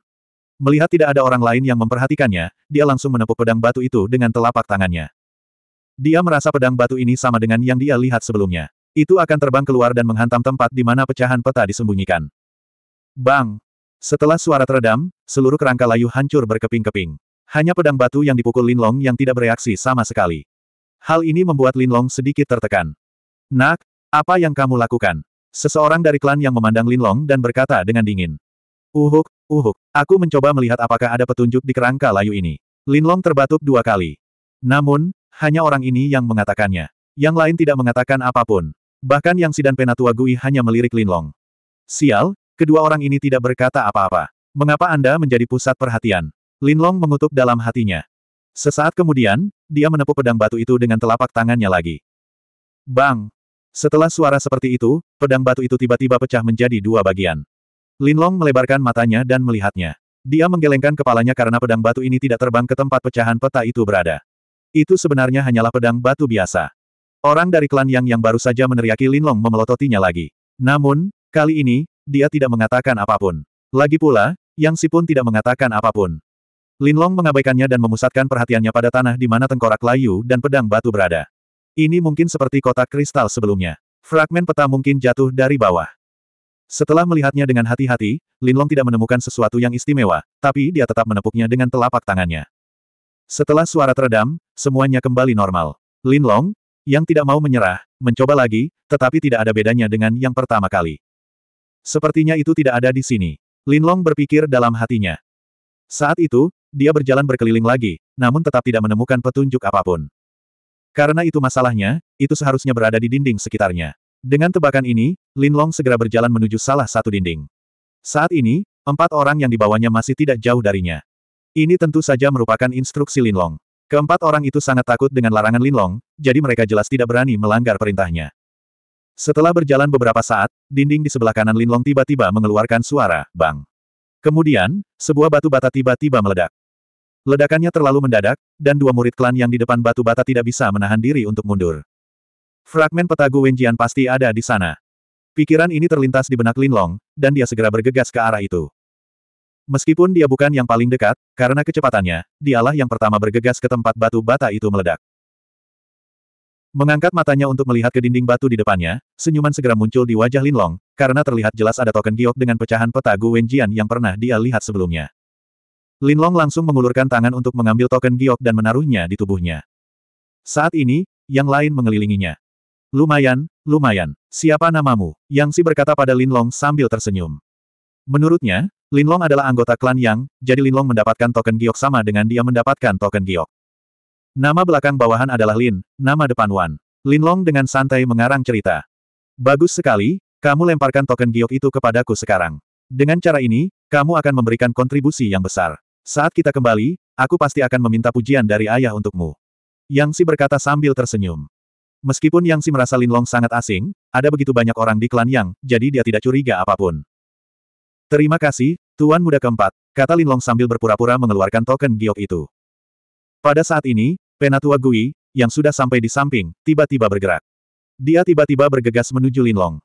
Melihat tidak ada orang lain yang memperhatikannya, dia langsung menepuk pedang batu itu dengan telapak tangannya. Dia merasa pedang batu ini sama dengan yang dia lihat sebelumnya. Itu akan terbang keluar dan menghantam tempat di mana pecahan peta disembunyikan. Bang! Setelah suara teredam, seluruh kerangka layu hancur berkeping-keping. Hanya pedang batu yang dipukul Linlong yang tidak bereaksi sama sekali. Hal ini membuat Linlong sedikit tertekan. Nak, apa yang kamu lakukan? Seseorang dari klan yang memandang Linlong dan berkata dengan dingin. Uhuk, uhuk, aku mencoba melihat apakah ada petunjuk di kerangka layu ini. Linlong terbatuk dua kali. Namun, hanya orang ini yang mengatakannya. Yang lain tidak mengatakan apapun. Bahkan yang Sidan Penatua Gui hanya melirik Linlong. Sial, Kedua orang ini tidak berkata apa-apa. Mengapa Anda menjadi pusat perhatian? Linlong mengutuk dalam hatinya. Sesaat kemudian, dia menepuk pedang batu itu dengan telapak tangannya lagi. Bang! Setelah suara seperti itu, pedang batu itu tiba-tiba pecah menjadi dua bagian. Linlong melebarkan matanya dan melihatnya. Dia menggelengkan kepalanya karena pedang batu ini tidak terbang ke tempat pecahan peta itu berada. Itu sebenarnya hanyalah pedang batu biasa. Orang dari klan Yang yang baru saja meneriaki Linlong memelototinya lagi. Namun, kali ini, dia tidak mengatakan apapun. Lagi pula, Yang Si pun tidak mengatakan apapun. Linlong mengabaikannya dan memusatkan perhatiannya pada tanah di mana tengkorak layu dan pedang batu berada. Ini mungkin seperti kotak kristal sebelumnya. Fragmen peta mungkin jatuh dari bawah. Setelah melihatnya dengan hati-hati, Linlong tidak menemukan sesuatu yang istimewa, tapi dia tetap menepuknya dengan telapak tangannya. Setelah suara teredam, semuanya kembali normal. Linlong, yang tidak mau menyerah, mencoba lagi, tetapi tidak ada bedanya dengan yang pertama kali. Sepertinya itu tidak ada di sini. Linlong berpikir dalam hatinya. Saat itu, dia berjalan berkeliling lagi, namun tetap tidak menemukan petunjuk apapun. Karena itu masalahnya, itu seharusnya berada di dinding sekitarnya. Dengan tebakan ini, Linlong segera berjalan menuju salah satu dinding. Saat ini, empat orang yang dibawanya masih tidak jauh darinya. Ini tentu saja merupakan instruksi Linlong. Keempat orang itu sangat takut dengan larangan Linlong, jadi mereka jelas tidak berani melanggar perintahnya. Setelah berjalan beberapa saat, dinding di sebelah kanan Linlong tiba-tiba mengeluarkan suara, bang. Kemudian, sebuah batu bata tiba-tiba meledak. Ledakannya terlalu mendadak, dan dua murid klan yang di depan batu bata tidak bisa menahan diri untuk mundur. Fragmen peta Wenjian pasti ada di sana. Pikiran ini terlintas di benak Linlong, dan dia segera bergegas ke arah itu. Meskipun dia bukan yang paling dekat, karena kecepatannya, dialah yang pertama bergegas ke tempat batu bata itu meledak. Mengangkat matanya untuk melihat ke dinding batu di depannya, senyuman segera muncul di wajah Linlong, karena terlihat jelas ada token giok dengan pecahan peta Gu Wenjian yang pernah dia lihat sebelumnya. Linlong langsung mengulurkan tangan untuk mengambil token giok dan menaruhnya di tubuhnya. Saat ini, yang lain mengelilinginya. Lumayan, lumayan. Siapa namamu? Yang si berkata pada Linlong sambil tersenyum. Menurutnya, Linlong adalah anggota klan Yang, jadi Linlong mendapatkan token giok sama dengan dia mendapatkan token giok. Nama belakang bawahan adalah Lin, nama depan Wan. Lin Long dengan santai mengarang cerita. Bagus sekali, kamu lemparkan token giok itu kepadaku sekarang. Dengan cara ini, kamu akan memberikan kontribusi yang besar. Saat kita kembali, aku pasti akan meminta pujian dari ayah untukmu. Yang Si berkata sambil tersenyum. Meskipun Yang Si merasa Lin Long sangat asing, ada begitu banyak orang di klan Yang, jadi dia tidak curiga apapun. Terima kasih, Tuan Muda keempat, kata Lin Long sambil berpura-pura mengeluarkan token giok itu. Pada saat ini, Penatua Gui, yang sudah sampai di samping, tiba-tiba bergerak. Dia tiba-tiba bergegas menuju Linlong.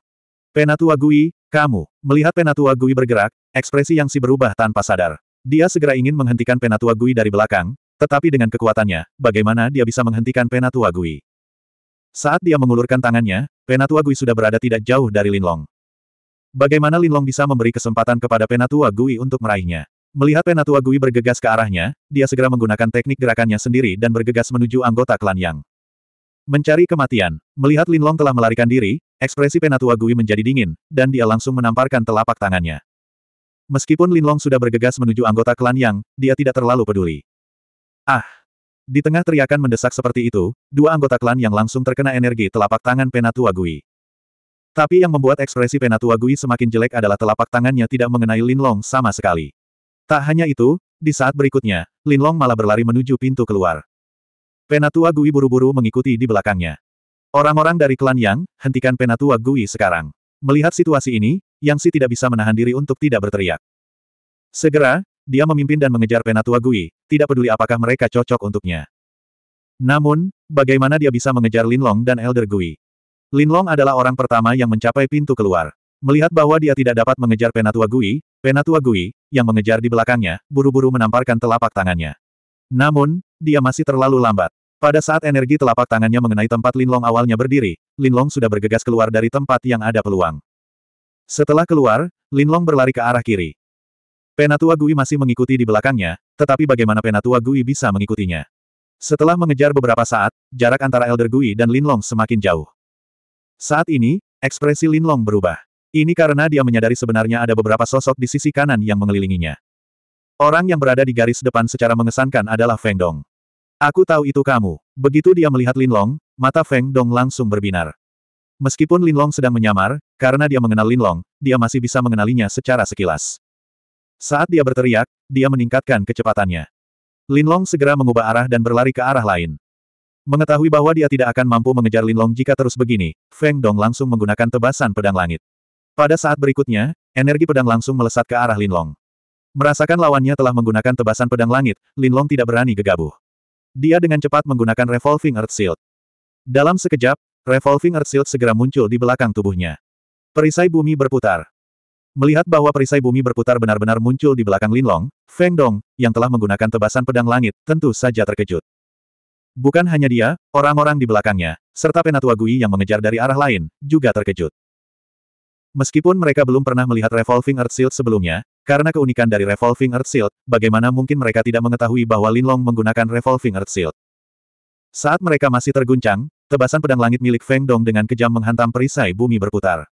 Penatua Gui, kamu, melihat Penatua Gui bergerak, ekspresi yang si berubah tanpa sadar. Dia segera ingin menghentikan Penatua Gui dari belakang, tetapi dengan kekuatannya, bagaimana dia bisa menghentikan Penatua Gui? Saat dia mengulurkan tangannya, Penatua Gui sudah berada tidak jauh dari Linlong. Bagaimana Linlong bisa memberi kesempatan kepada Penatua Gui untuk meraihnya? Melihat Penatua Gui bergegas ke arahnya, dia segera menggunakan teknik gerakannya sendiri dan bergegas menuju anggota klan Yang. Mencari kematian. Melihat Lin Long telah melarikan diri, ekspresi Penatua Gui menjadi dingin, dan dia langsung menamparkan telapak tangannya. Meskipun Lin Long sudah bergegas menuju anggota klan Yang, dia tidak terlalu peduli. Ah! Di tengah teriakan mendesak seperti itu, dua anggota klan Yang langsung terkena energi telapak tangan Penatua Gui. Tapi yang membuat ekspresi Penatua Gui semakin jelek adalah telapak tangannya tidak mengenai Lin Long sama sekali. Tak hanya itu, di saat berikutnya, Linlong malah berlari menuju pintu keluar. Penatua Gui buru-buru mengikuti di belakangnya. Orang-orang dari klan Yang, hentikan Penatua Gui sekarang. Melihat situasi ini, Yang Si tidak bisa menahan diri untuk tidak berteriak. Segera, dia memimpin dan mengejar Penatua Gui, tidak peduli apakah mereka cocok untuknya. Namun, bagaimana dia bisa mengejar Linlong dan Elder Gui? Linlong adalah orang pertama yang mencapai pintu keluar. Melihat bahwa dia tidak dapat mengejar Penatua Gui, Penatua Gui, yang mengejar di belakangnya, buru-buru menamparkan telapak tangannya. Namun, dia masih terlalu lambat. Pada saat energi telapak tangannya mengenai tempat Linlong awalnya berdiri, Linlong sudah bergegas keluar dari tempat yang ada peluang. Setelah keluar, Linlong berlari ke arah kiri. Penatua Gui masih mengikuti di belakangnya, tetapi bagaimana Penatua Gui bisa mengikutinya? Setelah mengejar beberapa saat, jarak antara Elder Gui dan Linlong semakin jauh. Saat ini, ekspresi Linlong berubah. Ini karena dia menyadari sebenarnya ada beberapa sosok di sisi kanan yang mengelilinginya. Orang yang berada di garis depan secara mengesankan adalah Feng Dong. Aku tahu itu kamu. Begitu dia melihat Lin Long, mata Feng Dong langsung berbinar. Meskipun Lin Long sedang menyamar, karena dia mengenal Lin Long, dia masih bisa mengenalinya secara sekilas. Saat dia berteriak, dia meningkatkan kecepatannya. Lin Long segera mengubah arah dan berlari ke arah lain. Mengetahui bahwa dia tidak akan mampu mengejar Lin Long jika terus begini, Feng Dong langsung menggunakan tebasan pedang langit. Pada saat berikutnya, energi pedang langsung melesat ke arah Linlong. Merasakan lawannya telah menggunakan tebasan pedang langit, Linlong tidak berani gegabah. Dia dengan cepat menggunakan Revolving Earth Shield. Dalam sekejap, Revolving Earth Shield segera muncul di belakang tubuhnya. Perisai bumi berputar. Melihat bahwa perisai bumi berputar benar-benar muncul di belakang Linlong, Feng Dong, yang telah menggunakan tebasan pedang langit, tentu saja terkejut. Bukan hanya dia, orang-orang di belakangnya, serta Penatua Gui yang mengejar dari arah lain, juga terkejut. Meskipun mereka belum pernah melihat Revolving Earth Shield sebelumnya, karena keunikan dari Revolving Earth Shield, bagaimana mungkin mereka tidak mengetahui bahwa Linlong menggunakan Revolving Earth Shield. Saat mereka masih terguncang, tebasan pedang langit milik Feng Dong dengan kejam menghantam perisai bumi berputar.